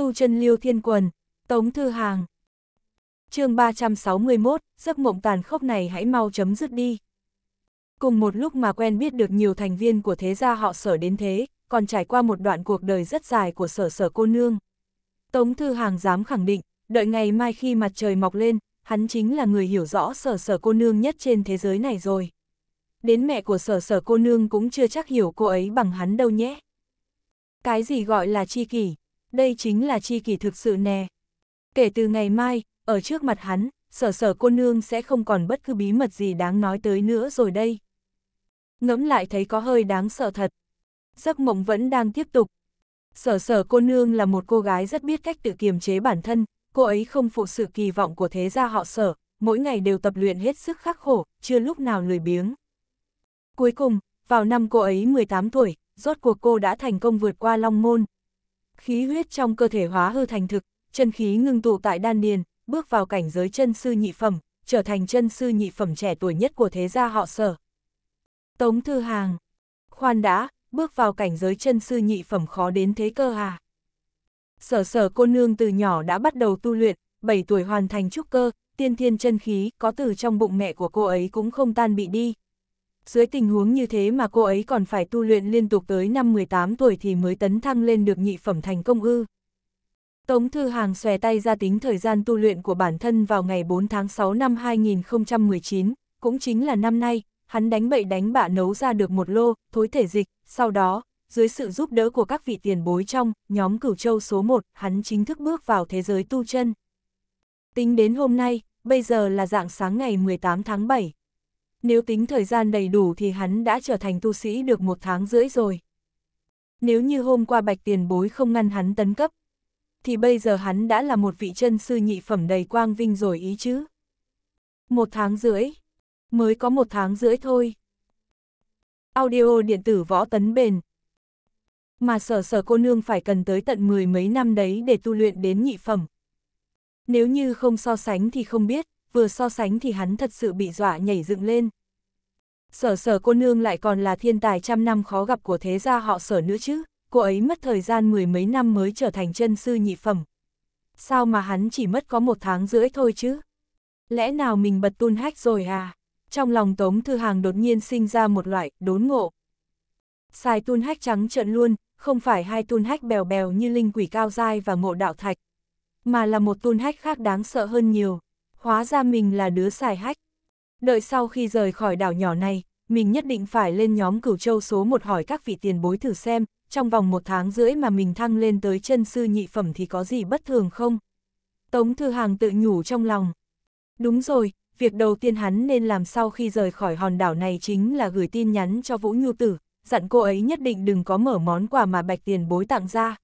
tu chân liêu thiên quần, tống thư hàng. chương 361, giấc mộng tàn khốc này hãy mau chấm dứt đi. Cùng một lúc mà quen biết được nhiều thành viên của thế gia họ sở đến thế, còn trải qua một đoạn cuộc đời rất dài của sở sở cô nương. Tống Thư Hàng dám khẳng định, đợi ngày mai khi mặt trời mọc lên, hắn chính là người hiểu rõ sở sở cô nương nhất trên thế giới này rồi. Đến mẹ của sở sở cô nương cũng chưa chắc hiểu cô ấy bằng hắn đâu nhé. Cái gì gọi là chi kỷ? đây chính là chi kỷ thực sự nè. Kể từ ngày mai, ở trước mặt hắn, sở sở cô nương sẽ không còn bất cứ bí mật gì đáng nói tới nữa rồi đây. Ngẫm lại thấy có hơi đáng sợ thật. Giấc mộng vẫn đang tiếp tục. Sở sở cô nương là một cô gái rất biết cách tự kiềm chế bản thân, cô ấy không phụ sự kỳ vọng của thế gia họ sở, mỗi ngày đều tập luyện hết sức khắc khổ, chưa lúc nào lười biếng. Cuối cùng, vào năm cô ấy 18 tuổi, rốt cuộc cô đã thành công vượt qua Long Môn, khí huyết trong cơ thể hóa hư thành thực, chân khí ngưng tụ tại đan điền, bước vào cảnh giới chân sư nhị phẩm, trở thành chân sư nhị phẩm trẻ tuổi nhất của thế gia họ sở. Tống Thư Hàng Khoan đã, bước vào cảnh giới chân sư nhị phẩm khó đến thế cơ à? Sở sở cô nương từ nhỏ đã bắt đầu tu luyện, 7 tuổi hoàn thành trúc cơ, tiên thiên chân khí có từ trong bụng mẹ của cô ấy cũng không tan bị đi dưới tình huống như thế mà cô ấy còn phải tu luyện liên tục tới năm 18 tuổi thì mới tấn thăng lên được nhị phẩm thành công ư. Tống Thư Hàng xòe tay ra tính thời gian tu luyện của bản thân vào ngày 4 tháng 6 năm 2019, cũng chính là năm nay, hắn đánh bậy đánh bạ nấu ra được một lô, thối thể dịch, sau đó, dưới sự giúp đỡ của các vị tiền bối trong, nhóm cửu châu số 1, hắn chính thức bước vào thế giới tu chân. Tính đến hôm nay, bây giờ là dạng sáng ngày 18 tháng 7 nếu tính thời gian đầy đủ thì hắn đã trở thành tu sĩ được một tháng rưỡi rồi. Nếu như hôm qua bạch tiền bối không ngăn hắn tấn cấp, thì bây giờ hắn đã là một vị chân sư nhị phẩm đầy quang vinh rồi ý chứ. Một tháng rưỡi, mới có một tháng rưỡi thôi. Audio điện tử võ tấn bền. Mà sở sở cô nương phải cần tới tận mười mấy năm đấy để tu luyện đến nhị phẩm. Nếu như không so sánh thì không biết, vừa so sánh thì hắn thật sự bị dọa nhảy dựng lên. Sở sở cô nương lại còn là thiên tài trăm năm khó gặp của thế gia họ sở nữa chứ, cô ấy mất thời gian mười mấy năm mới trở thành chân sư nhị phẩm. Sao mà hắn chỉ mất có một tháng rưỡi thôi chứ? Lẽ nào mình bật tun hách rồi à? Trong lòng Tống Thư Hàng đột nhiên sinh ra một loại đốn ngộ. Xài tun hách trắng trợn luôn, không phải hai tun hách bèo bèo như linh quỷ cao dai và ngộ đạo thạch, mà là một tun hách khác đáng sợ hơn nhiều hóa ra mình là đứa xài hách. Đợi sau khi rời khỏi đảo nhỏ này, mình nhất định phải lên nhóm cửu châu số một hỏi các vị tiền bối thử xem, trong vòng một tháng rưỡi mà mình thăng lên tới chân sư nhị phẩm thì có gì bất thường không? Tống Thư Hàng tự nhủ trong lòng. Đúng rồi, việc đầu tiên hắn nên làm sau khi rời khỏi hòn đảo này chính là gửi tin nhắn cho Vũ Nhu Tử, dặn cô ấy nhất định đừng có mở món quà mà bạch tiền bối tặng ra.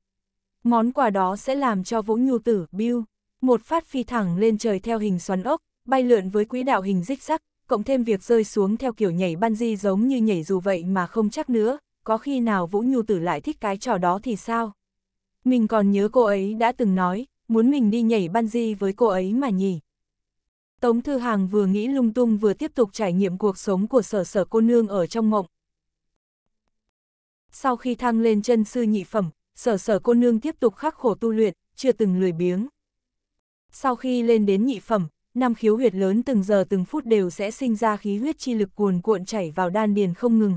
Món quà đó sẽ làm cho Vũ Nhu Tử, Bill một phát phi thẳng lên trời theo hình xoắn ốc, bay lượn với quỹ đạo hình rích sắc, cộng thêm việc rơi xuống theo kiểu nhảy ban di giống như nhảy dù vậy mà không chắc nữa, có khi nào Vũ Nhu Tử lại thích cái trò đó thì sao? Mình còn nhớ cô ấy đã từng nói, muốn mình đi nhảy ban di với cô ấy mà nhỉ? Tống Thư Hàng vừa nghĩ lung tung vừa tiếp tục trải nghiệm cuộc sống của sở sở cô nương ở trong mộng. Sau khi thăng lên chân sư nhị phẩm, sở sở cô nương tiếp tục khắc khổ tu luyện, chưa từng lười biếng sau khi lên đến nhị phẩm, năm khiếu huyệt lớn từng giờ từng phút đều sẽ sinh ra khí huyết chi lực cuồn cuộn chảy vào đan điền không ngừng.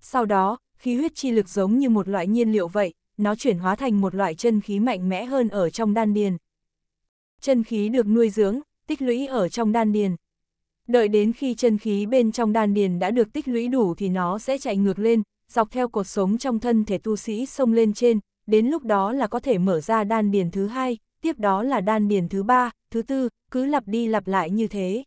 Sau đó, khí huyết chi lực giống như một loại nhiên liệu vậy, nó chuyển hóa thành một loại chân khí mạnh mẽ hơn ở trong đan điền. Chân khí được nuôi dưỡng, tích lũy ở trong đan điền. Đợi đến khi chân khí bên trong đan điền đã được tích lũy đủ thì nó sẽ chạy ngược lên, dọc theo cột sống trong thân thể tu sĩ xông lên trên, đến lúc đó là có thể mở ra đan điền thứ hai, tiếp đó là đan điền thứ ba, thứ tư, cứ lặp đi lặp lại như thế.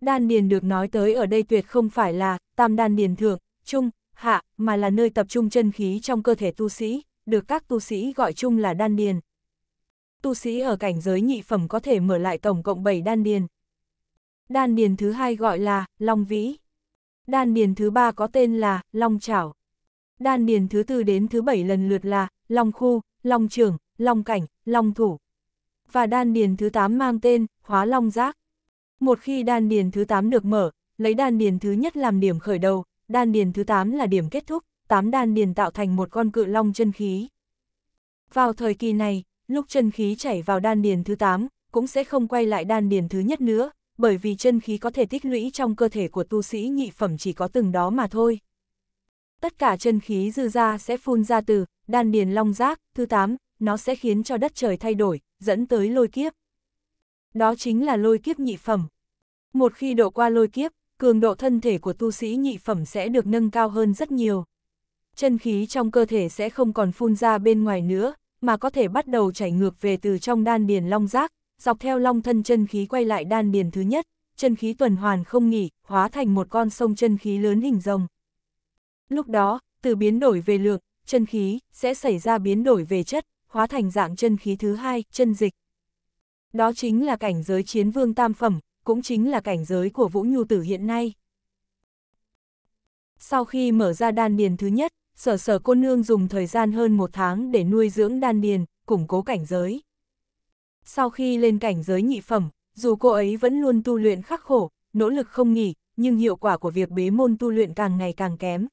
Đan điền được nói tới ở đây tuyệt không phải là tam đan điền thượng, trung, hạ, mà là nơi tập trung chân khí trong cơ thể tu sĩ, được các tu sĩ gọi chung là đan điền. Tu sĩ ở cảnh giới nhị phẩm có thể mở lại tổng cộng 7 đan điền. Đan điền thứ hai gọi là Long Vĩ. Đan điền thứ ba có tên là Long Chảo. Đan điền thứ tư đến thứ bảy lần lượt là Long Khu, Long Trường, Long Cảnh, Long Thủ, và đan điền thứ 8 mang tên Hóa Long Giác. Một khi đan điền thứ 8 được mở, lấy đan điền thứ nhất làm điểm khởi đầu, đan điền thứ 8 là điểm kết thúc, 8 đan điền tạo thành một con cự long chân khí. Vào thời kỳ này, lúc chân khí chảy vào đan điền thứ 8, cũng sẽ không quay lại đan điền thứ nhất nữa, bởi vì chân khí có thể tích lũy trong cơ thể của tu sĩ nhị phẩm chỉ có từng đó mà thôi. Tất cả chân khí dư ra sẽ phun ra từ đan điền long giác thứ 8, nó sẽ khiến cho đất trời thay đổi, dẫn tới lôi kiếp. Đó chính là lôi kiếp nhị phẩm. Một khi độ qua lôi kiếp, cường độ thân thể của tu sĩ nhị phẩm sẽ được nâng cao hơn rất nhiều. Chân khí trong cơ thể sẽ không còn phun ra bên ngoài nữa, mà có thể bắt đầu chảy ngược về từ trong đan điền long giác, dọc theo long thân chân khí quay lại đan điền thứ nhất, chân khí tuần hoàn không nghỉ, hóa thành một con sông chân khí lớn hình rồng. Lúc đó, từ biến đổi về lượng, chân khí sẽ xảy ra biến đổi về chất, hóa thành dạng chân khí thứ hai, chân dịch. Đó chính là cảnh giới chiến vương tam phẩm, cũng chính là cảnh giới của Vũ Nhu Tử hiện nay. Sau khi mở ra đan điền thứ nhất, sở sở cô nương dùng thời gian hơn một tháng để nuôi dưỡng đan điền, củng cố cảnh giới. Sau khi lên cảnh giới nhị phẩm, dù cô ấy vẫn luôn tu luyện khắc khổ, nỗ lực không nghỉ, nhưng hiệu quả của việc bế môn tu luyện càng ngày càng kém.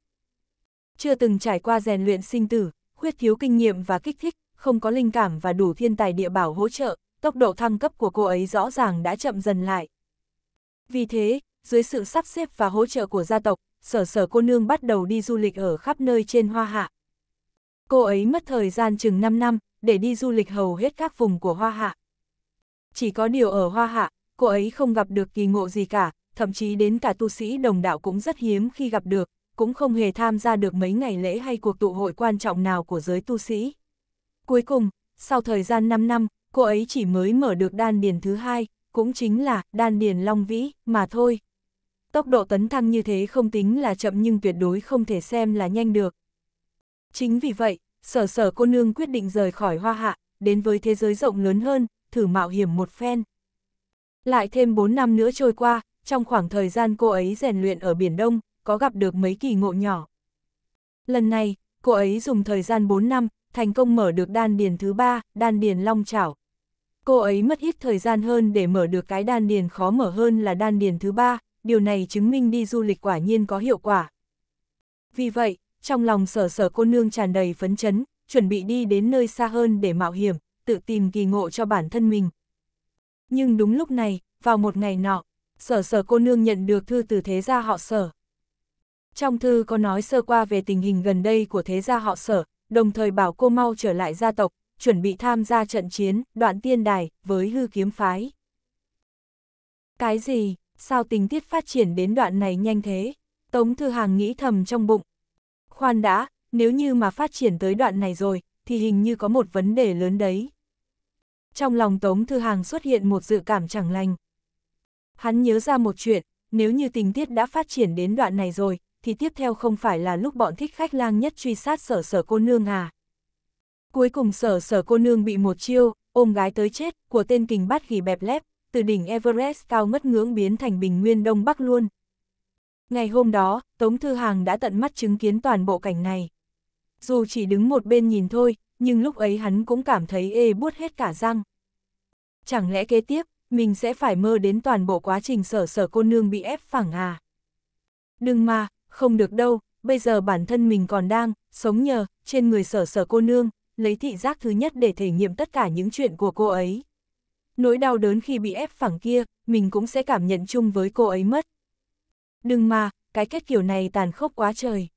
Chưa từng trải qua rèn luyện sinh tử, khuyết thiếu kinh nghiệm và kích thích, không có linh cảm và đủ thiên tài địa bảo hỗ trợ, tốc độ thăng cấp của cô ấy rõ ràng đã chậm dần lại. Vì thế, dưới sự sắp xếp và hỗ trợ của gia tộc, sở sở cô nương bắt đầu đi du lịch ở khắp nơi trên Hoa Hạ. Cô ấy mất thời gian chừng 5 năm để đi du lịch hầu hết các vùng của Hoa Hạ. Chỉ có điều ở Hoa Hạ, cô ấy không gặp được kỳ ngộ gì cả, thậm chí đến cả tu sĩ đồng đạo cũng rất hiếm khi gặp được, cũng không hề tham gia được mấy ngày lễ hay cuộc tụ hội quan trọng nào của giới tu sĩ. Cuối cùng, sau thời gian 5 năm, cô ấy chỉ mới mở được đan điền thứ hai, cũng chính là đan điền long vĩ mà thôi. Tốc độ tấn thăng như thế không tính là chậm nhưng tuyệt đối không thể xem là nhanh được. Chính vì vậy, sở sở cô nương quyết định rời khỏi hoa hạ, đến với thế giới rộng lớn hơn, thử mạo hiểm một phen. Lại thêm 4 năm nữa trôi qua, trong khoảng thời gian cô ấy rèn luyện ở Biển Đông, có gặp được mấy kỳ ngộ nhỏ. Lần này, cô ấy dùng thời gian 4 năm thành công mở được đan điền thứ ba, đan điền long chảo. Cô ấy mất ít thời gian hơn để mở được cái đan điền khó mở hơn là đan điền thứ ba, điều này chứng minh đi du lịch quả nhiên có hiệu quả. Vì vậy, trong lòng sở sở cô nương tràn đầy phấn chấn, chuẩn bị đi đến nơi xa hơn để mạo hiểm, tự tìm kỳ ngộ cho bản thân mình. Nhưng đúng lúc này, vào một ngày nọ, sở sở cô nương nhận được thư từ thế gia họ sở. Trong thư có nói sơ qua về tình hình gần đây của thế gia họ sở, đồng thời bảo cô mau trở lại gia tộc, chuẩn bị tham gia trận chiến, đoạn tiên đài, với hư kiếm phái. Cái gì, sao tình tiết phát triển đến đoạn này nhanh thế? Tống Thư Hàng nghĩ thầm trong bụng. Khoan đã, nếu như mà phát triển tới đoạn này rồi, thì hình như có một vấn đề lớn đấy. Trong lòng Tống Thư Hàng xuất hiện một dự cảm chẳng lành. Hắn nhớ ra một chuyện, nếu như tình tiết đã phát triển đến đoạn này rồi, thì tiếp theo không phải là lúc bọn thích khách lang nhất truy sát sở sở cô nương à. Cuối cùng sở sở cô nương bị một chiêu, ôm gái tới chết, của tên kình bát ghi bẹp lép, từ đỉnh Everest cao ngất ngưỡng biến thành bình nguyên Đông Bắc luôn. Ngày hôm đó, Tống Thư Hàng đã tận mắt chứng kiến toàn bộ cảnh này. Dù chỉ đứng một bên nhìn thôi, nhưng lúc ấy hắn cũng cảm thấy ê buốt hết cả răng. Chẳng lẽ kế tiếp, mình sẽ phải mơ đến toàn bộ quá trình sở sở cô nương bị ép phẳng à? Đừng mà, không được đâu, bây giờ bản thân mình còn đang, sống nhờ, trên người sở sở cô nương, lấy thị giác thứ nhất để thể nghiệm tất cả những chuyện của cô ấy. Nỗi đau đớn khi bị ép phẳng kia, mình cũng sẽ cảm nhận chung với cô ấy mất. Đừng mà, cái kết kiểu này tàn khốc quá trời.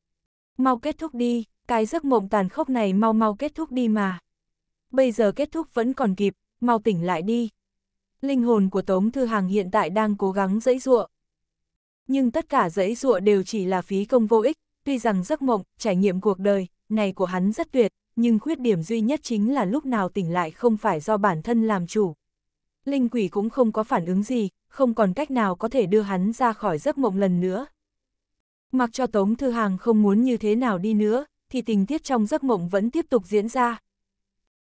Mau kết thúc đi, cái giấc mộng tàn khốc này mau mau kết thúc đi mà. Bây giờ kết thúc vẫn còn kịp, mau tỉnh lại đi. Linh hồn của Tống Thư Hàng hiện tại đang cố gắng dẫy ruộng, nhưng tất cả dãy dụa đều chỉ là phí công vô ích, tuy rằng giấc mộng, trải nghiệm cuộc đời, này của hắn rất tuyệt, nhưng khuyết điểm duy nhất chính là lúc nào tỉnh lại không phải do bản thân làm chủ. Linh quỷ cũng không có phản ứng gì, không còn cách nào có thể đưa hắn ra khỏi giấc mộng lần nữa. Mặc cho Tống Thư Hàng không muốn như thế nào đi nữa, thì tình tiết trong giấc mộng vẫn tiếp tục diễn ra.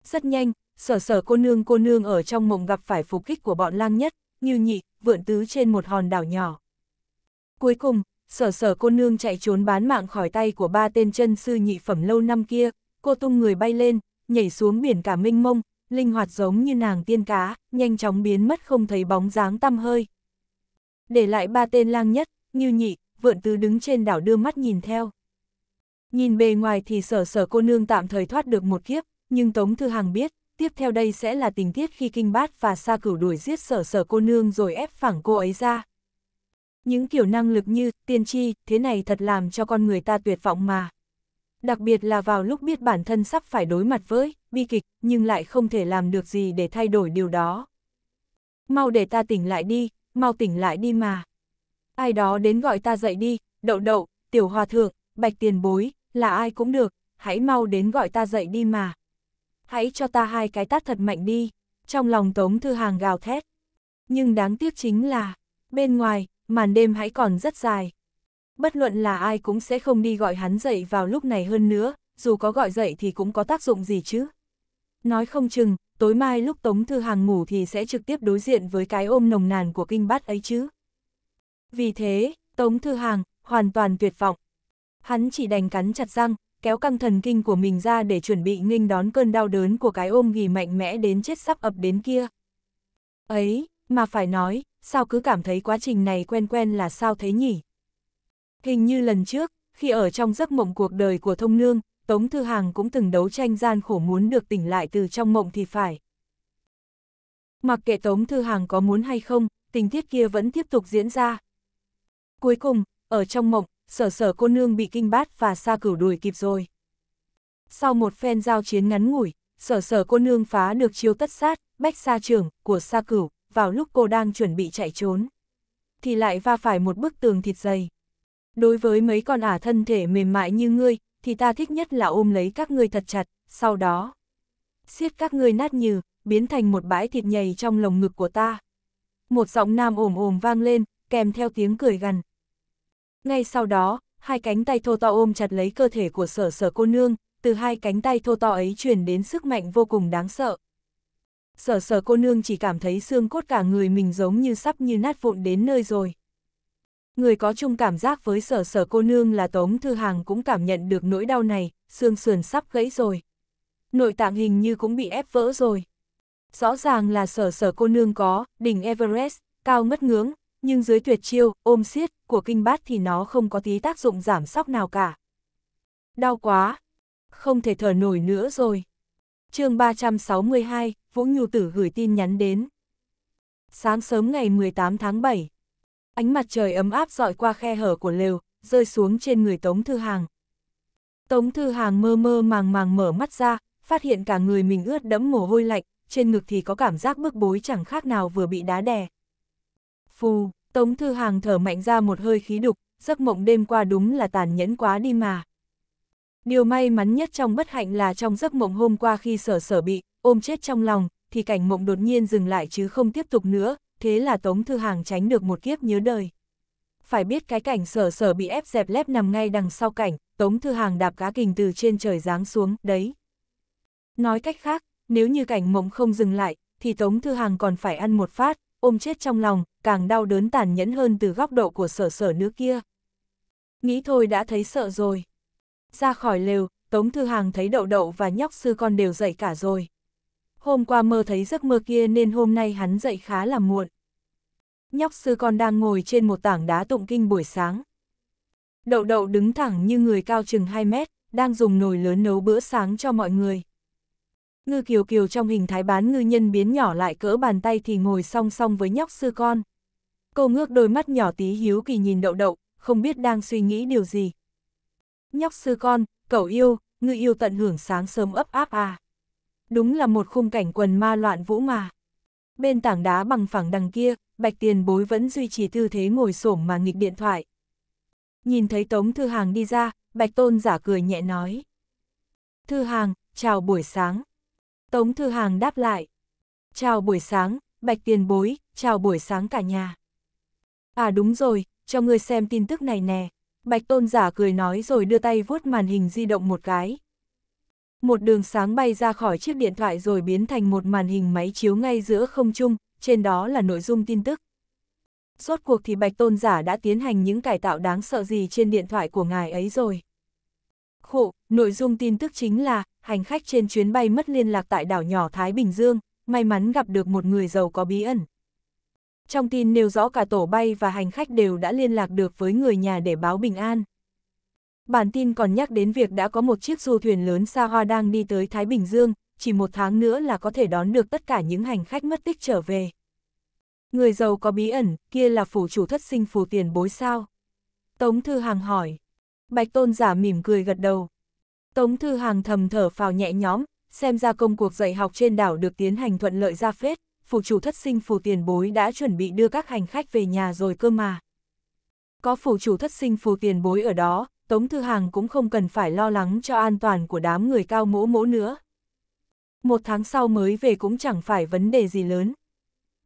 Rất nhanh, sở sở cô nương cô nương ở trong mộng gặp phải phục kích của bọn lang nhất, như nhị, vượn tứ trên một hòn đảo nhỏ. Cuối cùng, sở sở cô nương chạy trốn bán mạng khỏi tay của ba tên chân sư nhị phẩm lâu năm kia, cô tung người bay lên, nhảy xuống biển cả minh mông, linh hoạt giống như nàng tiên cá, nhanh chóng biến mất không thấy bóng dáng tăm hơi. Để lại ba tên lang nhất, như nhị, vượn tứ đứng trên đảo đưa mắt nhìn theo. Nhìn bề ngoài thì sở sở cô nương tạm thời thoát được một kiếp, nhưng Tống Thư Hằng biết, tiếp theo đây sẽ là tình tiết khi kinh bát và sa cửu đuổi giết sở sở cô nương rồi ép phẳng cô ấy ra. Những kiểu năng lực như tiên tri, thế này thật làm cho con người ta tuyệt vọng mà. Đặc biệt là vào lúc biết bản thân sắp phải đối mặt với bi kịch, nhưng lại không thể làm được gì để thay đổi điều đó. Mau để ta tỉnh lại đi, mau tỉnh lại đi mà. Ai đó đến gọi ta dậy đi, đậu đậu, tiểu hòa thượng, bạch tiền bối, là ai cũng được, hãy mau đến gọi ta dậy đi mà. Hãy cho ta hai cái tát thật mạnh đi, trong lòng Tống Thư Hàng gào thét. Nhưng đáng tiếc chính là, bên ngoài, màn đêm hãy còn rất dài. Bất luận là ai cũng sẽ không đi gọi hắn dậy vào lúc này hơn nữa, dù có gọi dậy thì cũng có tác dụng gì chứ. Nói không chừng, tối mai lúc Tống Thư Hàng ngủ thì sẽ trực tiếp đối diện với cái ôm nồng nàn của kinh bát ấy chứ. Vì thế, Tống Thư Hàng, hoàn toàn tuyệt vọng. Hắn chỉ đành cắn chặt răng, kéo căng thần kinh của mình ra để chuẩn bị nghênh đón cơn đau đớn của cái ôm ghì mạnh mẽ đến chết sắp ập đến kia. Ấy, mà phải nói, sao cứ cảm thấy quá trình này quen quen là sao thế nhỉ? Hình như lần trước, khi ở trong giấc mộng cuộc đời của thông nương, Tống Thư Hàng cũng từng đấu tranh gian khổ muốn được tỉnh lại từ trong mộng thì phải. Mặc kệ Tống Thư Hàng có muốn hay không, tình tiết kia vẫn tiếp tục diễn ra. Cuối cùng, ở trong mộng, sở sở cô nương bị kinh bát và sa cửu đuổi kịp rồi. Sau một phen giao chiến ngắn ngủi, sở sở cô nương phá được chiêu tất sát, bách sa trưởng của sa cửu vào lúc cô đang chuẩn bị chạy trốn. Thì lại va phải một bức tường thịt dày. Đối với mấy con ả thân thể mềm mại như ngươi, thì ta thích nhất là ôm lấy các ngươi thật chặt, sau đó. siết các ngươi nát nhừ, biến thành một bãi thịt nhầy trong lồng ngực của ta. Một giọng nam ồm ồm vang lên, kèm theo tiếng cười gần Ngay sau đó, hai cánh tay thô to ôm chặt lấy cơ thể của sở sở cô nương, từ hai cánh tay thô to ấy truyền đến sức mạnh vô cùng đáng sợ sở sở cô nương chỉ cảm thấy xương cốt cả người mình giống như sắp như nát vụn đến nơi rồi. Người có chung cảm giác với sở sở cô nương là Tống Thư Hàng cũng cảm nhận được nỗi đau này, xương sườn sắp gãy rồi. Nội tạng hình như cũng bị ép vỡ rồi. Rõ ràng là sở sở cô nương có, đỉnh Everest, cao ngất ngưỡng, nhưng dưới tuyệt chiêu, ôm siết, của kinh bát thì nó không có tí tác dụng giảm sóc nào cả. Đau quá, không thể thở nổi nữa rồi chương 362, Vũ Nhu Tử gửi tin nhắn đến. Sáng sớm ngày 18 tháng 7, ánh mặt trời ấm áp dọi qua khe hở của lều, rơi xuống trên người Tống Thư Hàng. Tống Thư Hàng mơ mơ màng màng mở mắt ra, phát hiện cả người mình ướt đẫm mồ hôi lạnh, trên ngực thì có cảm giác bức bối chẳng khác nào vừa bị đá đè. Phù, Tống Thư Hàng thở mạnh ra một hơi khí đục, giấc mộng đêm qua đúng là tàn nhẫn quá đi mà. Điều may mắn nhất trong bất hạnh là trong giấc mộng hôm qua khi sở sở bị ôm chết trong lòng, thì cảnh mộng đột nhiên dừng lại chứ không tiếp tục nữa, thế là Tống Thư Hàng tránh được một kiếp nhớ đời. Phải biết cái cảnh sở sở bị ép dẹp lép nằm ngay đằng sau cảnh, Tống Thư Hàng đạp cá kình từ trên trời giáng xuống, đấy. Nói cách khác, nếu như cảnh mộng không dừng lại, thì Tống Thư Hàng còn phải ăn một phát, ôm chết trong lòng, càng đau đớn tàn nhẫn hơn từ góc độ của sở sở nữa kia. Nghĩ thôi đã thấy sợ rồi. Ra khỏi lều, Tống Thư Hàng thấy đậu đậu và nhóc sư con đều dậy cả rồi. Hôm qua mơ thấy giấc mơ kia nên hôm nay hắn dậy khá là muộn. Nhóc sư con đang ngồi trên một tảng đá tụng kinh buổi sáng. Đậu đậu đứng thẳng như người cao chừng 2 mét, đang dùng nồi lớn nấu bữa sáng cho mọi người. Ngư Kiều Kiều trong hình thái bán ngư nhân biến nhỏ lại cỡ bàn tay thì ngồi song song với nhóc sư con. Cô ngước đôi mắt nhỏ tí hiếu kỳ nhìn đậu đậu, không biết đang suy nghĩ điều gì, nhóc sư con, cậu yêu, ngươi yêu tận hưởng sáng sớm ấp áp à. Đúng là một khung cảnh quần ma loạn vũ mà. Bên tảng đá bằng phẳng đằng kia, bạch tiền bối vẫn duy trì tư thế ngồi xổm mà nghịch điện thoại. Nhìn thấy Tống Thư Hàng đi ra, bạch tôn giả cười nhẹ nói. Thư Hàng, chào buổi sáng. Tống Thư Hàng đáp lại. Chào buổi sáng, bạch tiền bối, chào buổi sáng cả nhà. À đúng rồi, cho ngươi xem tin tức này nè, Bạch tôn giả cười nói rồi đưa tay vuốt màn hình di động một cái. Một đường sáng bay ra khỏi chiếc điện thoại rồi biến thành một màn hình máy chiếu ngay giữa không trung, trên đó là nội dung tin tức. Rốt cuộc thì Bạch Tôn Giả đã tiến hành những cải tạo đáng sợ gì trên điện thoại của ngài ấy rồi. Khổ, nội dung tin tức chính là, hành khách trên chuyến bay mất liên lạc tại đảo nhỏ Thái Bình Dương, may mắn gặp được một người giàu có bí ẩn. Trong tin nêu rõ cả tổ bay và hành khách đều đã liên lạc được với người nhà để báo bình an. Bản tin còn nhắc đến việc đã có một chiếc du thuyền lớn xa hoa đang đi tới Thái Bình Dương, chỉ một tháng nữa là có thể đón được tất cả những hành khách mất tích trở về. Người giàu có bí ẩn, kia là phủ chủ thất sinh phủ tiền bối sao? Tống Thư Hàng hỏi. Bạch Tôn giả mỉm cười gật đầu. Tống Thư Hàng thầm thở phào nhẹ nhõm, xem ra công cuộc dạy học trên đảo được tiến hành thuận lợi ra phết phủ chủ thất sinh phủ tiền bối đã chuẩn bị đưa các hành khách về nhà rồi cơ mà. Có phủ chủ thất sinh phủ tiền bối ở đó, Tống Thư Hàng cũng không cần phải lo lắng cho an toàn của đám người cao mỗ mỗ nữa. Một tháng sau mới về cũng chẳng phải vấn đề gì lớn.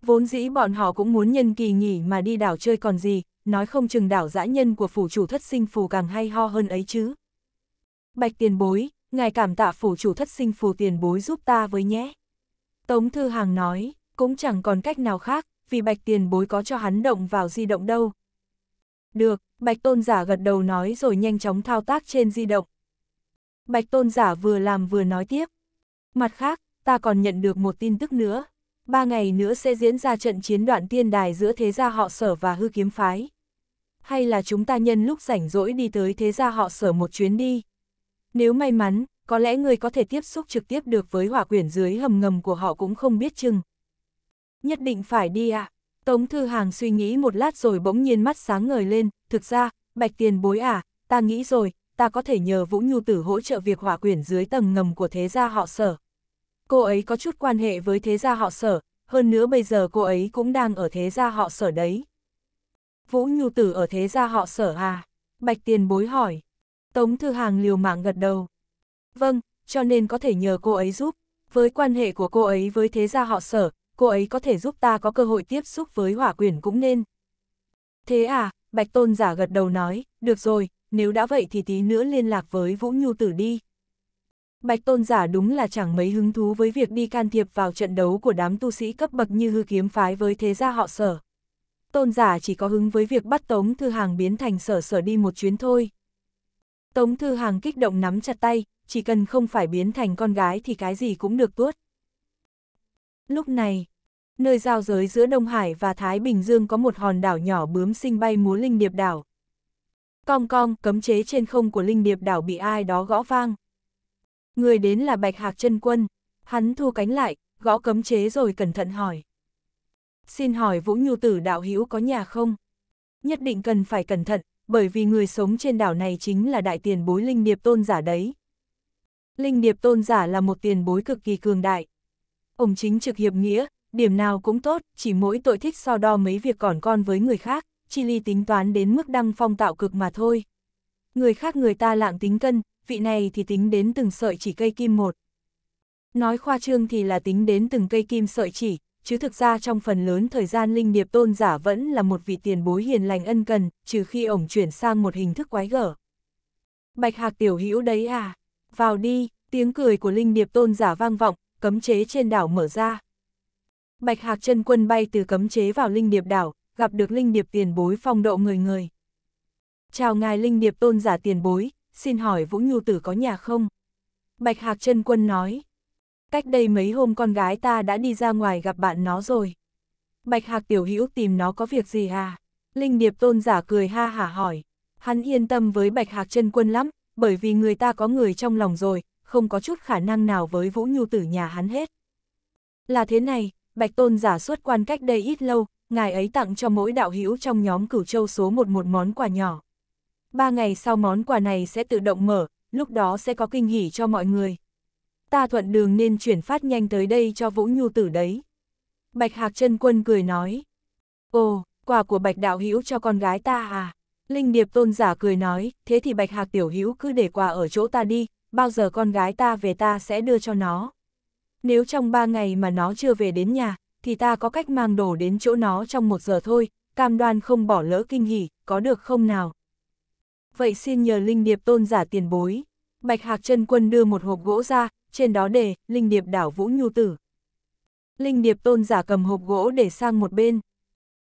Vốn dĩ bọn họ cũng muốn nhân kỳ nghỉ mà đi đảo chơi còn gì, nói không chừng đảo dã nhân của phủ chủ thất sinh phù càng hay ho hơn ấy chứ. Bạch tiền bối, ngài cảm tạ phủ chủ thất sinh phù tiền bối giúp ta với nhé. Tống Thư Hàng nói, cũng chẳng còn cách nào khác, vì bạch tiền bối có cho hắn động vào di động đâu. Được, bạch tôn giả gật đầu nói rồi nhanh chóng thao tác trên di động. Bạch tôn giả vừa làm vừa nói tiếp. Mặt khác, ta còn nhận được một tin tức nữa. Ba ngày nữa sẽ diễn ra trận chiến đoạn tiên đài giữa thế gia họ sở và hư kiếm phái. Hay là chúng ta nhân lúc rảnh rỗi đi tới thế gia họ sở một chuyến đi. Nếu may mắn, có lẽ người có thể tiếp xúc trực tiếp được với hỏa quyển dưới hầm ngầm của họ cũng không biết chừng, Nhất định phải đi ạ. À. Tống Thư Hàng suy nghĩ một lát rồi bỗng nhiên mắt sáng ngời lên, thực ra, bạch tiền bối à, ta nghĩ rồi, ta có thể nhờ Vũ Nhu Tử hỗ trợ việc hỏa quyển dưới tầng ngầm của thế gia họ sở. Cô ấy có chút quan hệ với thế gia họ sở, hơn nữa bây giờ cô ấy cũng đang ở thế gia họ sở đấy. Vũ Nhu Tử ở thế gia họ sở à? Bạch tiền bối hỏi. Tống Thư Hàng liều mạng gật đầu. Vâng, cho nên có thể nhờ cô ấy giúp. Với quan hệ của cô ấy với thế gia họ sở, cô ấy có thể giúp ta có cơ hội tiếp xúc với hỏa quyển cũng nên. Thế à, Bạch Tôn giả gật đầu nói, được rồi, nếu đã vậy thì tí nữa liên lạc với Vũ Nhu Tử đi. Bạch Tôn giả đúng là chẳng mấy hứng thú với việc đi can thiệp vào trận đấu của đám tu sĩ cấp bậc như hư kiếm phái với thế gia họ sở. Tôn giả chỉ có hứng với việc bắt Tống Thư Hàng biến thành sở sở đi một chuyến thôi. Tống Thư Hàng kích động nắm chặt tay, chỉ cần không phải biến thành con gái thì cái gì cũng được tuốt. Lúc này, nơi giao giới giữa Đông Hải và Thái Bình Dương có một hòn đảo nhỏ bướm sinh bay múa linh điệp đảo. Cong cong, cấm chế trên không của linh điệp đảo bị ai đó gõ vang. Người đến là Bạch Hạc chân Quân, hắn thu cánh lại, gõ cấm chế rồi cẩn thận hỏi. Xin hỏi Vũ Nhu Tử đạo hữu có nhà không? Nhất định cần phải cẩn thận, bởi vì người sống trên đảo này chính là đại tiền bối linh điệp tôn giả đấy. Linh điệp tôn giả là một tiền bối cực kỳ cường đại, Ông chính trực hiệp nghĩa, điểm nào cũng tốt, chỉ mỗi tội thích so đo mấy việc còn con với người khác, chi ly tính toán đến mức đăng phong tạo cực mà thôi. Người khác người ta lạng tính cân, vị này thì tính đến từng sợi chỉ cây kim một. Nói khoa trương thì là tính đến từng cây kim sợi chỉ, chứ thực ra trong phần lớn thời gian linh điệp tôn giả vẫn là một vị tiền bối hiền lành ân cần, trừ khi ổng chuyển sang một hình thức quái gở. Bạch hạc tiểu hữu đấy à, vào đi, tiếng cười của linh điệp tôn giả vang vọng, cấm chế trên đảo mở ra. Bạch Hạc chân quân bay từ cấm chế vào linh điệp đảo, gặp được linh điệp tiền bối phong độ người người. Chào ngài linh điệp tôn giả tiền bối, xin hỏi Vũ Nhu Tử có nhà không? Bạch Hạc chân quân nói. Cách đây mấy hôm con gái ta đã đi ra ngoài gặp bạn nó rồi. Bạch Hạc tiểu hữu tìm nó có việc gì à? Linh điệp tôn giả cười ha hả hỏi. Hắn yên tâm với Bạch Hạc chân quân lắm, bởi vì người ta có người trong lòng rồi, không có chút khả năng nào với Vũ Nhu Tử nhà hắn hết. Là thế này, Bạch Tôn giả xuất quan cách đây ít lâu, ngài ấy tặng cho mỗi đạo hữu trong nhóm cửu châu số một một món quà nhỏ. Ba ngày sau món quà này sẽ tự động mở, lúc đó sẽ có kinh hỉ cho mọi người. Ta thuận đường nên chuyển phát nhanh tới đây cho Vũ Nhu Tử đấy. Bạch Hạc chân Quân cười nói. Ồ, quà của Bạch Đạo Hữu cho con gái ta à? Linh Điệp Tôn giả cười nói, thế thì Bạch Hạc Tiểu Hữu cứ để quà ở chỗ ta đi, bao giờ con gái ta về ta sẽ đưa cho nó. Nếu trong ba ngày mà nó chưa về đến nhà, thì ta có cách mang đồ đến chỗ nó trong một giờ thôi, cam đoan không bỏ lỡ kinh hỉ, có được không nào? Vậy xin nhờ Linh Điệp tôn giả tiền bối. Bạch Hạc chân Quân đưa một hộp gỗ ra, trên đó đề, Linh Điệp đảo Vũ Nhu Tử. Linh Điệp tôn giả cầm hộp gỗ để sang một bên.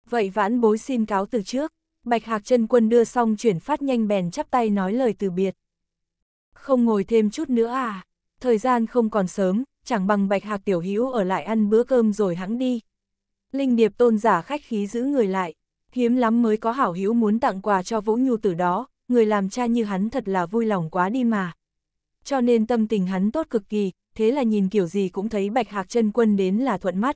Vậy vãn bối xin cáo từ trước. Bạch Hạc chân Quân đưa xong chuyển phát nhanh bèn chắp tay nói lời từ biệt. Không ngồi thêm chút nữa à? Thời gian không còn sớm, chẳng bằng bạch hạc tiểu hữu ở lại ăn bữa cơm rồi hãng đi. Linh điệp tôn giả khách khí giữ người lại, hiếm lắm mới có hảo hữu muốn tặng quà cho vũ nhu tử đó, người làm cha như hắn thật là vui lòng quá đi mà. Cho nên tâm tình hắn tốt cực kỳ, thế là nhìn kiểu gì cũng thấy bạch hạc chân quân đến là thuận mắt.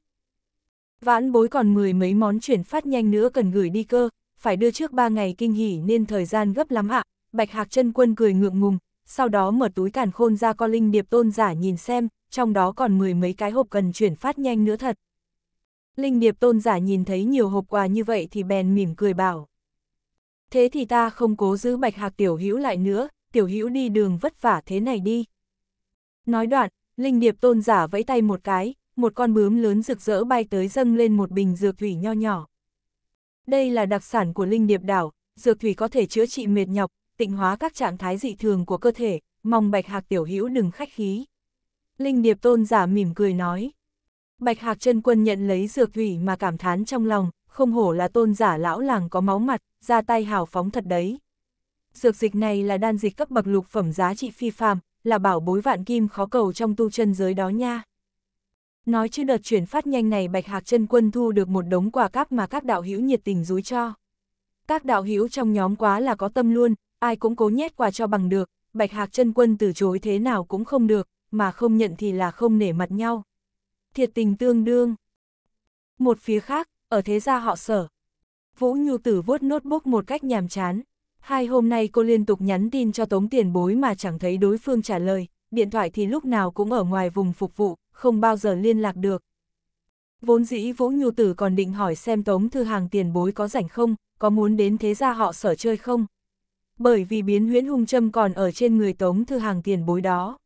Vãn bối còn mười mấy món chuyển phát nhanh nữa cần gửi đi cơ, phải đưa trước ba ngày kinh hỉ nên thời gian gấp lắm ạ. Bạch hạc chân quân cười ngượng ngùng, sau đó mở túi càn khôn ra con linh điệp tôn giả nhìn xem, trong đó còn mười mấy cái hộp cần chuyển phát nhanh nữa thật. Linh điệp tôn giả nhìn thấy nhiều hộp quà như vậy thì bèn mỉm cười bảo. Thế thì ta không cố giữ bạch hạc tiểu hữu lại nữa, tiểu hữu đi đường vất vả thế này đi. Nói đoạn, linh điệp tôn giả vẫy tay một cái, một con bướm lớn rực rỡ bay tới dâng lên một bình dược thủy nho nhỏ. Đây là đặc sản của linh điệp đảo, dược thủy có thể chữa trị mệt nhọc, tịnh hóa các trạng thái dị thường của cơ thể, mong Bạch Hạc tiểu hữu đừng khách khí. Linh Điệp Tôn giả mỉm cười nói. Bạch Hạc chân quân nhận lấy dược thủy mà cảm thán trong lòng, không hổ là tôn giả lão làng có máu mặt, ra tay hào phóng thật đấy. Dược dịch này là đan dịch cấp bậc lục phẩm giá trị phi phàm, là bảo bối vạn kim khó cầu trong tu chân giới đó nha. Nói chứ đợt chuyển phát nhanh này Bạch Hạc chân quân thu được một đống quà cáp mà các đạo hữu nhiệt tình rúi cho. Các đạo hữu trong nhóm quá là có tâm luôn, ai cũng cố nhét quà cho bằng được, Bạch Hạc chân quân từ chối thế nào cũng không được, mà không nhận thì là không nể mặt nhau. Thiệt tình tương đương. Một phía khác, ở thế gia họ sở. Vũ Nhu Tử vuốt notebook một cách nhàm chán. Hai hôm nay cô liên tục nhắn tin cho tống tiền bối mà chẳng thấy đối phương trả lời, điện thoại thì lúc nào cũng ở ngoài vùng phục vụ, không bao giờ liên lạc được. Vốn dĩ Vũ Nhu Tử còn định hỏi xem tống thư hàng tiền bối có rảnh không, có muốn đến thế gia họ sở chơi không, bởi vì biến huyễn hung châm còn ở trên người Tống Thư Hàng tiền bối đó.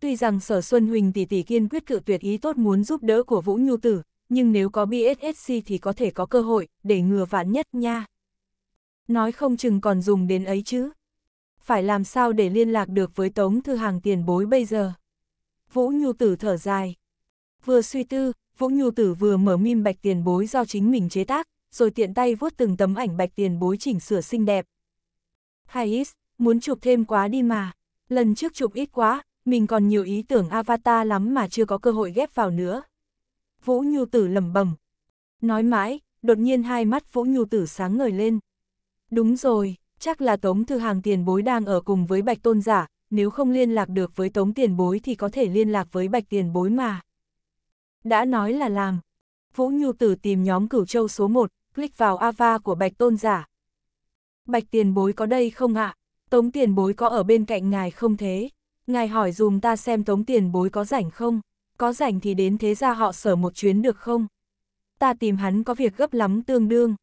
Tuy rằng Sở Xuân Huỳnh tỷ tỷ kiên quyết cự tuyệt ý tốt muốn giúp đỡ của Vũ Nhu Tử, nhưng nếu có BSSC thì có thể có cơ hội, để ngừa vạn nhất nha. Nói không chừng còn dùng đến ấy chứ. Phải làm sao để liên lạc được với Tống Thư Hàng tiền bối bây giờ? Vũ Nhu Tử thở dài. Vừa suy tư, Vũ Nhu Tử vừa mở mim bạch tiền bối do chính mình chế tác, rồi tiện tay vuốt từng tấm ảnh bạch tiền bối chỉnh sửa xinh đẹp, Thais, muốn chụp thêm quá đi mà. Lần trước chụp ít quá, mình còn nhiều ý tưởng avatar lắm mà chưa có cơ hội ghép vào nữa. Vũ Nhu Tử lẩm bẩm. Nói mãi, đột nhiên hai mắt Vũ Nhu Tử sáng ngời lên. Đúng rồi, chắc là Tống Thư Hàng tiền bối đang ở cùng với Bạch Tôn giả, nếu không liên lạc được với Tống tiền bối thì có thể liên lạc với Bạch tiền bối mà. Đã nói là làm. Vũ Nhu Tử tìm nhóm cửu châu số 1, click vào Ava của Bạch Tôn giả. Bạch tiền bối có đây không ạ? Tống tiền bối có ở bên cạnh ngài không thế? Ngài hỏi dùm ta xem tống tiền bối có rảnh không? Có rảnh thì đến thế ra họ sở một chuyến được không? Ta tìm hắn có việc gấp lắm tương đương.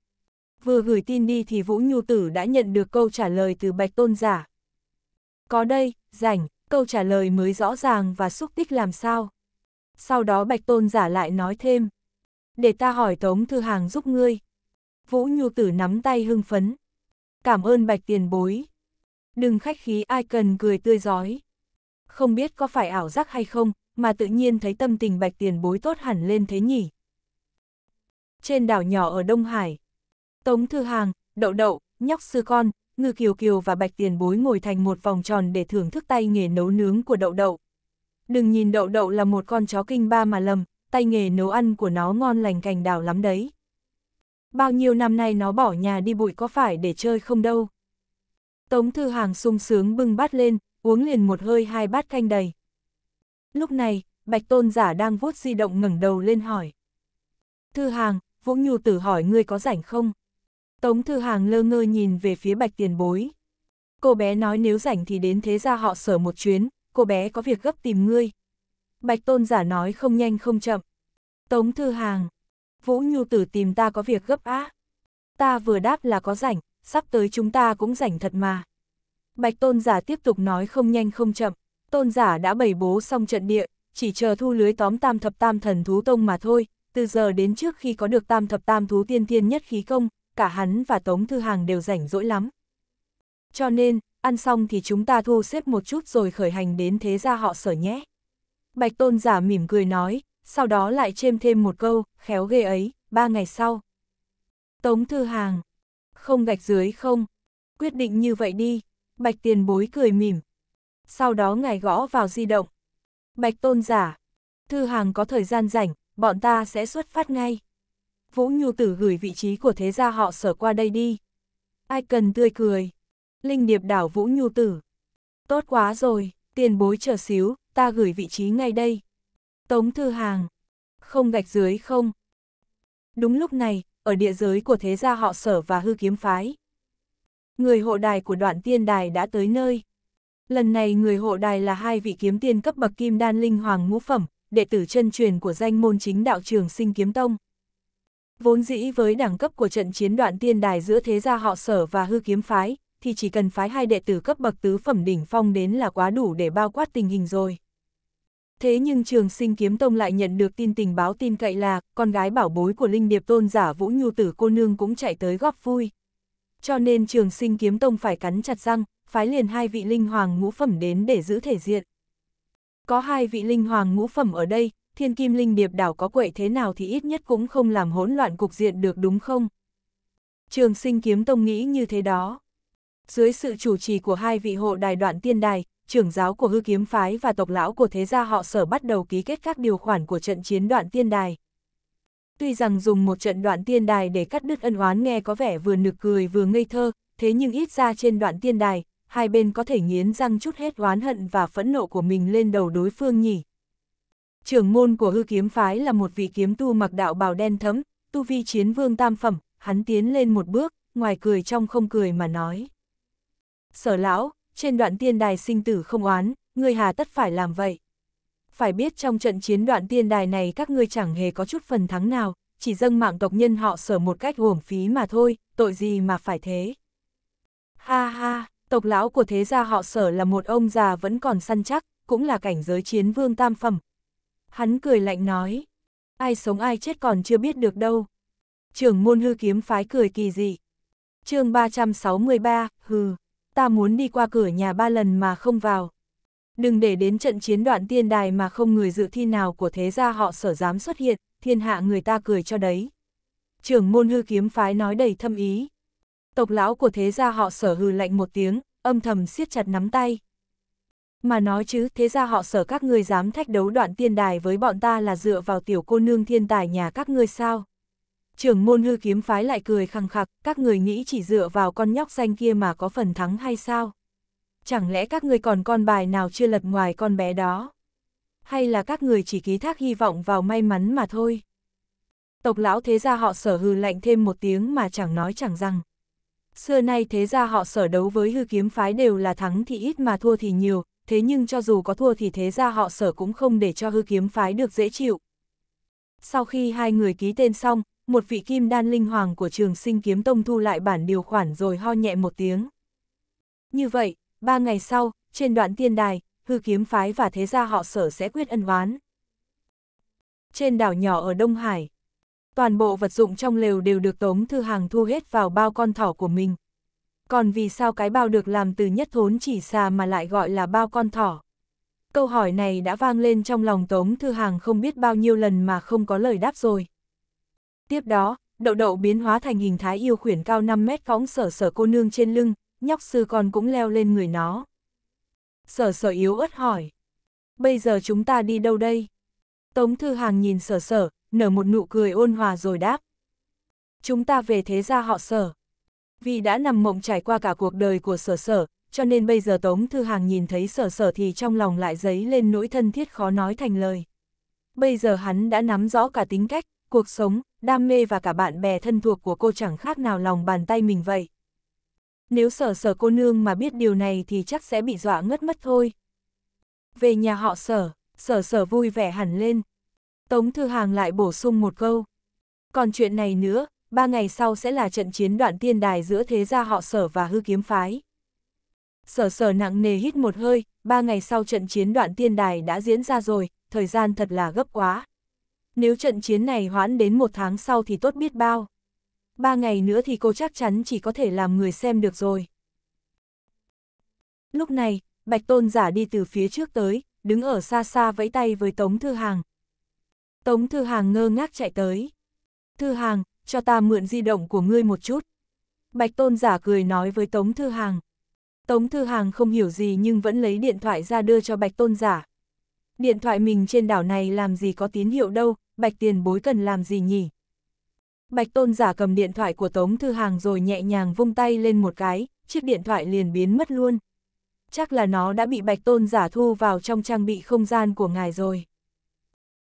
Vừa gửi tin đi thì Vũ Nhu Tử đã nhận được câu trả lời từ Bạch Tôn Giả. Có đây, rảnh, câu trả lời mới rõ ràng và xúc tích làm sao. Sau đó Bạch Tôn Giả lại nói thêm. Để ta hỏi Tống Thư Hàng giúp ngươi. Vũ Nhu Tử nắm tay hưng phấn, Cảm ơn bạch tiền bối. Đừng khách khí ai cần cười tươi giói. Không biết có phải ảo giác hay không, mà tự nhiên thấy tâm tình bạch tiền bối tốt hẳn lên thế nhỉ. Trên đảo nhỏ ở Đông Hải, Tống Thư Hàng, Đậu Đậu, Nhóc Sư Con, Ngư Kiều Kiều và bạch tiền bối ngồi thành một vòng tròn để thưởng thức tay nghề nấu nướng của Đậu Đậu. Đừng nhìn Đậu Đậu là một con chó kinh ba mà lầm, tay nghề nấu ăn của nó ngon lành cành đào lắm đấy. Bao nhiêu năm nay nó bỏ nhà đi bụi có phải để chơi không đâu. Tống Thư Hàng sung sướng bưng bát lên, uống liền một hơi hai bát canh đầy. Lúc này, Bạch Tôn giả đang vuốt di động ngẩng đầu lên hỏi. Thư Hàng, Vũ Nhu tử hỏi ngươi có rảnh không? Tống Thư Hàng lơ ngơ nhìn về phía Bạch Tiền Bối. Cô bé nói nếu rảnh thì đến thế gia họ sở một chuyến, cô bé có việc gấp tìm ngươi. Bạch Tôn giả nói không nhanh không chậm. Tống Thư Hàng, Vũ Nhu Tử tìm ta có việc gấp á. Ta vừa đáp là có rảnh, sắp tới chúng ta cũng rảnh thật mà. Bạch tôn giả tiếp tục nói không nhanh không chậm, tôn giả đã bày bố xong trận địa, chỉ chờ thu lưới tóm tam thập tam thần thú tông mà thôi, từ giờ đến trước khi có được tam thập tam thú tiên tiên nhất khí công, cả hắn và Tống Thư Hàng đều rảnh rỗi lắm. Cho nên, ăn xong thì chúng ta thu xếp một chút rồi khởi hành đến thế gia họ sở nhé. Bạch tôn giả mỉm cười nói, sau đó lại chêm thêm một câu, khéo ghê ấy, ba ngày sau. Tống Thư Hàng, không gạch dưới không, quyết định như vậy đi, Bạch Tiền Bối cười mỉm. Sau đó ngài gõ vào di động. Bạch Tôn giả, Thư Hàng có thời gian rảnh, bọn ta sẽ xuất phát ngay. Vũ Nhu Tử gửi vị trí của thế gia họ sở qua đây đi. Ai cần tươi cười. Linh điệp đảo Vũ Nhu Tử. Tốt quá rồi, tiền bối chờ xíu, ta gửi vị trí ngay đây. Tống Thư Hàng, không gạch dưới không. Đúng lúc này, ở địa giới của thế gia họ sở và hư kiếm phái. Người hộ đài của đoạn tiên đài đã tới nơi. Lần này người hộ đài là hai vị kiếm tiên cấp bậc kim đan linh hoàng ngũ phẩm, đệ tử chân truyền của danh môn chính đạo trường sinh kiếm tông. Vốn dĩ với đẳng cấp của trận chiến đoạn tiên đài giữa thế gia họ sở và hư kiếm phái, thì chỉ cần phái hai đệ tử cấp bậc tứ phẩm đỉnh phong đến là quá đủ để bao quát tình hình rồi. Thế nhưng trường sinh kiếm tông lại nhận được tin tình báo tin cậy là, con gái bảo bối của linh điệp tôn giả Vũ Nhu Tử cô nương cũng chạy tới góp vui. Cho nên trường sinh kiếm tông phải cắn chặt răng, phái liền hai vị linh hoàng ngũ phẩm đến để giữ thể diện. Có hai vị linh hoàng ngũ phẩm ở đây, thiên kim linh điệp đảo có quậy thế nào thì ít nhất cũng không làm hỗn loạn cục diện được đúng không? Trường sinh kiếm tông nghĩ như thế đó. Dưới sự chủ trì của hai vị hộ đài đoạn tiên đài, trưởng giáo của hư kiếm phái và tộc lão của thế gia họ sở bắt đầu ký kết các điều khoản của trận chiến đoạn tiên đài. Tuy rằng dùng một trận đoạn tiên đài để cắt đứt ân oán nghe có vẻ vừa nực cười vừa ngây thơ, thế nhưng ít ra trên đoạn tiên đài, hai bên có thể nghiến răng chút hết oán hận và phẫn nộ của mình lên đầu đối phương nhỉ. Trưởng môn của hư kiếm phái là một vị kiếm tu mặc đạo bào đen thấm, tu vi chiến vương tam phẩm, hắn tiến lên một bước, ngoài cười trong không cười mà nói. Sở lão, trên đoạn tiên đài sinh tử không oán, ngươi hà tất phải làm vậy. Phải biết trong trận chiến đoạn tiên đài này các ngươi chẳng hề có chút phần thắng nào, chỉ dâng mạng tộc nhân họ sở một cách uổng phí mà thôi, tội gì mà phải thế. Ha ha, tộc lão của thế gia họ sở là một ông già vẫn còn săn chắc, cũng là cảnh giới chiến vương tam phẩm. Hắn cười lạnh nói, ai sống ai chết còn chưa biết được đâu. Trưởng môn hư kiếm phái cười kỳ dị. chương 363, hừ ta muốn đi qua cửa nhà ba lần mà không vào. Đừng để đến trận chiến đoạn tiên đài mà không người dự thi nào của thế gia họ sở dám xuất hiện, thiên hạ người ta cười cho đấy. Trưởng môn hư kiếm phái nói đầy thâm ý. Tộc lão của thế gia họ sở hừ lạnh một tiếng, âm thầm siết chặt nắm tay. Mà nói chứ, thế gia họ sở các người dám thách đấu đoạn tiên đài với bọn ta là dựa vào tiểu cô nương thiên tài nhà các ngươi sao? trưởng môn hư kiếm phái lại cười khăng khặc, các người nghĩ chỉ dựa vào con nhóc xanh kia mà có phần thắng hay sao? Chẳng lẽ các người còn con bài nào chưa lật ngoài con bé đó? Hay là các người chỉ ký thác hy vọng vào may mắn mà thôi? Tộc lão thế gia họ sở hư lạnh thêm một tiếng mà chẳng nói chẳng rằng. Xưa nay thế gia họ sở đấu với hư kiếm phái đều là thắng thì ít mà thua thì nhiều, thế nhưng cho dù có thua thì thế gia họ sở cũng không để cho hư kiếm phái được dễ chịu. Sau khi hai người ký tên xong, một vị kim đan linh hoàng của trường sinh kiếm tông thu lại bản điều khoản rồi ho nhẹ một tiếng. Như vậy, ba ngày sau, trên đoạn tiên đài, hư kiếm phái và thế gia họ sở sẽ quyết ân oán. Trên đảo nhỏ ở Đông Hải, toàn bộ vật dụng trong lều đều được Tống Thư Hàng thu hết vào bao con thỏ của mình. Còn vì sao cái bao được làm từ nhất thốn chỉ xà mà lại gọi là bao con thỏ? Câu hỏi này đã vang lên trong lòng Tống Thư Hàng không biết bao nhiêu lần mà không có lời đáp rồi. Tiếp đó, đậu đậu biến hóa thành hình thái yêu khuyển cao 5 mét phóng sở sở cô nương trên lưng, nhóc sư con cũng leo lên người nó. Sở sở yếu ớt hỏi. Bây giờ chúng ta đi đâu đây? Tống Thư Hàng nhìn sở sở, nở một nụ cười ôn hòa rồi đáp. Chúng ta về thế gia họ sở. Vì đã nằm mộng trải qua cả cuộc đời của sở sở, cho nên bây giờ Tống Thư Hàng nhìn thấy sở sở thì trong lòng lại dấy lên nỗi thân thiết khó nói thành lời. Bây giờ hắn đã nắm rõ cả tính cách, cuộc sống, đam mê và cả bạn bè thân thuộc của cô chẳng khác nào lòng bàn tay mình vậy. Nếu sở sở cô nương mà biết điều này thì chắc sẽ bị dọa ngất mất thôi. Về nhà họ sở, sở sở vui vẻ hẳn lên. Tống Thư Hàng lại bổ sung một câu. Còn chuyện này nữa, ba ngày sau sẽ là trận chiến đoạn tiên đài giữa thế gia họ sở và hư kiếm phái. Sở sở nặng nề hít một hơi, ba ngày sau trận chiến đoạn tiên đài đã diễn ra rồi, thời gian thật là gấp quá. Nếu trận chiến này hoãn đến một tháng sau thì tốt biết bao. Ba ngày nữa thì cô chắc chắn chỉ có thể làm người xem được rồi. Lúc này, Bạch Tôn giả đi từ phía trước tới, đứng ở xa xa vẫy tay với Tống Thư Hàng. Tống Thư Hàng ngơ ngác chạy tới. Thư Hàng, cho ta mượn di động của ngươi một chút. Bạch Tôn giả cười nói với Tống Thư Hàng. Tống Thư Hàng không hiểu gì nhưng vẫn lấy điện thoại ra đưa cho Bạch Tôn giả. Điện thoại mình trên đảo này làm gì có tín hiệu đâu, bạch tiền bối cần làm gì nhỉ? Bạch tôn giả cầm điện thoại của Tống Thư Hàng rồi nhẹ nhàng vung tay lên một cái, chiếc điện thoại liền biến mất luôn. Chắc là nó đã bị bạch tôn giả thu vào trong trang bị không gian của ngài rồi.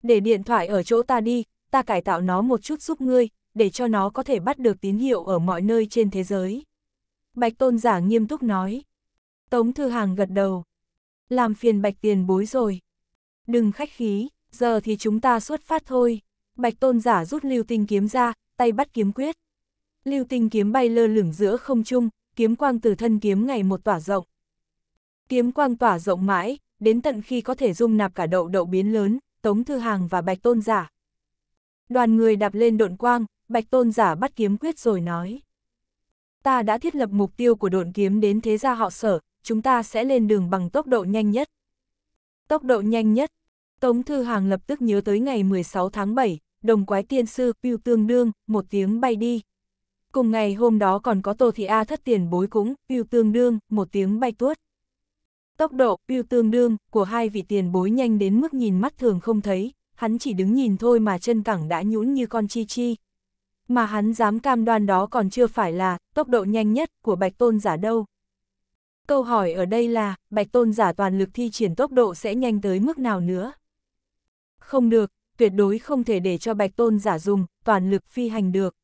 Để điện thoại ở chỗ ta đi, ta cải tạo nó một chút giúp ngươi, để cho nó có thể bắt được tín hiệu ở mọi nơi trên thế giới. Bạch tôn giả nghiêm túc nói. Tống Thư Hàng gật đầu. Làm phiền bạch tiền bối rồi. Đừng khách khí, giờ thì chúng ta xuất phát thôi. Bạch tôn giả rút lưu tinh kiếm ra, tay bắt kiếm quyết. Lưu tinh kiếm bay lơ lửng giữa không trung, kiếm quang từ thân kiếm ngày một tỏa rộng. Kiếm quang tỏa rộng mãi, đến tận khi có thể dung nạp cả đậu đậu biến lớn, Tống Thư Hàng và Bạch Tôn Giả. Đoàn người đạp lên độn quang, Bạch Tôn Giả bắt kiếm quyết rồi nói. Ta đã thiết lập mục tiêu của độn kiếm đến thế gia họ sở, chúng ta sẽ lên đường bằng tốc độ nhanh nhất. Tốc độ nhanh nhất, Tống Thư Hàng lập tức nhớ tới ngày 16 tháng 7, đồng quái tiên sư Piu tương đương, một tiếng bay đi. Cùng ngày hôm đó còn có Tô Thị A thất tiền bối cũng, Piu tương đương, một tiếng bay tuốt. Tốc độ Piu tương đương của hai vị tiền bối nhanh đến mức nhìn mắt thường không thấy, hắn chỉ đứng nhìn thôi mà chân cẳng đã nhũn như con chi chi. Mà hắn dám cam đoan đó còn chưa phải là tốc độ nhanh nhất của Bạch Tôn giả đâu. Câu hỏi ở đây là, Bạch Tôn giả toàn lực thi triển tốc độ sẽ nhanh tới mức nào nữa? không được, tuyệt đối không thể để cho bạch tôn giả dùng, toàn lực phi hành được.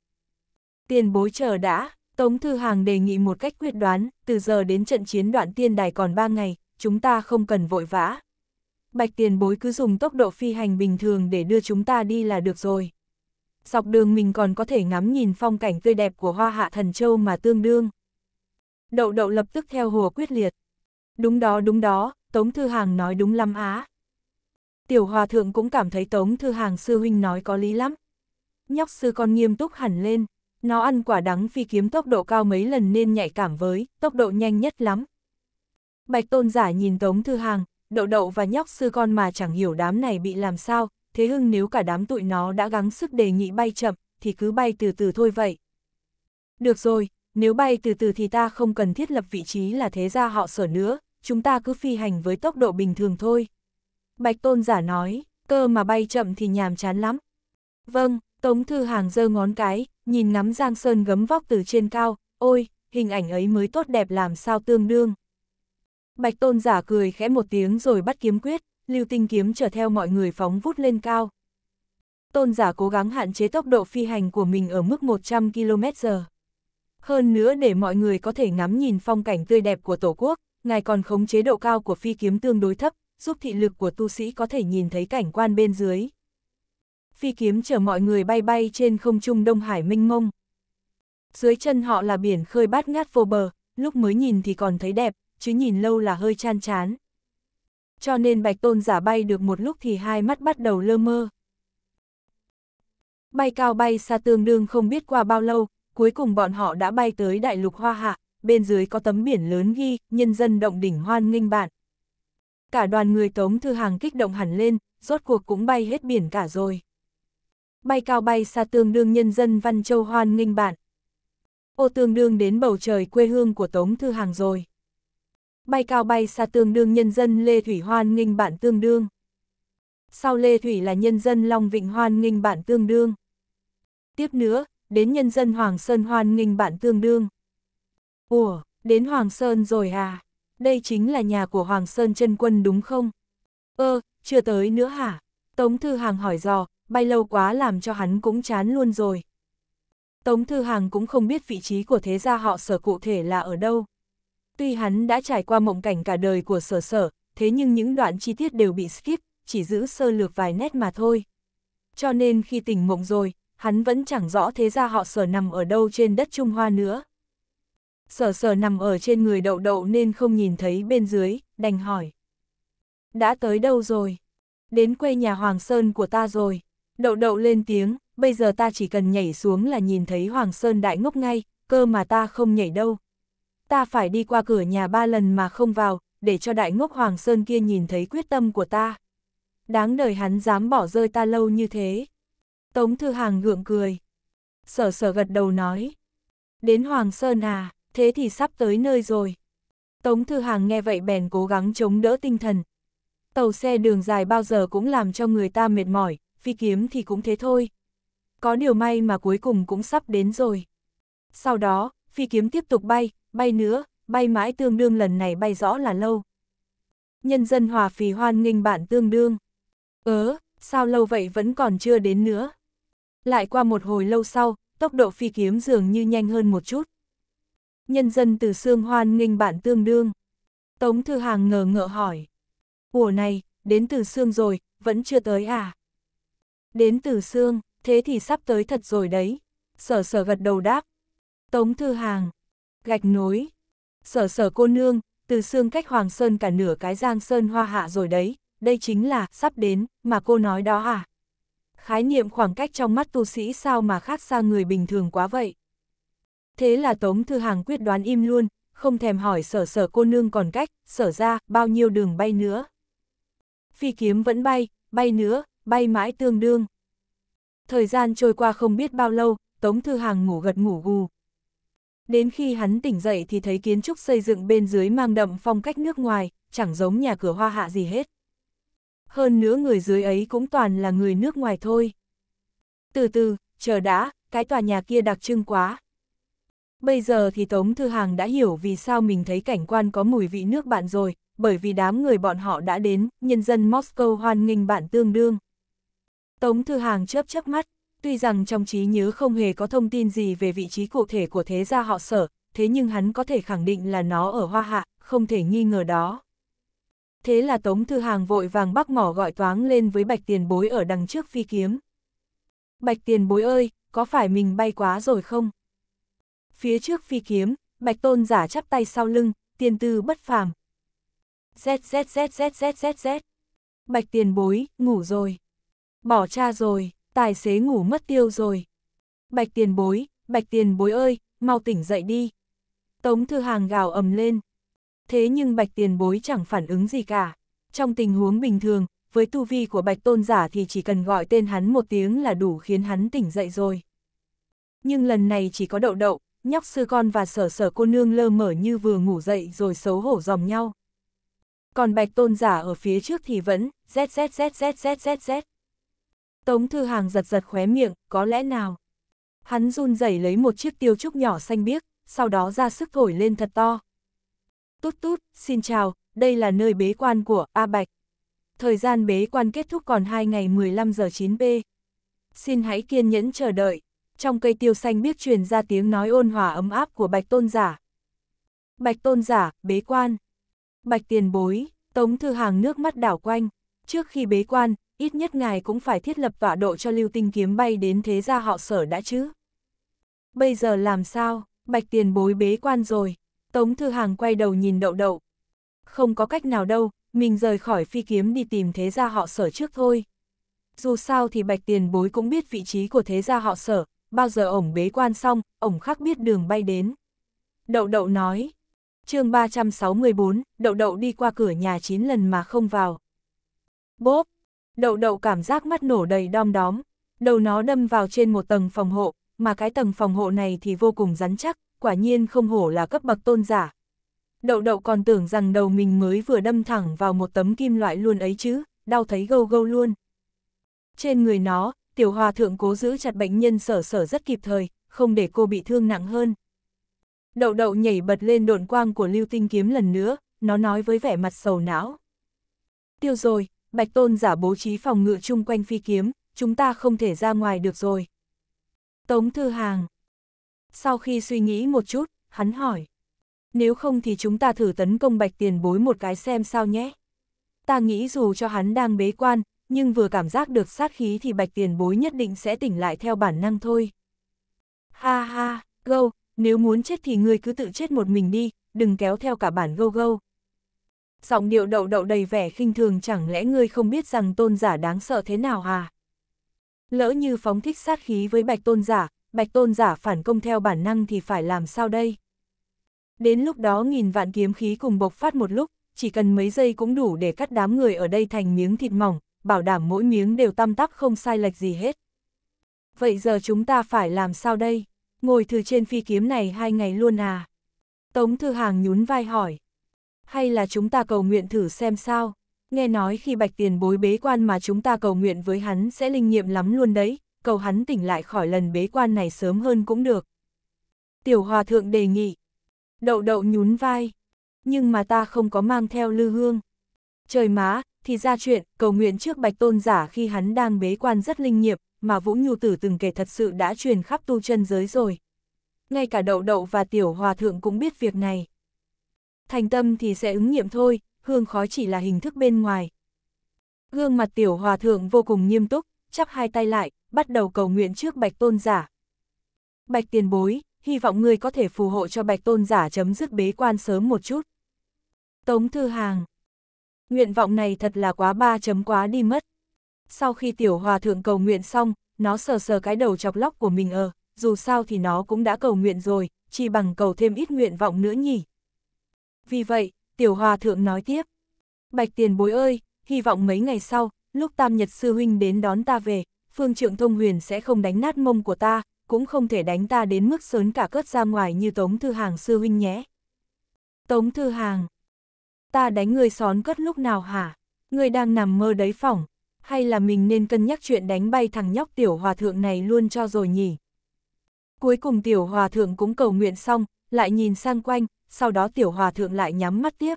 Tiền bối chờ đã, Tống Thư Hàng đề nghị một cách quyết đoán, từ giờ đến trận chiến đoạn tiên đài còn 3 ngày, chúng ta không cần vội vã. Bạch tiền bối cứ dùng tốc độ phi hành bình thường để đưa chúng ta đi là được rồi. Dọc đường mình còn có thể ngắm nhìn phong cảnh tươi đẹp của hoa hạ thần châu mà tương đương. Đậu đậu lập tức theo hùa quyết liệt. Đúng đó đúng đó, Tống Thư Hàng nói đúng lắm á. Tiểu hòa thượng cũng cảm thấy tống thư hàng sư huynh nói có lý lắm. Nhóc sư con nghiêm túc hẳn lên, nó ăn quả đắng phi kiếm tốc độ cao mấy lần nên nhạy cảm với, tốc độ nhanh nhất lắm. Bạch tôn giả nhìn tống thư hàng, đậu đậu và nhóc sư con mà chẳng hiểu đám này bị làm sao, thế hưng nếu cả đám tụi nó đã gắng sức đề nghị bay chậm, thì cứ bay từ từ thôi vậy. Được rồi, nếu bay từ từ thì ta không cần thiết lập vị trí là thế gia họ sở nữa, chúng ta cứ phi hành với tốc độ bình thường thôi. Bạch Tôn giả nói, cơ mà bay chậm thì nhàm chán lắm. Vâng, Tống Thư Hàng giơ ngón cái, nhìn ngắm Giang Sơn gấm vóc từ trên cao, ôi, hình ảnh ấy mới tốt đẹp làm sao tương đương. Bạch Tôn giả cười khẽ một tiếng rồi bắt kiếm quyết, lưu tinh kiếm trở theo mọi người phóng vút lên cao. Tôn giả cố gắng hạn chế tốc độ phi hành của mình ở mức 100 km h Hơn nữa để mọi người có thể ngắm nhìn phong cảnh tươi đẹp của Tổ quốc, ngài còn khống chế độ cao của phi kiếm tương đối thấp, giúp thị lực của tu sĩ có thể nhìn thấy cảnh quan bên dưới. Phi kiếm chở mọi người bay bay trên không trung Đông Hải minh mông. Dưới chân họ là biển khơi bát ngát vô bờ, lúc mới nhìn thì còn thấy đẹp, chứ nhìn lâu là hơi chan chán. Cho nên bạch tôn giả bay được một lúc thì hai mắt bắt đầu lơ mơ. Bay cao bay xa tương đương không biết qua bao lâu, cuối cùng bọn họ đã bay tới đại lục hoa hạ, bên dưới có tấm biển lớn ghi, nhân dân động đỉnh hoan nghênh bạn cả đoàn người Tống Thư Hàng kích động hẳn lên, rốt cuộc cũng bay hết biển cả rồi. Bay cao bay xa tương đương nhân dân Văn Châu hoan nghênh bạn. Ô tương đương đến bầu trời quê hương của Tống Thư Hàng rồi. Bay cao bay xa tương đương nhân dân Lê Thủy hoan nghênh bạn tương đương. Sau Lê Thủy là nhân dân Long Vịnh hoan nghênh bạn tương đương. Tiếp nữa, đến nhân dân Hoàng Sơn hoan nghênh bạn tương đương. Ủa, đến Hoàng Sơn rồi à? đây chính là nhà của Hoàng Sơn chân quân đúng không? Ơ, ờ, chưa tới nữa hả? Tống Thư Hàng hỏi dò, bay lâu quá làm cho hắn cũng chán luôn rồi. Tống Thư Hàng cũng không biết vị trí của thế gia họ sở cụ thể là ở đâu. Tuy hắn đã trải qua mộng cảnh cả đời của sở sở, thế nhưng những đoạn chi tiết đều bị skip, chỉ giữ sơ lược vài nét mà thôi. Cho nên khi tỉnh mộng rồi, hắn vẫn chẳng rõ thế gia họ sở nằm ở đâu trên đất Trung Hoa nữa sở sở nằm ở trên người đậu đậu nên không nhìn thấy bên dưới, đành hỏi. Đã tới đâu rồi? Đến quê nhà Hoàng Sơn của ta rồi. Đậu đậu lên tiếng, bây giờ ta chỉ cần nhảy xuống là nhìn thấy Hoàng Sơn đại ngốc ngay, cơ mà ta không nhảy đâu. Ta phải đi qua cửa nhà ba lần mà không vào, để cho đại ngốc Hoàng Sơn kia nhìn thấy quyết tâm của ta. Đáng đời hắn dám bỏ rơi ta lâu như thế. Tống Thư Hàng gượng cười. Sở sở gật đầu nói. Đến Hoàng Sơn à? thế thì sắp tới nơi rồi. Tống Thư Hàng nghe vậy bèn cố gắng chống đỡ tinh thần. Tàu xe đường dài bao giờ cũng làm cho người ta mệt mỏi, phi kiếm thì cũng thế thôi. Có điều may mà cuối cùng cũng sắp đến rồi. Sau đó, phi kiếm tiếp tục bay, bay nữa, bay mãi tương đương lần này bay rõ là lâu. Nhân dân hòa phì hoan nghênh bạn tương đương. Ớ, sao lâu vậy vẫn còn chưa đến nữa? Lại qua một hồi lâu sau, tốc độ phi kiếm dường như nhanh hơn một chút. Nhân dân từ xương hoan nghênh bạn tương đương. Tống Thư Hàng ngờ ngợ hỏi. Ủa này, đến từ xương rồi, vẫn chưa tới à? Đến từ xương, thế thì sắp tới thật rồi đấy. Sở sở gật đầu đáp. Tống Thư Hàng. Gạch nối. Sở sở cô nương, từ xương cách Hoàng Sơn cả nửa cái giang sơn hoa hạ rồi đấy. Đây chính là sắp đến mà cô nói đó à? Khái niệm khoảng cách trong mắt tu sĩ sao mà khác xa người bình thường quá vậy? Thế là Tống Thư Hàng quyết đoán im luôn, không thèm hỏi sở sở cô nương còn cách, sở ra, bao nhiêu đường bay nữa. Phi kiếm vẫn bay, bay nữa, bay mãi tương đương. Thời gian trôi qua không biết bao lâu, Tống Thư Hàng ngủ gật ngủ gù. Đến khi hắn tỉnh dậy thì thấy kiến trúc xây dựng bên dưới mang đậm phong cách nước ngoài, chẳng giống nhà cửa hoa hạ gì hết. Hơn nữa người dưới ấy cũng toàn là người nước ngoài thôi. Từ từ, chờ đã, cái tòa nhà kia đặc trưng quá, Bây giờ thì Tống Thư Hàng đã hiểu vì sao mình thấy cảnh quan có mùi vị nước bạn rồi, bởi vì đám người bọn họ đã đến, nhân dân Moscow hoan nghênh bạn tương đương. Tống Thư Hàng chớp chớp mắt, tuy rằng trong trí nhớ không hề có thông tin gì về vị trí cụ thể của thế gia họ sở, thế nhưng hắn có thể khẳng định là nó ở Hoa Hạ, không thể nghi ngờ đó. Thế là Tống Thư Hàng vội vàng bắc mỏ gọi toáng lên với Bạch Tiền Bối ở đằng trước phi kiếm. Bạch Tiền Bối ơi, có phải mình bay quá rồi không? phía trước phi kiếm, bạch tôn giả chắp tay sau lưng, tiền tư bất phàm. ZZZZZZZ. Bạch tiền bối, ngủ rồi. Bỏ cha rồi, tài xế ngủ mất tiêu rồi. Bạch tiền bối, bạch tiền bối ơi, mau tỉnh dậy đi. Tống thư hàng gào ầm lên. Thế nhưng bạch tiền bối chẳng phản ứng gì cả. Trong tình huống bình thường, với tu vi của bạch tôn giả thì chỉ cần gọi tên hắn một tiếng là đủ khiến hắn tỉnh dậy rồi. Nhưng lần này chỉ có đậu đậu, nhóc sư con và sở sở cô nương lơ mở như vừa ngủ dậy rồi xấu hổ dòm nhau. Còn bạch tôn giả ở phía trước thì vẫn, zzzzzzzzz. Tống thư hàng giật giật khóe miệng, có lẽ nào. Hắn run rẩy lấy một chiếc tiêu trúc nhỏ xanh biếc, sau đó ra sức thổi lên thật to. Tút tút, xin chào, đây là nơi bế quan của A Bạch. Thời gian bế quan kết thúc còn 2 ngày 15 giờ 9 b Xin hãy kiên nhẫn chờ đợi trong cây tiêu xanh biết truyền ra tiếng nói ôn hòa ấm áp của bạch tôn giả. Bạch tôn giả, bế quan. Bạch tiền bối, tống thư hàng nước mắt đảo quanh. Trước khi bế quan, ít nhất ngài cũng phải thiết lập tọa độ cho lưu tinh kiếm bay đến thế gia họ sở đã chứ. Bây giờ làm sao, bạch tiền bối bế quan rồi. Tống thư hàng quay đầu nhìn đậu đậu. Không có cách nào đâu, mình rời khỏi phi kiếm đi tìm thế gia họ sở trước thôi. Dù sao thì bạch tiền bối cũng biết vị trí của thế gia họ sở, bao giờ ổng bế quan xong, ổng khắc biết đường bay đến. Đậu đậu nói, chương 364, đậu đậu đi qua cửa nhà 9 lần mà không vào. Bốp, đậu đậu cảm giác mắt nổ đầy đom đóm, đầu nó đâm vào trên một tầng phòng hộ, mà cái tầng phòng hộ này thì vô cùng rắn chắc, quả nhiên không hổ là cấp bậc tôn giả. Đậu đậu còn tưởng rằng đầu mình mới vừa đâm thẳng vào một tấm kim loại luôn ấy chứ, đau thấy gâu gâu luôn. Trên người nó, tiểu hòa thượng cố giữ chặt bệnh nhân sở sở rất kịp thời, không để cô bị thương nặng hơn. Đậu đậu nhảy bật lên độn quang của lưu tinh kiếm lần nữa, nó nói với vẻ mặt sầu não. Tiêu rồi, bạch tôn giả bố trí phòng ngự chung quanh phi kiếm, chúng ta không thể ra ngoài được rồi. Tống Thư Hàng Sau khi suy nghĩ một chút, hắn hỏi. Nếu không thì chúng ta thử tấn công bạch tiền bối một cái xem sao nhé. Ta nghĩ dù cho hắn đang bế quan, nhưng vừa cảm giác được sát khí thì bạch tiền bối nhất định sẽ tỉnh lại theo bản năng thôi. Ha ha, gâu, nếu muốn chết thì ngươi cứ tự chết một mình đi, đừng kéo theo cả bản gâu gâu. Giọng điệu đậu đậu đầy vẻ khinh thường chẳng lẽ ngươi không biết rằng tôn giả đáng sợ thế nào à Lỡ như phóng thích sát khí với bạch tôn giả, bạch tôn giả phản công theo bản năng thì phải làm sao đây? Đến lúc đó nghìn vạn kiếm khí cùng bộc phát một lúc, chỉ cần mấy giây cũng đủ để cắt đám người ở đây thành miếng thịt mỏng, bảo đảm mỗi miếng đều tăm tắc không sai lệch gì hết. Vậy giờ chúng ta phải làm sao đây? Ngồi thư trên phi kiếm này hai ngày luôn à? Tống Thư Hàng nhún vai hỏi. Hay là chúng ta cầu nguyện thử xem sao? Nghe nói khi bạch tiền bối bế quan mà chúng ta cầu nguyện với hắn sẽ linh nghiệm lắm luôn đấy, cầu hắn tỉnh lại khỏi lần bế quan này sớm hơn cũng được. Tiểu Hòa Thượng đề nghị. Đậu đậu nhún vai. Nhưng mà ta không có mang theo lư hương. Trời má, thì ra chuyện, cầu nguyện trước bạch tôn giả khi hắn đang bế quan rất linh nghiệp, mà Vũ Nhu Tử từng kể thật sự đã truyền khắp tu chân giới rồi. Ngay cả đậu đậu và tiểu hòa thượng cũng biết việc này. Thành tâm thì sẽ ứng nghiệm thôi, hương khói chỉ là hình thức bên ngoài. Gương mặt tiểu hòa thượng vô cùng nghiêm túc, chắp hai tay lại, bắt đầu cầu nguyện trước bạch tôn giả. Bạch tiền bối, hy vọng người có thể phù hộ cho bạch tôn giả chấm dứt bế quan sớm một chút. Tống Thư Hàng Nguyện vọng này thật là quá ba chấm quá đi mất. Sau khi tiểu hòa thượng cầu nguyện xong, nó sờ sờ cái đầu chọc lóc của mình ờ, dù sao thì nó cũng đã cầu nguyện rồi, chỉ bằng cầu thêm ít nguyện vọng nữa nhỉ. Vì vậy, tiểu hòa thượng nói tiếp, Bạch tiền bối ơi, hy vọng mấy ngày sau, lúc tam nhật sư huynh đến đón ta về, phương trượng thông huyền sẽ không đánh nát mông của ta, cũng không thể đánh ta đến mức sớn cả cất ra ngoài như Tống Thư Hàng sư huynh nhé. Tống Thư Hàng, ta đánh người xón cất lúc nào hả? Người đang nằm mơ đấy phỏng, hay là mình nên cân nhắc chuyện đánh bay thằng nhóc tiểu hòa thượng này luôn cho rồi nhỉ? Cuối cùng tiểu hòa thượng cũng cầu nguyện xong, lại nhìn sang quanh, sau đó tiểu hòa thượng lại nhắm mắt tiếp.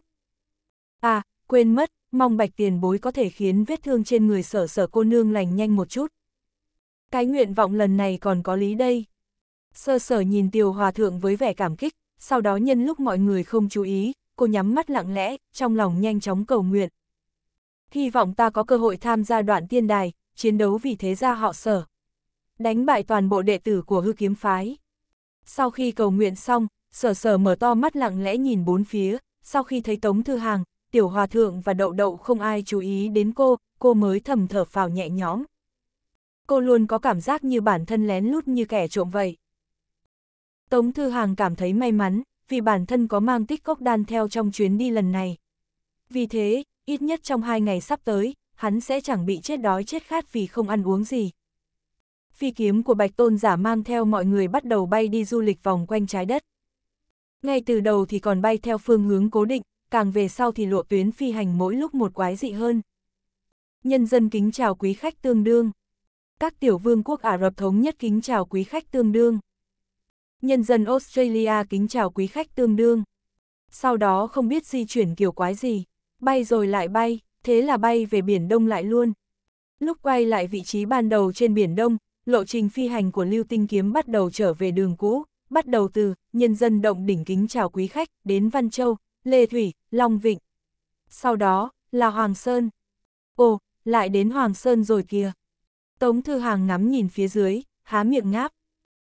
À, quên mất, mong bạch tiền bối có thể khiến vết thương trên người sở sở cô nương lành nhanh một chút. Cái nguyện vọng lần này còn có lý đây. Sơ sở nhìn tiểu hòa thượng với vẻ cảm kích, sau đó nhân lúc mọi người không chú ý, cô nhắm mắt lặng lẽ, trong lòng nhanh chóng cầu nguyện. Hy vọng ta có cơ hội tham gia đoạn tiên đài, chiến đấu vì thế gia họ sở. Đánh bại toàn bộ đệ tử của hư kiếm phái. Sau khi cầu nguyện xong, sở sở mở to mắt lặng lẽ nhìn bốn phía, sau khi thấy Tống Thư Hàng, Tiểu Hòa Thượng và Đậu Đậu không ai chú ý đến cô, cô mới thầm thở phào nhẹ nhõm. Cô luôn có cảm giác như bản thân lén lút như kẻ trộm vậy. Tống Thư Hàng cảm thấy may mắn, vì bản thân có mang tích cốc đan theo trong chuyến đi lần này. Vì thế, ít nhất trong hai ngày sắp tới, hắn sẽ chẳng bị chết đói chết khát vì không ăn uống gì. Phi kiếm của Bạch Tôn giả mang theo mọi người bắt đầu bay đi du lịch vòng quanh trái đất. Ngay từ đầu thì còn bay theo phương hướng cố định, càng về sau thì lộ tuyến phi hành mỗi lúc một quái dị hơn. Nhân dân kính chào quý khách tương đương. Các tiểu vương quốc Ả Rập Thống nhất kính chào quý khách tương đương. Nhân dân Australia kính chào quý khách tương đương. Sau đó không biết di chuyển kiểu quái gì, bay rồi lại bay, thế là bay về Biển Đông lại luôn. Lúc quay lại vị trí ban đầu trên Biển Đông, lộ trình phi hành của Lưu Tinh Kiếm bắt đầu trở về đường cũ, bắt đầu từ nhân dân động đỉnh kính chào quý khách đến Văn Châu, Lê Thủy, Long Vịnh. Sau đó là Hoàng Sơn. Ồ, lại đến Hoàng Sơn rồi kìa. Tống Thư Hàng ngắm nhìn phía dưới, há miệng ngáp.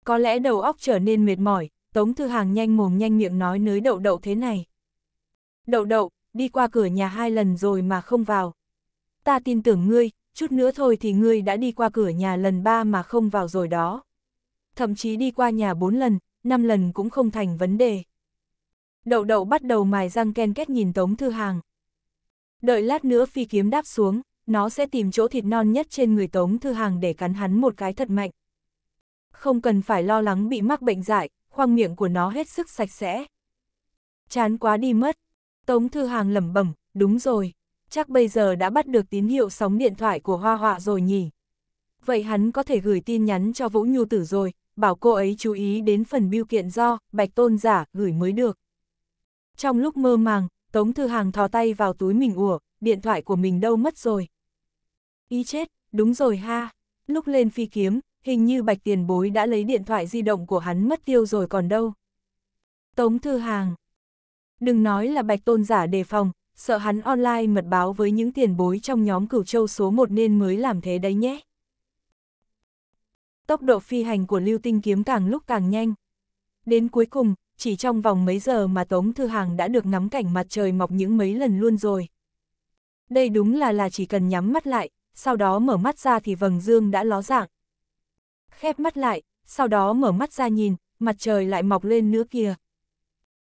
Có lẽ đầu óc trở nên mệt mỏi, Tống Thư Hàng nhanh mồm nhanh miệng nói nới đậu đậu thế này. Đậu đậu, đi qua cửa nhà hai lần rồi mà không vào. Ta tin tưởng ngươi, chút nữa thôi thì ngươi đã đi qua cửa nhà lần ba mà không vào rồi đó. Thậm chí đi qua nhà bốn lần, năm lần cũng không thành vấn đề. Đậu đậu bắt đầu mài răng ken kết nhìn Tống Thư Hàng. Đợi lát nữa phi kiếm đáp xuống, nó sẽ tìm chỗ thịt non nhất trên người Tống Thư Hàng để cắn hắn một cái thật mạnh không cần phải lo lắng bị mắc bệnh dại, khoang miệng của nó hết sức sạch sẽ. Chán quá đi mất. Tống Thư Hàng lẩm bẩm, đúng rồi, chắc bây giờ đã bắt được tín hiệu sóng điện thoại của Hoa Họa rồi nhỉ. Vậy hắn có thể gửi tin nhắn cho Vũ Nhu Tử rồi, bảo cô ấy chú ý đến phần biêu kiện do Bạch Tôn giả gửi mới được. Trong lúc mơ màng, Tống Thư Hàng thò tay vào túi mình ủa, điện thoại của mình đâu mất rồi. Ý chết, đúng rồi ha. Lúc lên phi kiếm, hình như bạch tiền bối đã lấy điện thoại di động của hắn mất tiêu rồi còn đâu. Tống Thư Hàng Đừng nói là bạch tôn giả đề phòng, sợ hắn online mật báo với những tiền bối trong nhóm cửu châu số 1 nên mới làm thế đấy nhé. Tốc độ phi hành của lưu tinh kiếm càng lúc càng nhanh. Đến cuối cùng, chỉ trong vòng mấy giờ mà Tống Thư Hàng đã được ngắm cảnh mặt trời mọc những mấy lần luôn rồi. Đây đúng là là chỉ cần nhắm mắt lại, sau đó mở mắt ra thì vầng dương đã ló dạng khép mắt lại, sau đó mở mắt ra nhìn, mặt trời lại mọc lên nữa kìa.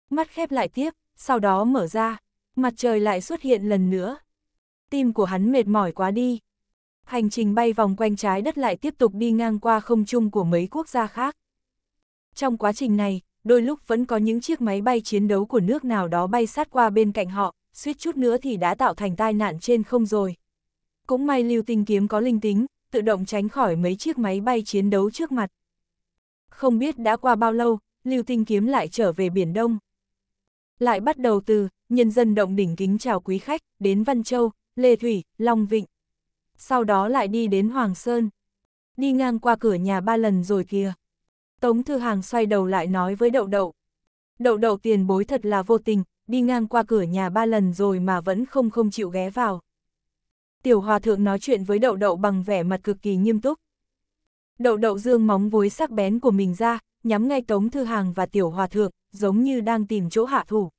Mắt khép lại tiếp, sau đó mở ra, mặt trời lại xuất hiện lần nữa. Tim của hắn mệt mỏi quá đi. Hành trình bay vòng quanh trái đất lại tiếp tục đi ngang qua không trung của mấy quốc gia khác. Trong quá trình này, đôi lúc vẫn có những chiếc máy bay chiến đấu của nước nào đó bay sát qua bên cạnh họ, suýt chút nữa thì đã tạo thành tai nạn trên không rồi. Cũng may lưu tinh kiếm có linh tính, tự động tránh khỏi mấy chiếc máy bay chiến đấu trước mặt. Không biết đã qua bao lâu, lưu tinh kiếm lại trở về Biển Đông. Lại bắt đầu từ, nhân dân động đỉnh kính chào quý khách, đến Văn Châu, Lê Thủy, Long Vịnh. Sau đó lại đi đến Hoàng Sơn. Đi ngang qua cửa nhà ba lần rồi kìa. Tống Thư Hàng xoay đầu lại nói với Đậu Đậu. Đậu Đậu tiền bối thật là vô tình, đi ngang qua cửa nhà ba lần rồi mà vẫn không không chịu ghé vào tiểu hòa thượng nói chuyện với đậu đậu bằng vẻ mặt cực kỳ nghiêm túc. Đậu đậu dương móng vối sắc bén của mình ra, nhắm ngay Tống Thư Hàng và tiểu hòa thượng, giống như đang tìm chỗ hạ thủ.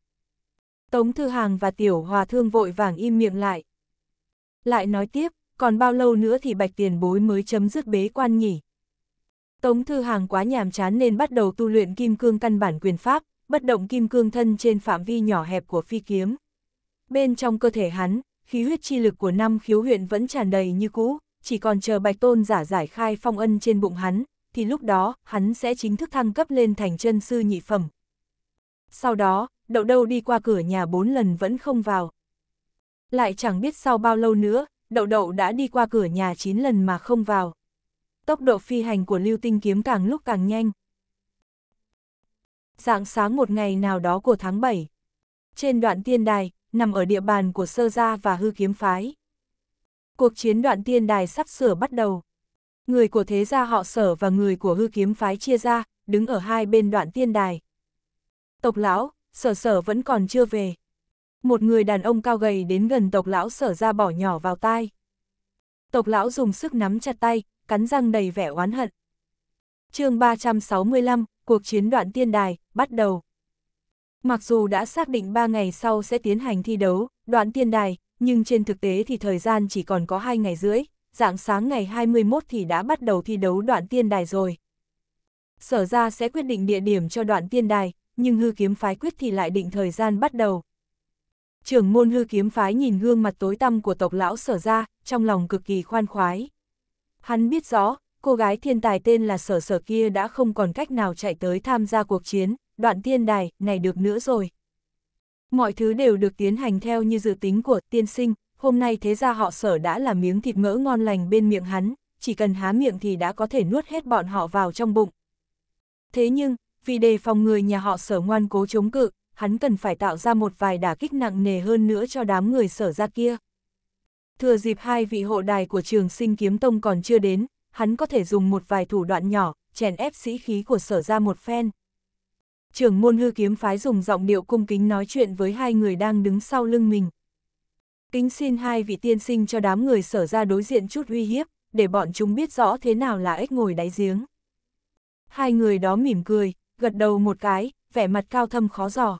Tống Thư Hàng và tiểu hòa thương vội vàng im miệng lại. Lại nói tiếp, còn bao lâu nữa thì bạch tiền bối mới chấm dứt bế quan nhỉ? Tống Thư Hàng quá nhàm chán nên bắt đầu tu luyện kim cương căn bản quyền pháp, bất động kim cương thân trên phạm vi nhỏ hẹp của phi kiếm. Bên trong cơ thể hắn, khí huyết chi lực của năm khiếu huyện vẫn tràn đầy như cũ, chỉ còn chờ bạch tôn giả giải khai phong ân trên bụng hắn, thì lúc đó hắn sẽ chính thức thăng cấp lên thành chân sư nhị phẩm. Sau đó, đậu đâu đi qua cửa nhà bốn lần vẫn không vào. Lại chẳng biết sau bao lâu nữa, đậu đậu đã đi qua cửa nhà chín lần mà không vào. Tốc độ phi hành của lưu tinh kiếm càng lúc càng nhanh. Dạng sáng một ngày nào đó của tháng 7, trên đoạn tiên đài, nằm ở địa bàn của Sơ Gia và Hư Kiếm Phái. Cuộc chiến đoạn tiên đài sắp sửa bắt đầu. Người của thế gia họ sở và người của hư kiếm phái chia ra, đứng ở hai bên đoạn tiên đài. Tộc lão, sở sở vẫn còn chưa về. Một người đàn ông cao gầy đến gần tộc lão sở ra bỏ nhỏ vào tai. Tộc lão dùng sức nắm chặt tay, cắn răng đầy vẻ oán hận. chương 365, cuộc chiến đoạn tiên đài, bắt đầu. Mặc dù đã xác định 3 ngày sau sẽ tiến hành thi đấu, đoạn tiên đài, nhưng trên thực tế thì thời gian chỉ còn có 2 ngày rưỡi, dạng sáng ngày 21 thì đã bắt đầu thi đấu đoạn tiên đài rồi. Sở ra sẽ quyết định địa điểm cho đoạn tiên đài, nhưng hư kiếm phái quyết thì lại định thời gian bắt đầu. Trưởng môn hư kiếm phái nhìn gương mặt tối tăm của tộc lão sở ra, trong lòng cực kỳ khoan khoái. Hắn biết rõ, cô gái thiên tài tên là sở sở kia đã không còn cách nào chạy tới tham gia cuộc chiến, đoạn tiên đài, này được nữa rồi. Mọi thứ đều được tiến hành theo như dự tính của tiên sinh, hôm nay thế ra họ sở đã là miếng thịt mỡ ngon lành bên miệng hắn, chỉ cần há miệng thì đã có thể nuốt hết bọn họ vào trong bụng. Thế nhưng, vì đề phòng người nhà họ sở ngoan cố chống cự, hắn cần phải tạo ra một vài đả kích nặng nề hơn nữa cho đám người sở ra kia. Thừa dịp hai vị hộ đài của trường sinh kiếm tông còn chưa đến, hắn có thể dùng một vài thủ đoạn nhỏ, chèn ép sĩ khí của sở ra một phen. Trưởng môn hư kiếm phái dùng giọng điệu cung kính nói chuyện với hai người đang đứng sau lưng mình. Kính xin hai vị tiên sinh cho đám người sở ra đối diện chút uy hiếp, để bọn chúng biết rõ thế nào là ếch ngồi đáy giếng. Hai người đó mỉm cười, gật đầu một cái, vẻ mặt cao thâm khó giò.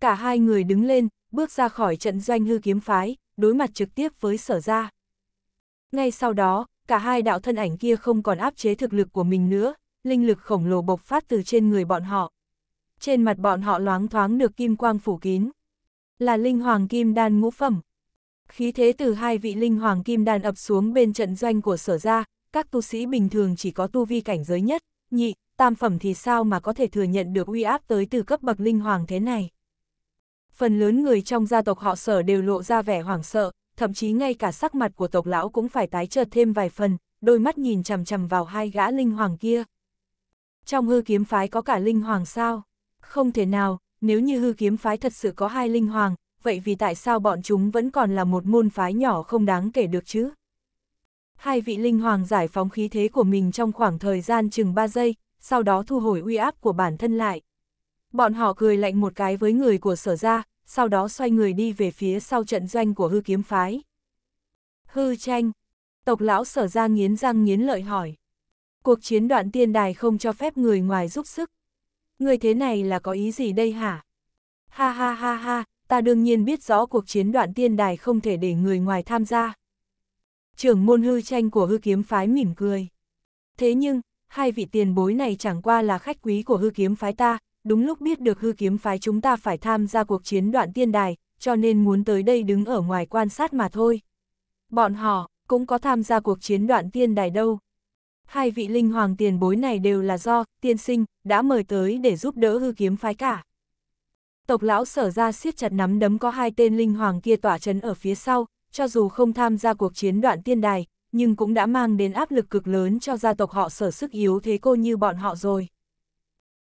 Cả hai người đứng lên, bước ra khỏi trận doanh hư kiếm phái, đối mặt trực tiếp với sở ra. Ngay sau đó, cả hai đạo thân ảnh kia không còn áp chế thực lực của mình nữa, linh lực khổng lồ bộc phát từ trên người bọn họ trên mặt bọn họ loáng thoáng được kim quang phủ kín. Là linh hoàng kim đan ngũ phẩm. Khí thế từ hai vị linh hoàng kim đan ập xuống bên trận doanh của sở gia các tu sĩ bình thường chỉ có tu vi cảnh giới nhất, nhị, tam phẩm thì sao mà có thể thừa nhận được uy áp tới từ cấp bậc linh hoàng thế này. Phần lớn người trong gia tộc họ sở đều lộ ra vẻ hoảng sợ, thậm chí ngay cả sắc mặt của tộc lão cũng phải tái chợt thêm vài phần, đôi mắt nhìn chằm chằm vào hai gã linh hoàng kia. Trong hư kiếm phái có cả linh hoàng sao? Không thể nào, nếu như hư kiếm phái thật sự có hai linh hoàng, vậy vì tại sao bọn chúng vẫn còn là một môn phái nhỏ không đáng kể được chứ? Hai vị linh hoàng giải phóng khí thế của mình trong khoảng thời gian chừng 3 giây, sau đó thu hồi uy áp của bản thân lại. Bọn họ cười lạnh một cái với người của sở ra, sau đó xoay người đi về phía sau trận doanh của hư kiếm phái. Hư tranh, tộc lão sở ra nghiến răng nghiến lợi hỏi. Cuộc chiến đoạn tiên đài không cho phép người ngoài giúp sức người thế này là có ý gì đây hả? Ha ha ha ha, ta đương nhiên biết rõ cuộc chiến đoạn tiên đài không thể để người ngoài tham gia. Trưởng môn hư tranh của hư kiếm phái mỉm cười. Thế nhưng, hai vị tiền bối này chẳng qua là khách quý của hư kiếm phái ta, đúng lúc biết được hư kiếm phái chúng ta phải tham gia cuộc chiến đoạn tiên đài, cho nên muốn tới đây đứng ở ngoài quan sát mà thôi. Bọn họ cũng có tham gia cuộc chiến đoạn tiên đài đâu hai vị linh hoàng tiền bối này đều là do, tiên sinh, đã mời tới để giúp đỡ hư kiếm phái cả. Tộc lão sở ra siết chặt nắm đấm có hai tên linh hoàng kia tỏa chấn ở phía sau, cho dù không tham gia cuộc chiến đoạn tiên đài, nhưng cũng đã mang đến áp lực cực lớn cho gia tộc họ sở sức yếu thế cô như bọn họ rồi.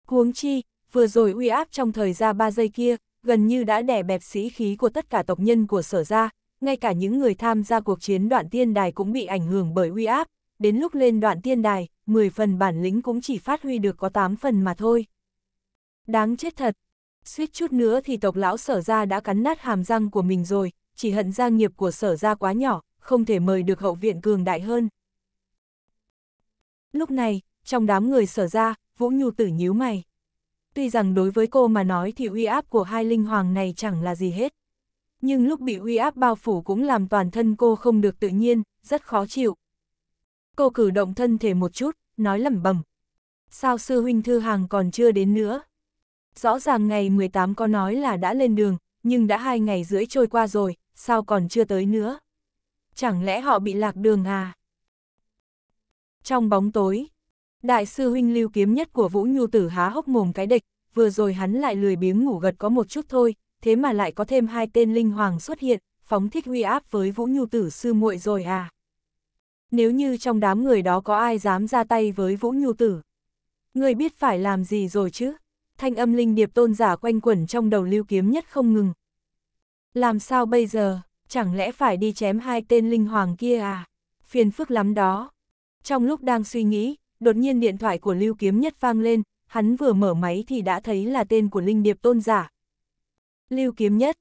Huống chi, vừa rồi uy áp trong thời gian 3 giây kia, gần như đã đè bẹp sĩ khí của tất cả tộc nhân của sở gia, ngay cả những người tham gia cuộc chiến đoạn tiên đài cũng bị ảnh hưởng bởi uy áp, đến lúc lên đoạn tiên đài, 10 phần bản lĩnh cũng chỉ phát huy được có 8 phần mà thôi. Đáng chết thật, suýt chút nữa thì tộc lão sở ra đã cắn nát hàm răng của mình rồi, chỉ hận gia nghiệp của sở ra quá nhỏ, không thể mời được hậu viện cường đại hơn. Lúc này, trong đám người sở ra, Vũ Nhu tử nhíu mày. Tuy rằng đối với cô mà nói thì uy áp của hai linh hoàng này chẳng là gì hết. Nhưng lúc bị uy áp bao phủ cũng làm toàn thân cô không được tự nhiên, rất khó chịu. Cô cử động thân thể một chút, nói lẩm bẩm. Sao sư huynh thư hàng còn chưa đến nữa? Rõ ràng ngày 18 có nói là đã lên đường, nhưng đã hai ngày rưỡi trôi qua rồi, sao còn chưa tới nữa? Chẳng lẽ họ bị lạc đường à? Trong bóng tối, đại sư huynh lưu kiếm nhất của Vũ Nhu Tử há hốc mồm cái địch, vừa rồi hắn lại lười biếng ngủ gật có một chút thôi, thế mà lại có thêm hai tên linh hoàng xuất hiện, phóng thích huy áp với Vũ Nhu Tử sư muội rồi à? nếu như trong đám người đó có ai dám ra tay với Vũ Nhu Tử. Người biết phải làm gì rồi chứ? Thanh âm linh điệp tôn giả quanh quẩn trong đầu lưu kiếm nhất không ngừng. Làm sao bây giờ, chẳng lẽ phải đi chém hai tên linh hoàng kia à? Phiền phức lắm đó. Trong lúc đang suy nghĩ, đột nhiên điện thoại của lưu kiếm nhất vang lên, hắn vừa mở máy thì đã thấy là tên của linh điệp tôn giả. Lưu kiếm nhất.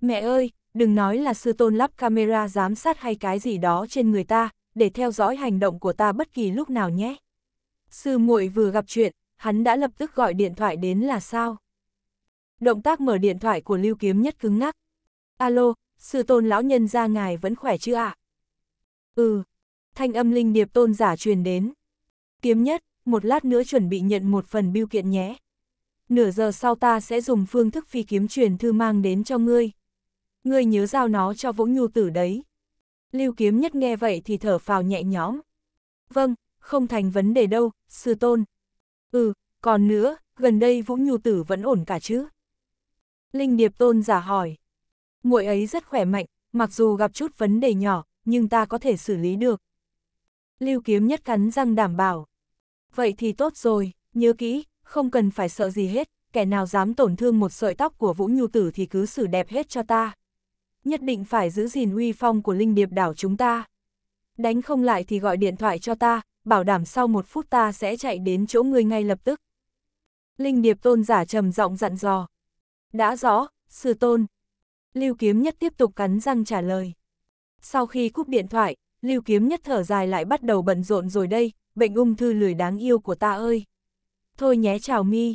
Mẹ ơi, đừng nói là sư tôn lắp camera giám sát hay cái gì đó trên người ta, để theo dõi hành động của ta bất kỳ lúc nào nhé. Sư muội vừa gặp chuyện, hắn đã lập tức gọi điện thoại đến là sao? Động tác mở điện thoại của Lưu Kiếm Nhất cứng ngắc. Alo, sư tôn lão nhân ra ngài vẫn khỏe chứ ạ? Ừ, thanh âm linh điệp tôn giả truyền đến. Kiếm Nhất, một lát nữa chuẩn bị nhận một phần biêu kiện nhé. Nửa giờ sau ta sẽ dùng phương thức phi kiếm truyền thư mang đến cho ngươi. Ngươi nhớ giao nó cho vũ Nhu Tử đấy. Lưu Kiếm Nhất nghe vậy thì thở phào nhẹ nhõm. Vâng, không thành vấn đề đâu, sư tôn. Ừ, còn nữa, gần đây Vũ Nhu Tử vẫn ổn cả chứ? Linh Điệp Tôn giả hỏi. Muội ấy rất khỏe mạnh, mặc dù gặp chút vấn đề nhỏ, nhưng ta có thể xử lý được. Lưu Kiếm Nhất cắn răng đảm bảo. Vậy thì tốt rồi, nhớ kỹ, không cần phải sợ gì hết, kẻ nào dám tổn thương một sợi tóc của Vũ Nhu Tử thì cứ xử đẹp hết cho ta nhất định phải giữ gìn uy phong của linh điệp đảo chúng ta. Đánh không lại thì gọi điện thoại cho ta, bảo đảm sau một phút ta sẽ chạy đến chỗ ngươi ngay lập tức. Linh điệp tôn giả trầm giọng dặn dò. Đã rõ, sư tôn. Lưu kiếm nhất tiếp tục cắn răng trả lời. Sau khi cúp điện thoại, lưu kiếm nhất thở dài lại bắt đầu bận rộn rồi đây, bệnh ung thư lười đáng yêu của ta ơi. Thôi nhé chào mi.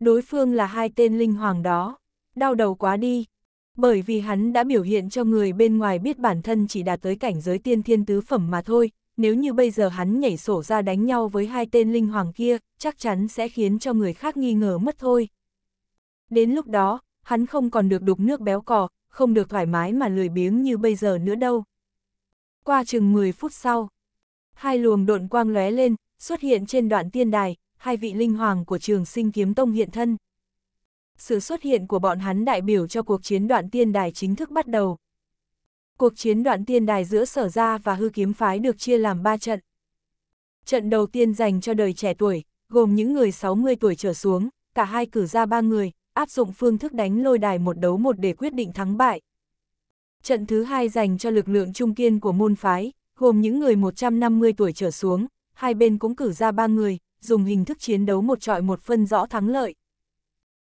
Đối phương là hai tên linh hoàng đó. Đau đầu quá đi, bởi vì hắn đã biểu hiện cho người bên ngoài biết bản thân chỉ đạt tới cảnh giới tiên thiên tứ phẩm mà thôi, nếu như bây giờ hắn nhảy sổ ra đánh nhau với hai tên linh hoàng kia, chắc chắn sẽ khiến cho người khác nghi ngờ mất thôi. Đến lúc đó, hắn không còn được đục nước béo cò, không được thoải mái mà lười biếng như bây giờ nữa đâu. Qua chừng 10 phút sau, hai luồng độn quang lóe lên, xuất hiện trên đoạn tiên đài, hai vị linh hoàng của trường sinh kiếm tông hiện thân sự xuất hiện của bọn hắn đại biểu cho cuộc chiến đoạn tiên đài chính thức bắt đầu. Cuộc chiến đoạn tiên đài giữa sở gia và hư kiếm phái được chia làm 3 trận. Trận đầu tiên dành cho đời trẻ tuổi, gồm những người 60 tuổi trở xuống, cả hai cử ra 3 người, áp dụng phương thức đánh lôi đài một đấu một để quyết định thắng bại. Trận thứ hai dành cho lực lượng trung kiên của môn phái, gồm những người 150 tuổi trở xuống, hai bên cũng cử ra 3 người, dùng hình thức chiến đấu một trọi một phân rõ thắng lợi,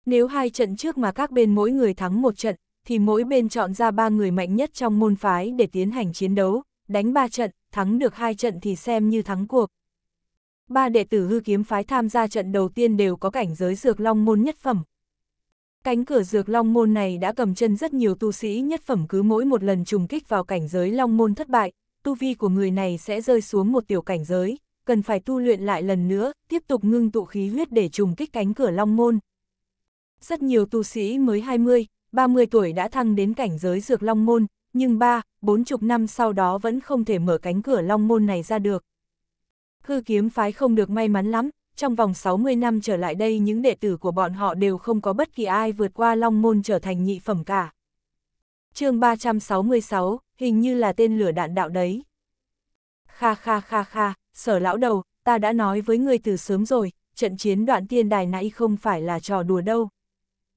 nếu hai trận trước mà các bên mỗi người thắng một trận, thì mỗi bên chọn ra ba người mạnh nhất trong môn phái để tiến hành chiến đấu, đánh ba trận, thắng được hai trận thì xem như thắng cuộc. Ba đệ tử hư kiếm phái tham gia trận đầu tiên đều có cảnh giới dược long môn nhất phẩm. Cánh cửa dược long môn này đã cầm chân rất nhiều tu sĩ nhất phẩm cứ mỗi một lần trùng kích vào cảnh giới long môn thất bại, tu vi của người này sẽ rơi xuống một tiểu cảnh giới, cần phải tu luyện lại lần nữa, tiếp tục ngưng tụ khí huyết để trùng kích cánh cửa long môn. Rất nhiều tu sĩ mới 20, 30 tuổi đã thăng đến cảnh giới dược long môn, nhưng ba, bốn chục năm sau đó vẫn không thể mở cánh cửa long môn này ra được. Hư kiếm phái không được may mắn lắm, trong vòng 60 năm trở lại đây những đệ tử của bọn họ đều không có bất kỳ ai vượt qua long môn trở thành nhị phẩm cả. chương 366, hình như là tên lửa đạn đạo đấy. Kha kha kha kha, sở lão đầu, ta đã nói với người từ sớm rồi, trận chiến đoạn tiên đài nãy không phải là trò đùa đâu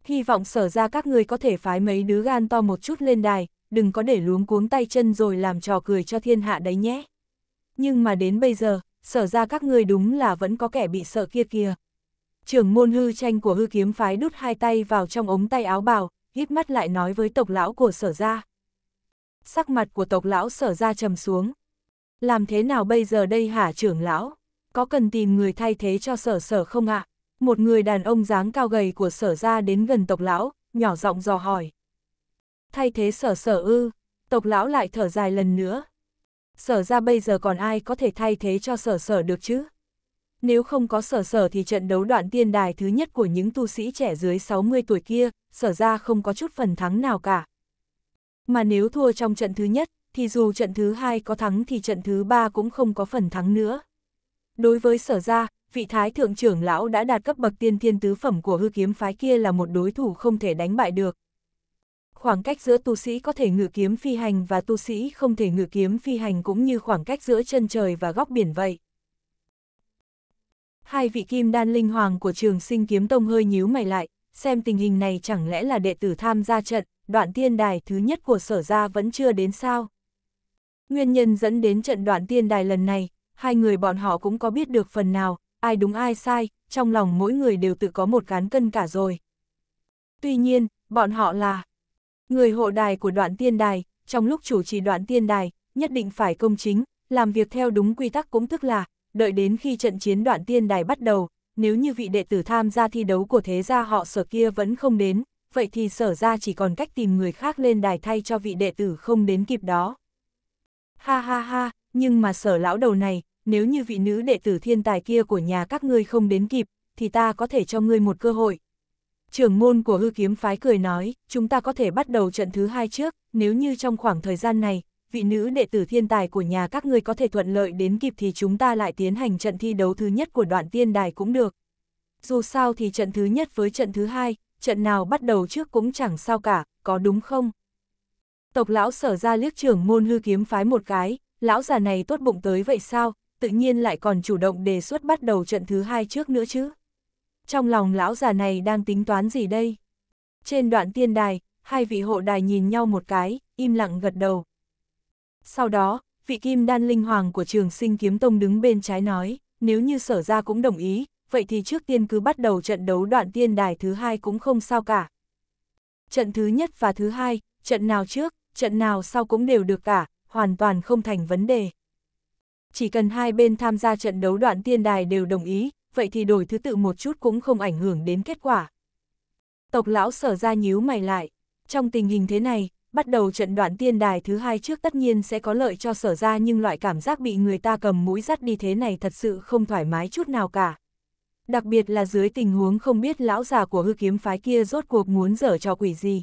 hy vọng sở ra các người có thể phái mấy đứa gan to một chút lên đài, đừng có để luống cuống tay chân rồi làm trò cười cho thiên hạ đấy nhé. Nhưng mà đến bây giờ, sở ra các người đúng là vẫn có kẻ bị sợ kia kia. Trưởng môn hư tranh của hư kiếm phái đút hai tay vào trong ống tay áo bào, hít mắt lại nói với tộc lão của sở ra. Sắc mặt của tộc lão sở ra trầm xuống. Làm thế nào bây giờ đây hả trưởng lão? Có cần tìm người thay thế cho sở sở không ạ? À? một người đàn ông dáng cao gầy của sở ra đến gần tộc lão, nhỏ giọng dò hỏi. Thay thế sở sở ư, tộc lão lại thở dài lần nữa. Sở ra bây giờ còn ai có thể thay thế cho sở sở được chứ? Nếu không có sở sở thì trận đấu đoạn tiên đài thứ nhất của những tu sĩ trẻ dưới 60 tuổi kia, sở ra không có chút phần thắng nào cả. Mà nếu thua trong trận thứ nhất, thì dù trận thứ hai có thắng thì trận thứ ba cũng không có phần thắng nữa. Đối với sở ra, vị thái thượng trưởng lão đã đạt cấp bậc tiên thiên tứ phẩm của hư kiếm phái kia là một đối thủ không thể đánh bại được. Khoảng cách giữa tu sĩ có thể ngự kiếm phi hành và tu sĩ không thể ngự kiếm phi hành cũng như khoảng cách giữa chân trời và góc biển vậy. Hai vị kim đan linh hoàng của trường sinh kiếm tông hơi nhíu mày lại, xem tình hình này chẳng lẽ là đệ tử tham gia trận, đoạn tiên đài thứ nhất của sở gia vẫn chưa đến sao. Nguyên nhân dẫn đến trận đoạn tiên đài lần này, hai người bọn họ cũng có biết được phần nào, ai đúng ai sai, trong lòng mỗi người đều tự có một cán cân cả rồi. Tuy nhiên, bọn họ là người hộ đài của đoạn tiên đài, trong lúc chủ trì đoạn tiên đài, nhất định phải công chính, làm việc theo đúng quy tắc cũng tức là, đợi đến khi trận chiến đoạn tiên đài bắt đầu, nếu như vị đệ tử tham gia thi đấu của thế gia họ sở kia vẫn không đến, vậy thì sở ra chỉ còn cách tìm người khác lên đài thay cho vị đệ tử không đến kịp đó. Ha ha ha, nhưng mà sở lão đầu này, nếu như vị nữ đệ tử thiên tài kia của nhà các ngươi không đến kịp, thì ta có thể cho ngươi một cơ hội. Trưởng môn của hư kiếm phái cười nói, chúng ta có thể bắt đầu trận thứ hai trước, nếu như trong khoảng thời gian này, vị nữ đệ tử thiên tài của nhà các ngươi có thể thuận lợi đến kịp thì chúng ta lại tiến hành trận thi đấu thứ nhất của đoạn tiên đài cũng được. Dù sao thì trận thứ nhất với trận thứ hai, trận nào bắt đầu trước cũng chẳng sao cả, có đúng không? Tộc lão sở ra liếc trưởng môn hư kiếm phái một cái, lão già này tốt bụng tới vậy sao, tự nhiên lại còn chủ động đề xuất bắt đầu trận thứ hai trước nữa chứ. Trong lòng lão già này đang tính toán gì đây? Trên đoạn tiên đài, hai vị hộ đài nhìn nhau một cái, im lặng gật đầu. Sau đó, vị kim đan linh hoàng của trường sinh kiếm tông đứng bên trái nói, nếu như sở ra cũng đồng ý, vậy thì trước tiên cứ bắt đầu trận đấu đoạn tiên đài thứ hai cũng không sao cả. Trận thứ nhất và thứ hai, trận nào trước, trận nào sau cũng đều được cả, hoàn toàn không thành vấn đề chỉ cần hai bên tham gia trận đấu đoạn tiên đài đều đồng ý, vậy thì đổi thứ tự một chút cũng không ảnh hưởng đến kết quả. Tộc lão sở ra nhíu mày lại, trong tình hình thế này, bắt đầu trận đoạn tiên đài thứ hai trước tất nhiên sẽ có lợi cho sở ra nhưng loại cảm giác bị người ta cầm mũi dắt đi thế này thật sự không thoải mái chút nào cả. Đặc biệt là dưới tình huống không biết lão già của hư kiếm phái kia rốt cuộc muốn dở cho quỷ gì.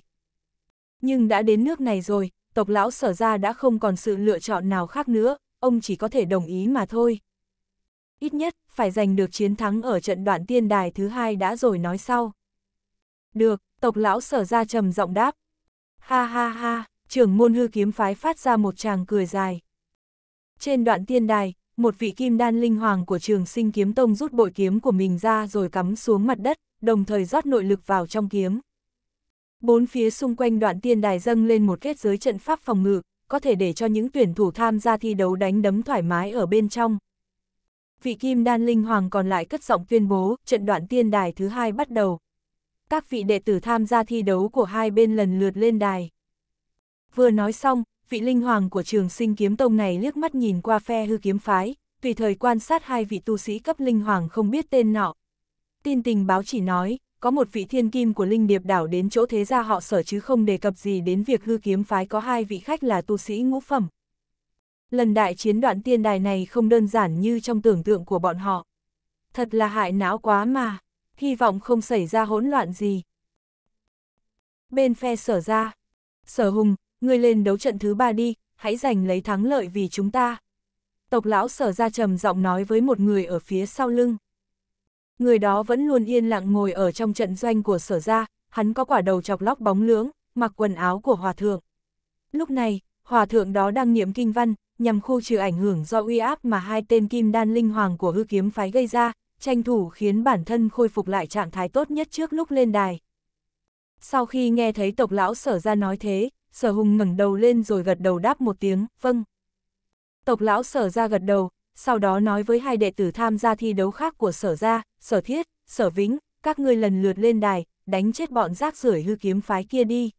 Nhưng đã đến nước này rồi, tộc lão sở ra đã không còn sự lựa chọn nào khác nữa, ông chỉ có thể đồng ý mà thôi. Ít nhất, phải giành được chiến thắng ở trận đoạn tiên đài thứ hai đã rồi nói sau. Được, tộc lão sở ra trầm giọng đáp. Ha ha ha, trưởng môn hư kiếm phái phát ra một tràng cười dài. Trên đoạn tiên đài, một vị kim đan linh hoàng của trường sinh kiếm tông rút bội kiếm của mình ra rồi cắm xuống mặt đất, đồng thời rót nội lực vào trong kiếm. Bốn phía xung quanh đoạn tiên đài dâng lên một kết giới trận pháp phòng ngự, có thể để cho những tuyển thủ tham gia thi đấu đánh đấm thoải mái ở bên trong. Vị kim đan linh hoàng còn lại cất giọng tuyên bố, trận đoạn tiên đài thứ hai bắt đầu. Các vị đệ tử tham gia thi đấu của hai bên lần lượt lên đài. Vừa nói xong, vị linh hoàng của trường sinh kiếm tông này liếc mắt nhìn qua phe hư kiếm phái, tùy thời quan sát hai vị tu sĩ cấp linh hoàng không biết tên nọ. Tin tình báo chỉ nói, có một vị thiên kim của Linh Điệp đảo đến chỗ thế gia họ sở chứ không đề cập gì đến việc hư kiếm phái có hai vị khách là tu sĩ ngũ phẩm. Lần đại chiến đoạn tiên đài này không đơn giản như trong tưởng tượng của bọn họ. Thật là hại não quá mà, hy vọng không xảy ra hỗn loạn gì. Bên phe sở ra, sở hùng, ngươi lên đấu trận thứ ba đi, hãy giành lấy thắng lợi vì chúng ta. Tộc lão sở ra trầm giọng nói với một người ở phía sau lưng người đó vẫn luôn yên lặng ngồi ở trong trận doanh của sở gia, hắn có quả đầu chọc lóc bóng lưỡng, mặc quần áo của hòa thượng. Lúc này, hòa thượng đó đang niệm kinh văn, nhằm khu trừ ảnh hưởng do uy áp mà hai tên kim đan linh hoàng của hư kiếm phái gây ra, tranh thủ khiến bản thân khôi phục lại trạng thái tốt nhất trước lúc lên đài. Sau khi nghe thấy tộc lão sở gia nói thế, sở hùng ngẩng đầu lên rồi gật đầu đáp một tiếng, vâng. Tộc lão sở ra gật đầu, sau đó nói với hai đệ tử tham gia thi đấu khác của sở gia, sở thiết, sở vĩnh, các ngươi lần lượt lên đài, đánh chết bọn rác rưởi hư kiếm phái kia đi.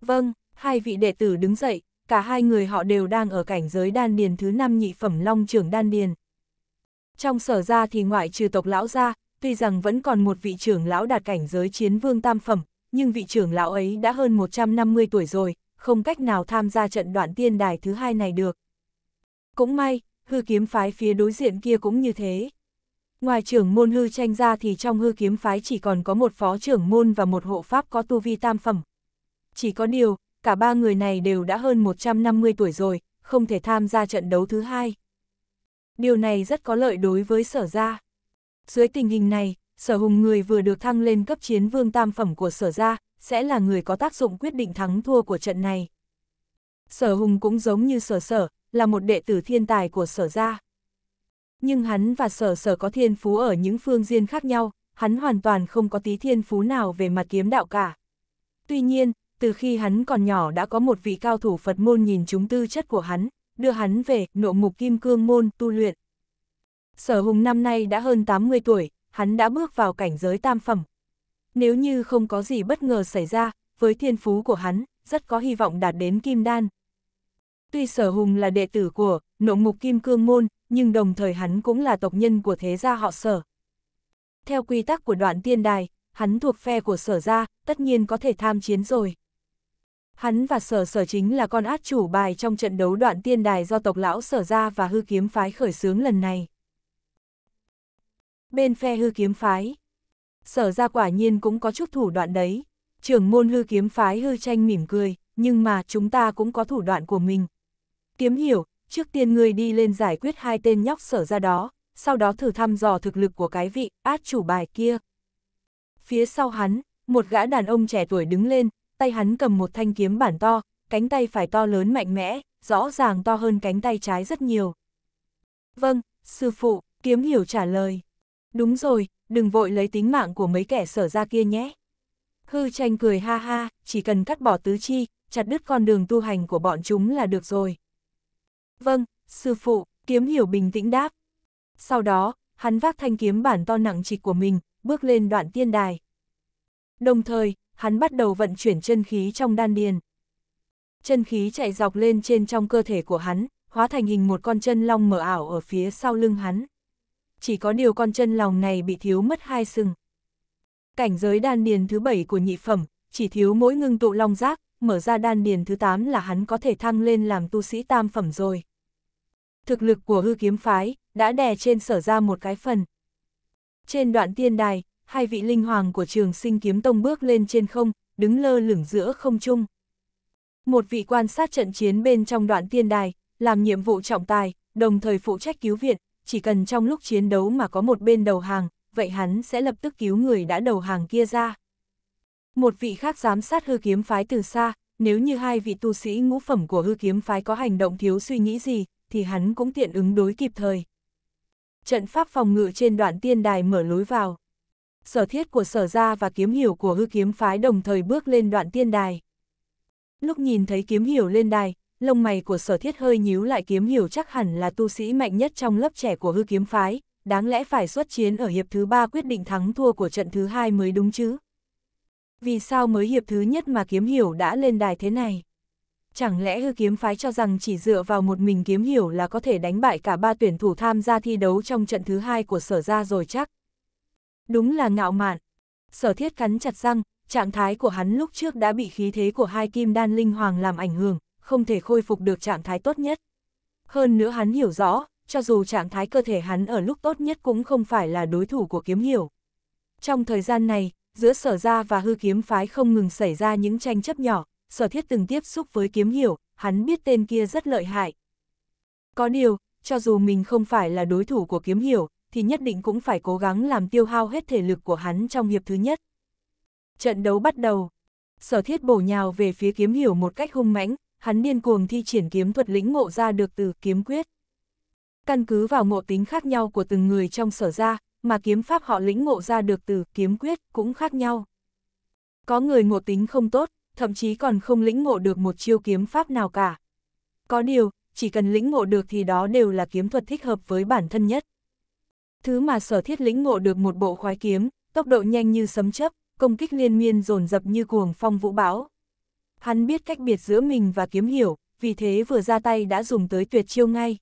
Vâng, hai vị đệ tử đứng dậy, cả hai người họ đều đang ở cảnh giới đan điền thứ năm nhị phẩm long trưởng đan điền. Trong sở gia thì ngoại trừ tộc lão gia, tuy rằng vẫn còn một vị trưởng lão đạt cảnh giới chiến vương tam phẩm, nhưng vị trưởng lão ấy đã hơn 150 tuổi rồi, không cách nào tham gia trận đoạn tiên đài thứ hai này được. Cũng may, hư kiếm phái phía đối diện kia cũng như thế. Ngoài trưởng môn hư tranh ra thì trong hư kiếm phái chỉ còn có một phó trưởng môn và một hộ pháp có tu vi tam phẩm. Chỉ có điều, cả ba người này đều đã hơn 150 tuổi rồi, không thể tham gia trận đấu thứ hai. Điều này rất có lợi đối với sở gia. Dưới tình hình này, sở hùng người vừa được thăng lên cấp chiến vương tam phẩm của sở gia, sẽ là người có tác dụng quyết định thắng thua của trận này sở hùng cũng giống như sở sở, là một đệ tử thiên tài của sở gia. Nhưng hắn và sở sở có thiên phú ở những phương diện khác nhau, hắn hoàn toàn không có tí thiên phú nào về mặt kiếm đạo cả. Tuy nhiên, từ khi hắn còn nhỏ đã có một vị cao thủ Phật môn nhìn chúng tư chất của hắn, đưa hắn về nộ mục kim cương môn tu luyện. Sở hùng năm nay đã hơn 80 tuổi, hắn đã bước vào cảnh giới tam phẩm. Nếu như không có gì bất ngờ xảy ra, với thiên phú của hắn, rất có hy vọng đạt đến kim đan, Tuy sở hùng là đệ tử của nộ Mục kim cương môn, nhưng đồng thời hắn cũng là tộc nhân của thế gia họ sở. Theo quy tắc của đoạn tiên đài, hắn thuộc phe của sở gia, tất nhiên có thể tham chiến rồi. Hắn và sở sở chính là con át chủ bài trong trận đấu đoạn tiên đài do tộc lão sở gia và hư kiếm phái khởi xướng lần này. Bên phe hư kiếm phái, sở gia quả nhiên cũng có chút thủ đoạn đấy. Trưởng môn hư kiếm phái hư tranh mỉm cười, nhưng mà chúng ta cũng có thủ đoạn của mình, Kiếm hiểu, trước tiên ngươi đi lên giải quyết hai tên nhóc sở ra đó, sau đó thử thăm dò thực lực của cái vị át chủ bài kia. Phía sau hắn, một gã đàn ông trẻ tuổi đứng lên, tay hắn cầm một thanh kiếm bản to, cánh tay phải to lớn mạnh mẽ, rõ ràng to hơn cánh tay trái rất nhiều. Vâng, sư phụ, kiếm hiểu trả lời. Đúng rồi, đừng vội lấy tính mạng của mấy kẻ sở ra kia nhé. Hư tranh cười ha ha, chỉ cần cắt bỏ tứ chi, chặt đứt con đường tu hành của bọn chúng là được rồi. Vâng, sư phụ, kiếm hiểu bình tĩnh đáp. Sau đó, hắn vác thanh kiếm bản to nặng trịch của mình, bước lên đoạn tiên đài. Đồng thời, hắn bắt đầu vận chuyển chân khí trong đan điền. Chân khí chạy dọc lên trên trong cơ thể của hắn, hóa thành hình một con chân long mở ảo ở phía sau lưng hắn. Chỉ có điều con chân lòng này bị thiếu mất hai sừng. Cảnh giới đan điền thứ bảy của nhị phẩm, chỉ thiếu mỗi ngưng tụ long giác, mở ra đan điền thứ tám là hắn có thể thăng lên làm tu sĩ tam phẩm rồi thực lực của hư kiếm phái đã đè trên sở ra một cái phần. Trên đoạn tiên đài, hai vị linh hoàng của trường sinh kiếm tông bước lên trên không, đứng lơ lửng giữa không trung. Một vị quan sát trận chiến bên trong đoạn tiên đài, làm nhiệm vụ trọng tài, đồng thời phụ trách cứu viện, chỉ cần trong lúc chiến đấu mà có một bên đầu hàng, vậy hắn sẽ lập tức cứu người đã đầu hàng kia ra. Một vị khác giám sát hư kiếm phái từ xa, nếu như hai vị tu sĩ ngũ phẩm của hư kiếm phái có hành động thiếu suy nghĩ gì, thì hắn cũng tiện ứng đối kịp thời. Trận pháp phòng ngự trên đoạn tiên đài mở lối vào. Sở thiết của sở gia và kiếm hiểu của hư kiếm phái đồng thời bước lên đoạn tiên đài. Lúc nhìn thấy kiếm hiểu lên đài, lông mày của sở thiết hơi nhíu lại kiếm hiểu chắc hẳn là tu sĩ mạnh nhất trong lớp trẻ của hư kiếm phái, đáng lẽ phải xuất chiến ở hiệp thứ ba quyết định thắng thua của trận thứ hai mới đúng chứ. Vì sao mới hiệp thứ nhất mà kiếm hiểu đã lên đài thế này? Chẳng lẽ hư kiếm phái cho rằng chỉ dựa vào một mình kiếm hiểu là có thể đánh bại cả ba tuyển thủ tham gia thi đấu trong trận thứ hai của sở ra rồi chắc? Đúng là ngạo mạn. Sở thiết cắn chặt răng, trạng thái của hắn lúc trước đã bị khí thế của hai kim đan linh hoàng làm ảnh hưởng, không thể khôi phục được trạng thái tốt nhất. Hơn nữa hắn hiểu rõ, cho dù trạng thái cơ thể hắn ở lúc tốt nhất cũng không phải là đối thủ của kiếm hiểu. Trong thời gian này, giữa sở ra và hư kiếm phái không ngừng xảy ra những tranh chấp nhỏ, sở thiết từng tiếp xúc với kiếm hiểu, hắn biết tên kia rất lợi hại. Có điều, cho dù mình không phải là đối thủ của kiếm hiểu, thì nhất định cũng phải cố gắng làm tiêu hao hết thể lực của hắn trong hiệp thứ nhất. Trận đấu bắt đầu. Sở thiết bổ nhào về phía kiếm hiểu một cách hung mãnh, hắn điên cuồng thi triển kiếm thuật lĩnh ngộ ra được từ kiếm quyết. Căn cứ vào ngộ tính khác nhau của từng người trong sở ra, mà kiếm pháp họ lĩnh ngộ ra được từ kiếm quyết cũng khác nhau. Có người ngộ tính không tốt, thậm chí còn không lĩnh ngộ được một chiêu kiếm pháp nào cả. Có điều, chỉ cần lĩnh ngộ được thì đó đều là kiếm thuật thích hợp với bản thân nhất. Thứ mà sở thiết lĩnh ngộ được một bộ khoái kiếm, tốc độ nhanh như sấm chấp, công kích liên miên dồn dập như cuồng phong vũ bão. Hắn biết cách biệt giữa mình và kiếm hiểu, vì thế vừa ra tay đã dùng tới tuyệt chiêu ngay.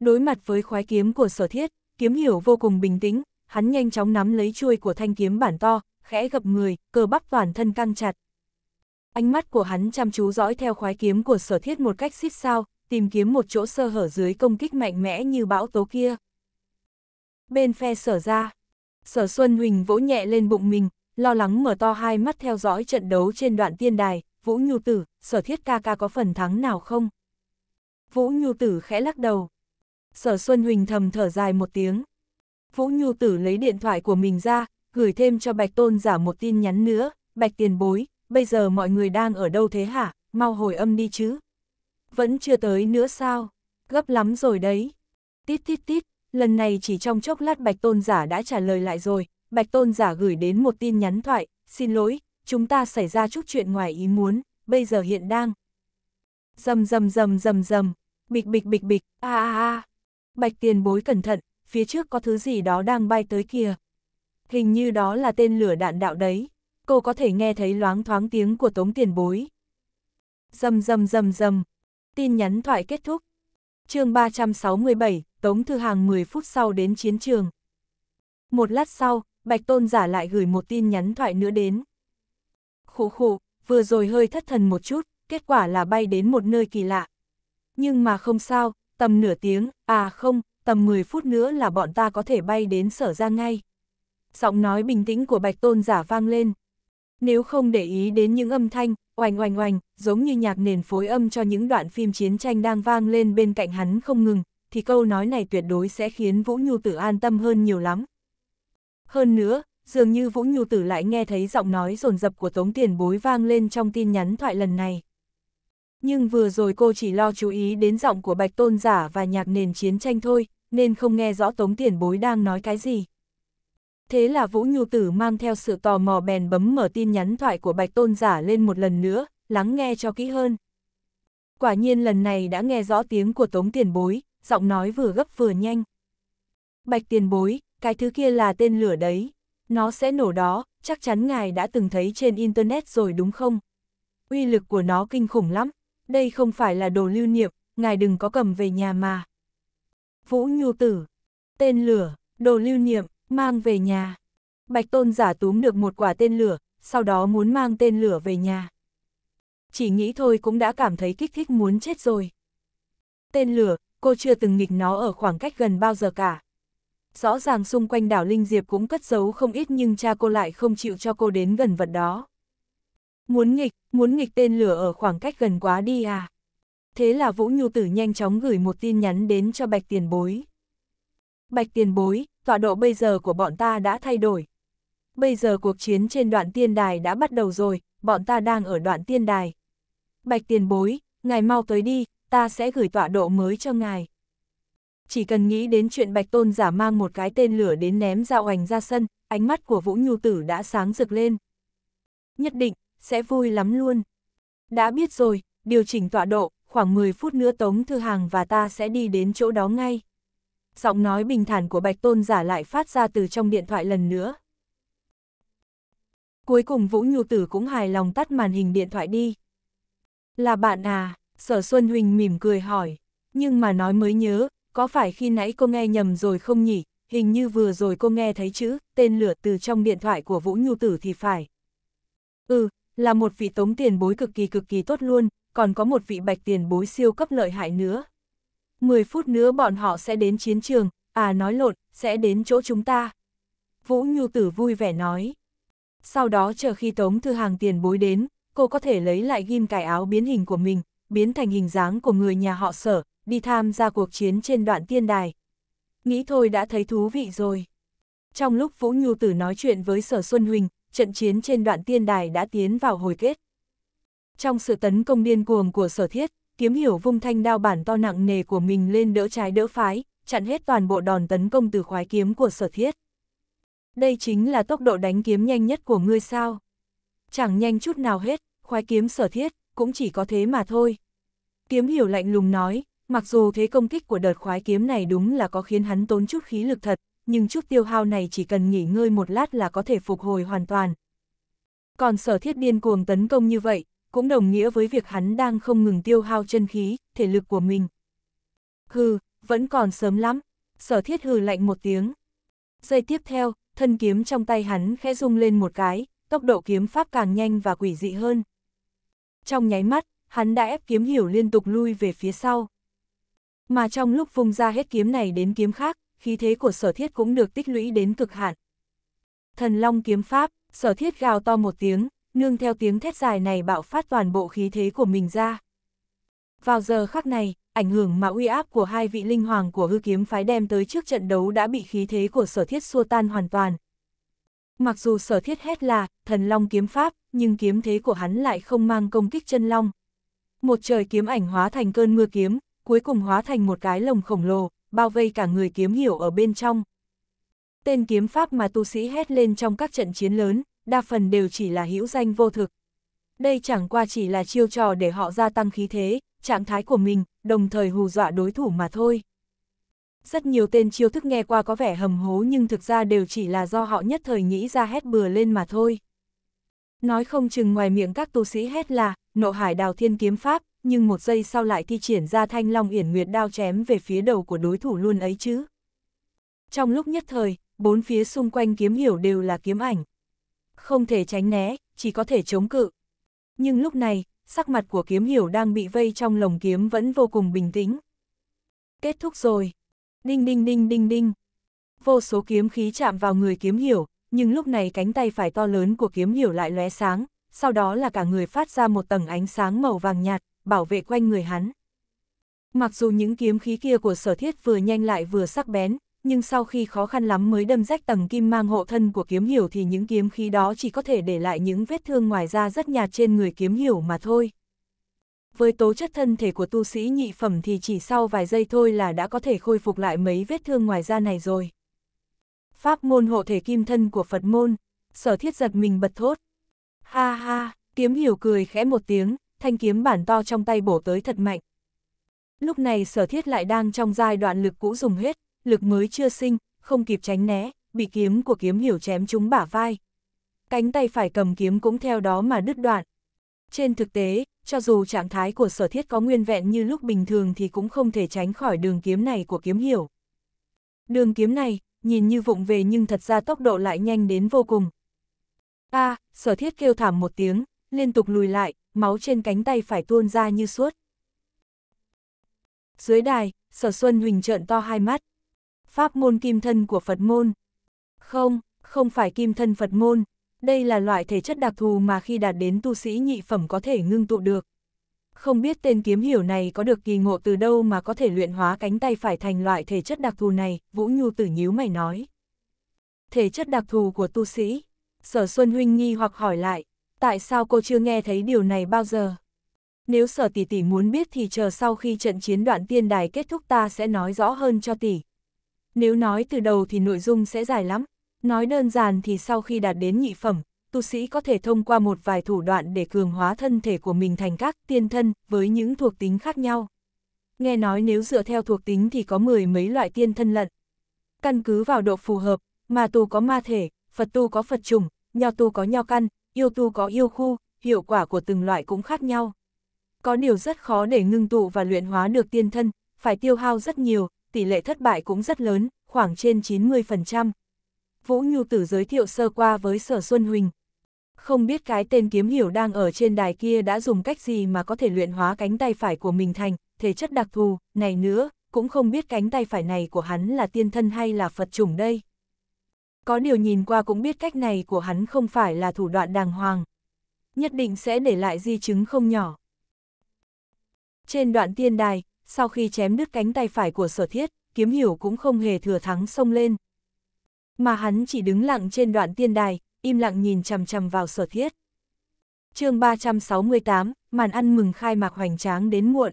Đối mặt với khoái kiếm của sở thiết, kiếm hiểu vô cùng bình tĩnh, hắn nhanh chóng nắm lấy chuôi của thanh kiếm bản to, khẽ gập người, cơ bắp toàn thân căng chặt, Ánh mắt của hắn chăm chú dõi theo khoái kiếm của sở thiết một cách xít sao, tìm kiếm một chỗ sơ hở dưới công kích mạnh mẽ như bão tố kia. Bên phe sở ra, sở Xuân Huỳnh vỗ nhẹ lên bụng mình, lo lắng mở to hai mắt theo dõi trận đấu trên đoạn tiên đài, Vũ Nhu Tử, sở thiết ca ca có phần thắng nào không? Vũ Nhu Tử khẽ lắc đầu. Sở Xuân Huỳnh thầm thở dài một tiếng. Vũ Nhu Tử lấy điện thoại của mình ra, gửi thêm cho Bạch Tôn giả một tin nhắn nữa, Bạch tiền bối, bây giờ mọi người đang ở đâu thế hả, mau hồi âm đi chứ. Vẫn chưa tới nữa sao, gấp lắm rồi đấy. Tít tít tít, lần này chỉ trong chốc lát Bạch Tôn Giả đã trả lời lại rồi, Bạch Tôn Giả gửi đến một tin nhắn thoại, xin lỗi, chúng ta xảy ra chút chuyện ngoài ý muốn, bây giờ hiện đang. Dầm dầm dầm dầm dầm, bịch bịch bịch bịch, a a a. Bạch tiền bối cẩn thận, phía trước có thứ gì đó đang bay tới kìa. Hình như đó là tên lửa đạn đạo đấy cô có thể nghe thấy loáng thoáng tiếng của tống tiền bối. Dầm dầm dầm dầm, tin nhắn thoại kết thúc. chương 367, Tống Thư Hàng 10 phút sau đến chiến trường. Một lát sau, Bạch Tôn giả lại gửi một tin nhắn thoại nữa đến. Khủ khủ, vừa rồi hơi thất thần một chút, kết quả là bay đến một nơi kỳ lạ. Nhưng mà không sao, tầm nửa tiếng, à không, tầm 10 phút nữa là bọn ta có thể bay đến sở ra ngay. Giọng nói bình tĩnh của Bạch Tôn giả vang lên, nếu không để ý đến những âm thanh, oành oành oành, giống như nhạc nền phối âm cho những đoạn phim chiến tranh đang vang lên bên cạnh hắn không ngừng, thì câu nói này tuyệt đối sẽ khiến Vũ Nhu Tử an tâm hơn nhiều lắm. Hơn nữa, dường như Vũ Nhu Tử lại nghe thấy giọng nói rồn rập của Tống Tiền Bối vang lên trong tin nhắn thoại lần này. Nhưng vừa rồi cô chỉ lo chú ý đến giọng của Bạch Tôn Giả và nhạc nền chiến tranh thôi, nên không nghe rõ Tống Tiền Bối đang nói cái gì thế là Vũ Nhu Tử mang theo sự tò mò bèn bấm mở tin nhắn thoại của Bạch Tôn giả lên một lần nữa, lắng nghe cho kỹ hơn. Quả nhiên lần này đã nghe rõ tiếng của Tống Tiền Bối, giọng nói vừa gấp vừa nhanh. Bạch Tiền Bối, cái thứ kia là tên lửa đấy, nó sẽ nổ đó, chắc chắn ngài đã từng thấy trên Internet rồi đúng không? Uy lực của nó kinh khủng lắm, đây không phải là đồ lưu niệm, ngài đừng có cầm về nhà mà. Vũ Nhu Tử, tên lửa, đồ lưu niệm, mang về nhà. Bạch Tôn giả túm được một quả tên lửa, sau đó muốn mang tên lửa về nhà. Chỉ nghĩ thôi cũng đã cảm thấy kích thích muốn chết rồi. Tên lửa, cô chưa từng nghịch nó ở khoảng cách gần bao giờ cả. Rõ ràng xung quanh đảo Linh Diệp cũng cất giấu không ít nhưng cha cô lại không chịu cho cô đến gần vật đó. Muốn nghịch, muốn nghịch tên lửa ở khoảng cách gần quá đi à. Thế là Vũ Nhu Tử nhanh chóng gửi một tin nhắn đến cho Bạch Tiền Bối. Bạch Tiền Bối, tọa độ bây giờ của bọn ta đã thay đổi. Bây giờ cuộc chiến trên đoạn tiên đài đã bắt đầu rồi, bọn ta đang ở đoạn tiên đài. Bạch tiền bối, ngài mau tới đi, ta sẽ gửi tọa độ mới cho ngài. Chỉ cần nghĩ đến chuyện Bạch Tôn giả mang một cái tên lửa đến ném dạo hoành ra sân, ánh mắt của Vũ Nhu Tử đã sáng rực lên. Nhất định, sẽ vui lắm luôn. Đã biết rồi, điều chỉnh tọa độ, khoảng 10 phút nữa Tống Thư Hàng và ta sẽ đi đến chỗ đó ngay giọng nói bình thản của Bạch Tôn giả lại phát ra từ trong điện thoại lần nữa. Cuối cùng Vũ Nhu Tử cũng hài lòng tắt màn hình điện thoại đi. Là bạn à, Sở Xuân Huỳnh mỉm cười hỏi, nhưng mà nói mới nhớ, có phải khi nãy cô nghe nhầm rồi không nhỉ, hình như vừa rồi cô nghe thấy chữ, tên lửa từ trong điện thoại của Vũ Nhu Tử thì phải. Ừ, là một vị tống tiền bối cực kỳ cực kỳ tốt luôn, còn có một vị bạch tiền bối siêu cấp lợi hại nữa. 10 phút nữa bọn họ sẽ đến chiến trường, à nói lộn, sẽ đến chỗ chúng ta. Vũ Nhu Tử vui vẻ nói. Sau đó chờ khi Tống Thư Hàng tiền bối đến, cô có thể lấy lại ghim cải áo biến hình của mình, biến thành hình dáng của người nhà họ sở, đi tham gia cuộc chiến trên đoạn tiên đài. Nghĩ thôi đã thấy thú vị rồi. Trong lúc Vũ Nhu Tử nói chuyện với Sở Xuân Huỳnh, trận chiến trên đoạn tiên đài đã tiến vào hồi kết. Trong sự tấn công điên cuồng của Sở Thiết, kiếm hiểu vung thanh đao bản to nặng nề của mình lên đỡ trái đỡ phái, chặn hết toàn bộ đòn tấn công từ khoái kiếm của sở thiết. Đây chính là tốc độ đánh kiếm nhanh nhất của ngươi sao. Chẳng nhanh chút nào hết, khoái kiếm sở thiết, cũng chỉ có thế mà thôi. Kiếm hiểu lạnh lùng nói, mặc dù thế công kích của đợt khoái kiếm này đúng là có khiến hắn tốn chút khí lực thật, nhưng chút tiêu hao này chỉ cần nghỉ ngơi một lát là có thể phục hồi hoàn toàn. Còn sở thiết điên cuồng tấn công như vậy, cũng đồng nghĩa với việc hắn đang không ngừng tiêu hao chân khí, thể lực của mình. Hừ, vẫn còn sớm lắm, sở thiết hừ lạnh một tiếng. Giây tiếp theo, thân kiếm trong tay hắn khẽ rung lên một cái, tốc độ kiếm pháp càng nhanh và quỷ dị hơn. Trong nháy mắt, hắn đã ép kiếm hiểu liên tục lui về phía sau. Mà trong lúc vùng ra hết kiếm này đến kiếm khác, khí thế của sở thiết cũng được tích lũy đến cực hạn. Thần Long kiếm pháp, sở thiết gào to một tiếng, nương theo tiếng thét dài này bạo phát toàn bộ khí thế của mình ra. Vào giờ khắc này, ảnh hưởng mà uy áp của hai vị linh hoàng của hư kiếm phái đem tới trước trận đấu đã bị khí thế của sở thiết xua tan hoàn toàn. Mặc dù sở thiết hét là thần long kiếm pháp, nhưng kiếm thế của hắn lại không mang công kích chân long. Một trời kiếm ảnh hóa thành cơn mưa kiếm, cuối cùng hóa thành một cái lồng khổng lồ, bao vây cả người kiếm hiểu ở bên trong. Tên kiếm pháp mà tu sĩ hét lên trong các trận chiến lớn, đa phần đều chỉ là hữu danh vô thực. Đây chẳng qua chỉ là chiêu trò để họ gia tăng khí thế, trạng thái của mình, đồng thời hù dọa đối thủ mà thôi. Rất nhiều tên chiêu thức nghe qua có vẻ hầm hố nhưng thực ra đều chỉ là do họ nhất thời nghĩ ra hét bừa lên mà thôi. Nói không chừng ngoài miệng các tu sĩ hét là, nộ hải đào thiên kiếm pháp, nhưng một giây sau lại thi triển ra thanh long yển nguyệt đao chém về phía đầu của đối thủ luôn ấy chứ. Trong lúc nhất thời, bốn phía xung quanh kiếm hiểu đều là kiếm ảnh, không thể tránh né, chỉ có thể chống cự. Nhưng lúc này, sắc mặt của kiếm hiểu đang bị vây trong lồng kiếm vẫn vô cùng bình tĩnh. Kết thúc rồi. Đinh đinh đinh đinh đinh. Vô số kiếm khí chạm vào người kiếm hiểu, nhưng lúc này cánh tay phải to lớn của kiếm hiểu lại lóe sáng, sau đó là cả người phát ra một tầng ánh sáng màu vàng nhạt, bảo vệ quanh người hắn. Mặc dù những kiếm khí kia của sở thiết vừa nhanh lại vừa sắc bén, nhưng sau khi khó khăn lắm mới đâm rách tầng kim mang hộ thân của kiếm hiểu thì những kiếm khí đó chỉ có thể để lại những vết thương ngoài da rất nhạt trên người kiếm hiểu mà thôi. Với tố chất thân thể của tu sĩ nhị phẩm thì chỉ sau vài giây thôi là đã có thể khôi phục lại mấy vết thương ngoài da này rồi. Pháp môn hộ thể kim thân của Phật môn, sở thiết giật mình bật thốt. Ha ha, kiếm hiểu cười khẽ một tiếng, thanh kiếm bản to trong tay bổ tới thật mạnh. Lúc này sở thiết lại đang trong giai đoạn lực cũ dùng hết, lực mới chưa sinh, không kịp tránh né, bị kiếm của kiếm hiểu chém trúng bả vai. Cánh tay phải cầm kiếm cũng theo đó mà đứt đoạn. Trên thực tế, cho dù trạng thái của sở thiết có nguyên vẹn như lúc bình thường thì cũng không thể tránh khỏi đường kiếm này của kiếm hiểu. Đường kiếm này, nhìn như vụng về nhưng thật ra tốc độ lại nhanh đến vô cùng. a à, sở thiết kêu thảm một tiếng, liên tục lùi lại, máu trên cánh tay phải tuôn ra như suốt. Dưới đài, sở xuân huỳnh trợn to hai mắt, pháp môn kim thân của Phật môn. Không, không phải kim thân Phật môn, đây là loại thể chất đặc thù mà khi đạt đến tu sĩ nhị phẩm có thể ngưng tụ được. Không biết tên kiếm hiểu này có được kỳ ngộ từ đâu mà có thể luyện hóa cánh tay phải thành loại thể chất đặc thù này, Vũ Nhu tử nhíu mày nói. Thể chất đặc thù của tu sĩ, Sở Xuân Huynh nghi hoặc hỏi lại, tại sao cô chưa nghe thấy điều này bao giờ? Nếu sở tỷ tỷ muốn biết thì chờ sau khi trận chiến đoạn tiên đài kết thúc ta sẽ nói rõ hơn cho tỷ. Nếu nói từ đầu thì nội dung sẽ dài lắm. Nói đơn giản thì sau khi đạt đến nhị phẩm, tu sĩ có thể thông qua một vài thủ đoạn để cường hóa thân thể của mình thành các tiên thân với những thuộc tính khác nhau. Nghe nói nếu dựa theo thuộc tính thì có mười mấy loại tiên thân lận. Căn cứ vào độ phù hợp, mà tu có ma thể, Phật tu có Phật chủng, nho tu có nho căn, yêu tu có yêu khu, hiệu quả của từng loại cũng khác nhau. Có điều rất khó để ngưng tụ và luyện hóa được tiên thân, phải tiêu hao rất nhiều, tỷ lệ thất bại cũng rất lớn, khoảng trên 90%. Vũ Nhu Tử giới thiệu sơ qua với Sở Xuân Huỳnh. Không biết cái tên kiếm hiểu đang ở trên đài kia đã dùng cách gì mà có thể luyện hóa cánh tay phải của mình thành, thể chất đặc thù, này nữa, cũng không biết cánh tay phải này của hắn là tiên thân hay là Phật chủng đây. Có điều nhìn qua cũng biết cách này của hắn không phải là thủ đoạn đàng hoàng. Nhất định sẽ để lại di chứng không nhỏ. Trên đoạn tiên đài, sau khi chém đứt cánh tay phải của sở thiết, kiếm hiểu cũng không hề thừa thắng xông lên. Mà hắn chỉ đứng lặng trên đoạn tiên đài, im lặng nhìn chằm chằm vào sở thiết. chương 368, màn ăn mừng khai mạc hoành tráng đến muộn.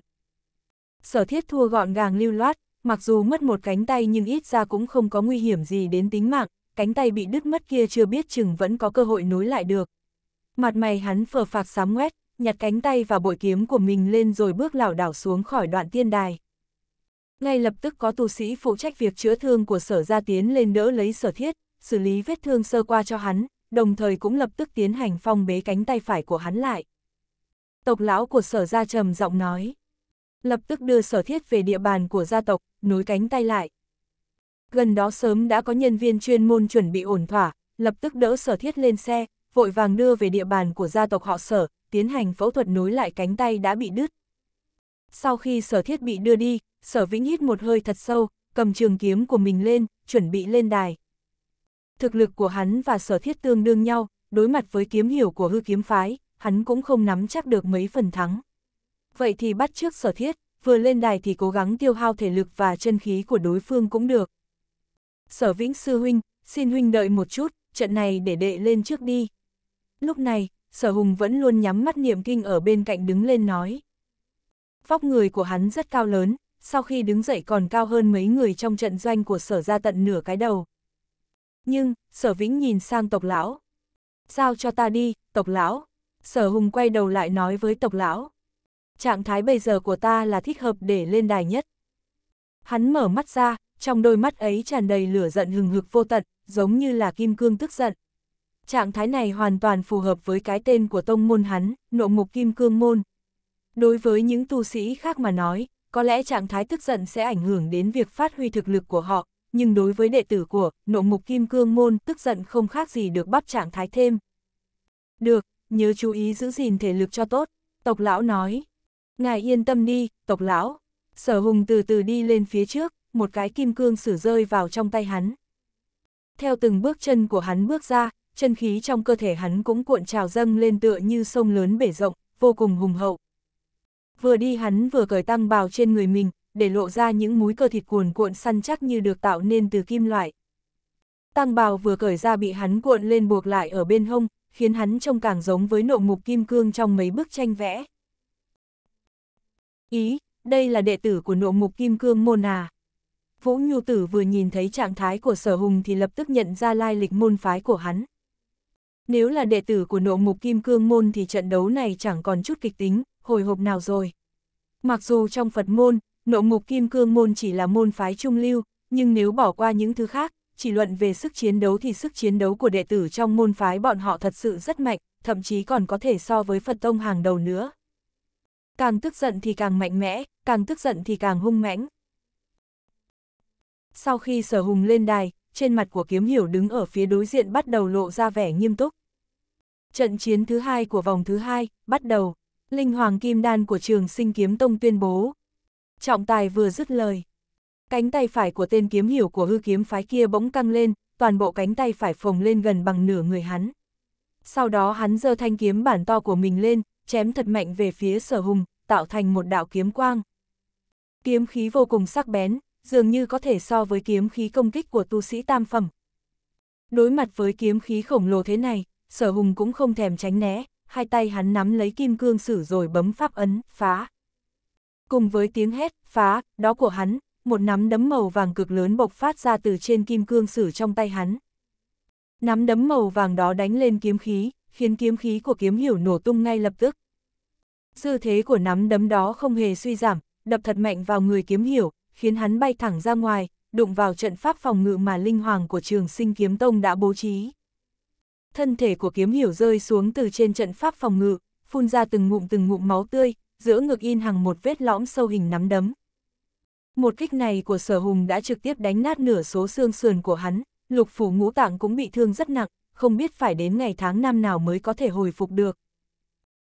Sở thiết thua gọn gàng lưu loát, mặc dù mất một cánh tay nhưng ít ra cũng không có nguy hiểm gì đến tính mạng, cánh tay bị đứt mất kia chưa biết chừng vẫn có cơ hội nối lại được. Mặt mày hắn phờ phạc sám ngoét, nhặt cánh tay và bội kiếm của mình lên rồi bước lảo đảo xuống khỏi đoạn tiên đài. Ngay lập tức có tu sĩ phụ trách việc chữa thương của sở gia tiến lên đỡ lấy sở thiết, xử lý vết thương sơ qua cho hắn, đồng thời cũng lập tức tiến hành phong bế cánh tay phải của hắn lại. Tộc lão của sở gia trầm giọng nói. Lập tức đưa sở thiết về địa bàn của gia tộc, nối cánh tay lại. Gần đó sớm đã có nhân viên chuyên môn chuẩn bị ổn thỏa, lập tức đỡ sở thiết lên xe, vội vàng đưa về địa bàn của gia tộc họ sở, tiến hành phẫu thuật nối lại cánh tay đã bị đứt. Sau khi sở thiết bị đưa đi, sở vĩnh hít một hơi thật sâu, cầm trường kiếm của mình lên, chuẩn bị lên đài. Thực lực của hắn và sở thiết tương đương nhau, đối mặt với kiếm hiểu của hư kiếm phái, hắn cũng không nắm chắc được mấy phần thắng. Vậy thì bắt trước sở thiết, vừa lên đài thì cố gắng tiêu hao thể lực và chân khí của đối phương cũng được. Sở vĩnh sư huynh, xin huynh đợi một chút, trận này để đệ lên trước đi. Lúc này, sở hùng vẫn luôn nhắm mắt niệm kinh ở bên cạnh đứng lên nói. Vóc người của hắn rất cao lớn, sau khi đứng dậy còn cao hơn mấy người trong trận doanh của sở ra tận nửa cái đầu. Nhưng, sở vĩnh nhìn sang tộc lão. Giao cho ta đi, tộc lão. Sở hùng quay đầu lại nói với tộc lão. Trạng thái bây giờ của ta là thích hợp để lên đài nhất. Hắn mở mắt ra, trong đôi mắt ấy tràn đầy lửa giận hừng hực vô tận, giống như là kim cương tức giận trạng thái này hoàn toàn phù hợp với cái tên của tông môn hắn, nộ mục kim cương môn. Đối với những tu sĩ khác mà nói, có lẽ trạng thái tức giận sẽ ảnh hưởng đến việc phát huy thực lực của họ, nhưng đối với đệ tử của nộ mục kim cương môn tức giận không khác gì được bắp trạng thái thêm. Được, nhớ chú ý giữ gìn thể lực cho tốt, tộc lão nói. Ngài yên tâm đi, tộc lão. Sở hùng từ từ đi lên phía trước, một cái kim cương sử rơi vào trong tay hắn. Theo từng bước chân của hắn bước ra, chân khí trong cơ thể hắn cũng cuộn trào dâng lên tựa như sông lớn bể rộng, vô cùng hùng hậu. Vừa đi hắn vừa cởi tăng bào trên người mình, để lộ ra những múi cơ thịt cuồn cuộn săn chắc như được tạo nên từ kim loại. Tăng bào vừa cởi ra bị hắn cuộn lên buộc lại ở bên hông, khiến hắn trông càng giống với nộ mục kim cương trong mấy bức tranh vẽ. Ý, đây là đệ tử của nộ mục kim cương môn à. Vũ Nhu Tử vừa nhìn thấy trạng thái của sở hùng thì lập tức nhận ra lai lịch môn phái của hắn. Nếu là đệ tử của nộ mục kim cương môn thì trận đấu này chẳng còn chút kịch tính, hồi hộp nào rồi. Mặc dù trong Phật môn, nộ mục kim cương môn chỉ là môn phái trung lưu, nhưng nếu bỏ qua những thứ khác, chỉ luận về sức chiến đấu thì sức chiến đấu của đệ tử trong môn phái bọn họ thật sự rất mạnh, thậm chí còn có thể so với Phật tông hàng đầu nữa. Càng tức giận thì càng mạnh mẽ, càng tức giận thì càng hung mãnh. Sau khi sở hùng lên đài, trên mặt của kiếm hiểu đứng ở phía đối diện bắt đầu lộ ra vẻ nghiêm túc. Trận chiến thứ hai của vòng thứ hai, bắt đầu, Linh Hoàng Kim Đan của trường sinh kiếm tông tuyên bố. Trọng tài vừa dứt lời. Cánh tay phải của tên kiếm hiểu của hư kiếm phái kia bỗng căng lên, toàn bộ cánh tay phải phồng lên gần bằng nửa người hắn. Sau đó hắn giơ thanh kiếm bản to của mình lên, chém thật mạnh về phía sở hùng, tạo thành một đạo kiếm quang. Kiếm khí vô cùng sắc bén, dường như có thể so với kiếm khí công kích của tu sĩ tam phẩm. Đối mặt với kiếm khí khổng lồ thế này, sở hùng cũng không thèm tránh né, hai tay hắn nắm lấy kim cương sử rồi bấm pháp ấn, phá. Cùng với tiếng hét, phá, đó của hắn, một nắm đấm màu vàng cực lớn bộc phát ra từ trên kim cương sử trong tay hắn. Nắm đấm màu vàng đó đánh lên kiếm khí, khiến kiếm khí của kiếm hiểu nổ tung ngay lập tức. Dư thế của nắm đấm đó không hề suy giảm, đập thật mạnh vào người kiếm hiểu, khiến hắn bay thẳng ra ngoài, đụng vào trận pháp phòng ngự mà linh hoàng của trường sinh kiếm tông đã bố trí. Thân thể của kiếm hiểu rơi xuống từ trên trận pháp phòng ngự, phun ra từng ngụm từng ngụm máu tươi, giữa ngực in hàng một vết lõm sâu hình nắm đấm. Một kích này của sở hùng đã trực tiếp đánh nát nửa số xương sườn của hắn, lục phủ ngũ tạng cũng bị thương rất nặng, không biết phải đến ngày tháng năm nào mới có thể hồi phục được.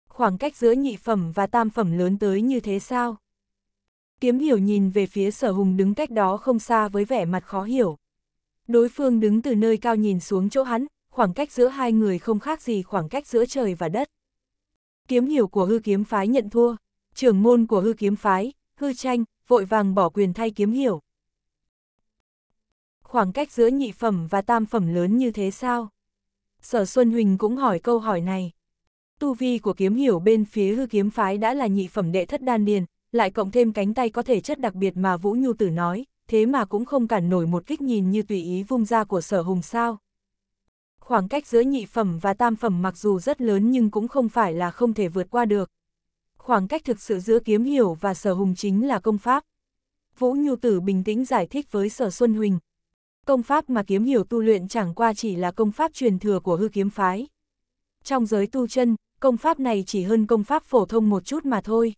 Khoảng cách giữa nhị phẩm và tam phẩm lớn tới như thế sao? Kiếm hiểu nhìn về phía sở hùng đứng cách đó không xa với vẻ mặt khó hiểu. Đối phương đứng từ nơi cao nhìn xuống chỗ hắn, khoảng cách giữa hai người không khác gì khoảng cách giữa trời và đất. Kiếm hiểu của hư kiếm phái nhận thua, trưởng môn của hư kiếm phái, hư tranh, vội vàng bỏ quyền thay kiếm hiểu. Khoảng cách giữa nhị phẩm và tam phẩm lớn như thế sao? Sở Xuân Huỳnh cũng hỏi câu hỏi này. Tu vi của kiếm hiểu bên phía hư kiếm phái đã là nhị phẩm đệ thất đan điền, lại cộng thêm cánh tay có thể chất đặc biệt mà Vũ Nhu Tử nói, thế mà cũng không cản nổi một kích nhìn như tùy ý vung ra của sở hùng sao. Khoảng cách giữa nhị phẩm và tam phẩm mặc dù rất lớn nhưng cũng không phải là không thể vượt qua được. Khoảng cách thực sự giữa kiếm hiểu và sở hùng chính là công pháp. Vũ Nhu Tử bình tĩnh giải thích với sở Xuân Huỳnh. Công pháp mà kiếm hiểu tu luyện chẳng qua chỉ là công pháp truyền thừa của hư kiếm phái. Trong giới tu chân, công pháp này chỉ hơn công pháp phổ thông một chút mà thôi.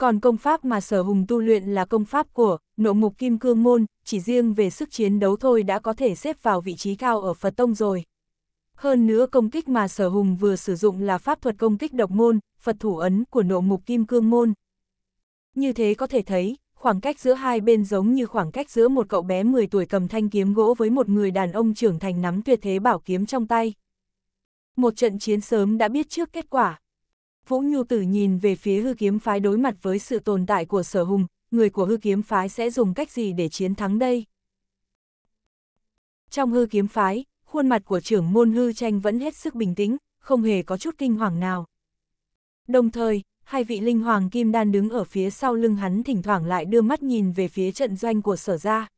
Còn công pháp mà sở hùng tu luyện là công pháp của nộ mục kim cương môn, chỉ riêng về sức chiến đấu thôi đã có thể xếp vào vị trí cao ở Phật Tông rồi. Hơn nữa công kích mà sở hùng vừa sử dụng là pháp thuật công kích độc môn, Phật thủ ấn của nộ mục kim cương môn. Như thế có thể thấy, khoảng cách giữa hai bên giống như khoảng cách giữa một cậu bé 10 tuổi cầm thanh kiếm gỗ với một người đàn ông trưởng thành nắm tuyệt thế bảo kiếm trong tay. Một trận chiến sớm đã biết trước kết quả, Vũ Nhu Tử nhìn về phía hư kiếm phái đối mặt với sự tồn tại của sở hùng, người của hư kiếm phái sẽ dùng cách gì để chiến thắng đây? Trong hư kiếm phái, khuôn mặt của trưởng môn hư tranh vẫn hết sức bình tĩnh, không hề có chút kinh hoàng nào. Đồng thời, hai vị linh hoàng kim đan đứng ở phía sau lưng hắn thỉnh thoảng lại đưa mắt nhìn về phía trận doanh của sở gia.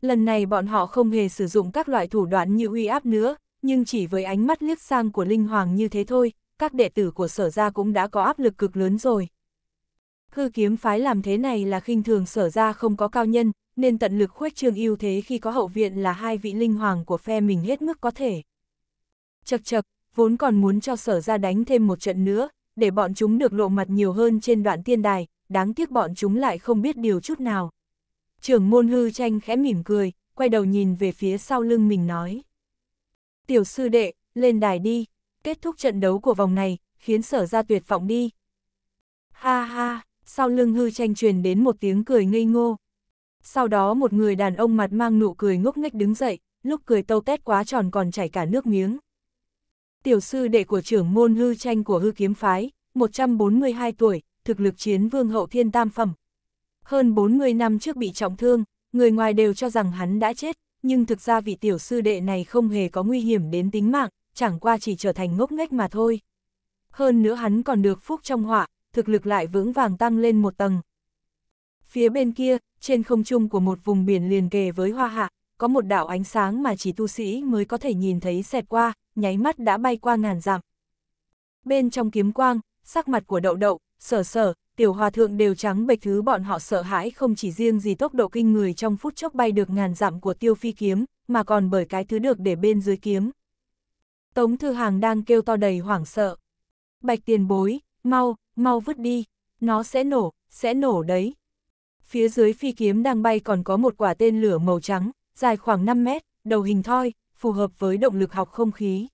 Lần này bọn họ không hề sử dụng các loại thủ đoạn như uy áp nữa, nhưng chỉ với ánh mắt liếc sang của linh hoàng như thế thôi, các đệ tử của sở gia cũng đã có áp lực cực lớn rồi. Hư kiếm phái làm thế này là khinh thường sở gia không có cao nhân, nên tận lực khuếch trương ưu thế khi có hậu viện là hai vị linh hoàng của phe mình hết mức có thể. Chật chật, vốn còn muốn cho sở gia đánh thêm một trận nữa, để bọn chúng được lộ mặt nhiều hơn trên đoạn tiên đài, đáng tiếc bọn chúng lại không biết điều chút nào. Trưởng môn hư tranh khẽ mỉm cười, quay đầu nhìn về phía sau lưng mình nói. Tiểu sư đệ, lên đài đi kết thúc trận đấu của vòng này, khiến sở ra tuyệt vọng đi. Ha ha, sau lưng hư tranh truyền đến một tiếng cười ngây ngô. Sau đó một người đàn ông mặt mang nụ cười ngốc nghếch đứng dậy, lúc cười tâu tét quá tròn còn chảy cả nước miếng. Tiểu sư đệ của trưởng môn hư tranh của hư kiếm phái, 142 tuổi, thực lực chiến vương hậu thiên tam phẩm. Hơn 40 năm trước bị trọng thương, người ngoài đều cho rằng hắn đã chết, nhưng thực ra vị tiểu sư đệ này không hề có nguy hiểm đến tính mạng, chẳng qua chỉ trở thành ngốc nghếch mà thôi. Hơn nữa hắn còn được phúc trong họa, thực lực lại vững vàng tăng lên một tầng. Phía bên kia, trên không trung của một vùng biển liền kề với hoa hạ, có một đạo ánh sáng mà chỉ tu sĩ mới có thể nhìn thấy xẹt qua, nháy mắt đã bay qua ngàn dặm. Bên trong kiếm quang, sắc mặt của đậu đậu, sở sở, tiểu hòa thượng đều trắng bệch thứ bọn họ sợ hãi không chỉ riêng gì tốc độ kinh người trong phút chốc bay được ngàn dặm của tiêu phi kiếm, mà còn bởi cái thứ được để bên dưới kiếm. Tống Thư Hàng đang kêu to đầy hoảng sợ. Bạch tiền bối, mau, mau vứt đi, nó sẽ nổ, sẽ nổ đấy. Phía dưới phi kiếm đang bay còn có một quả tên lửa màu trắng, dài khoảng 5 mét, đầu hình thoi, phù hợp với động lực học không khí.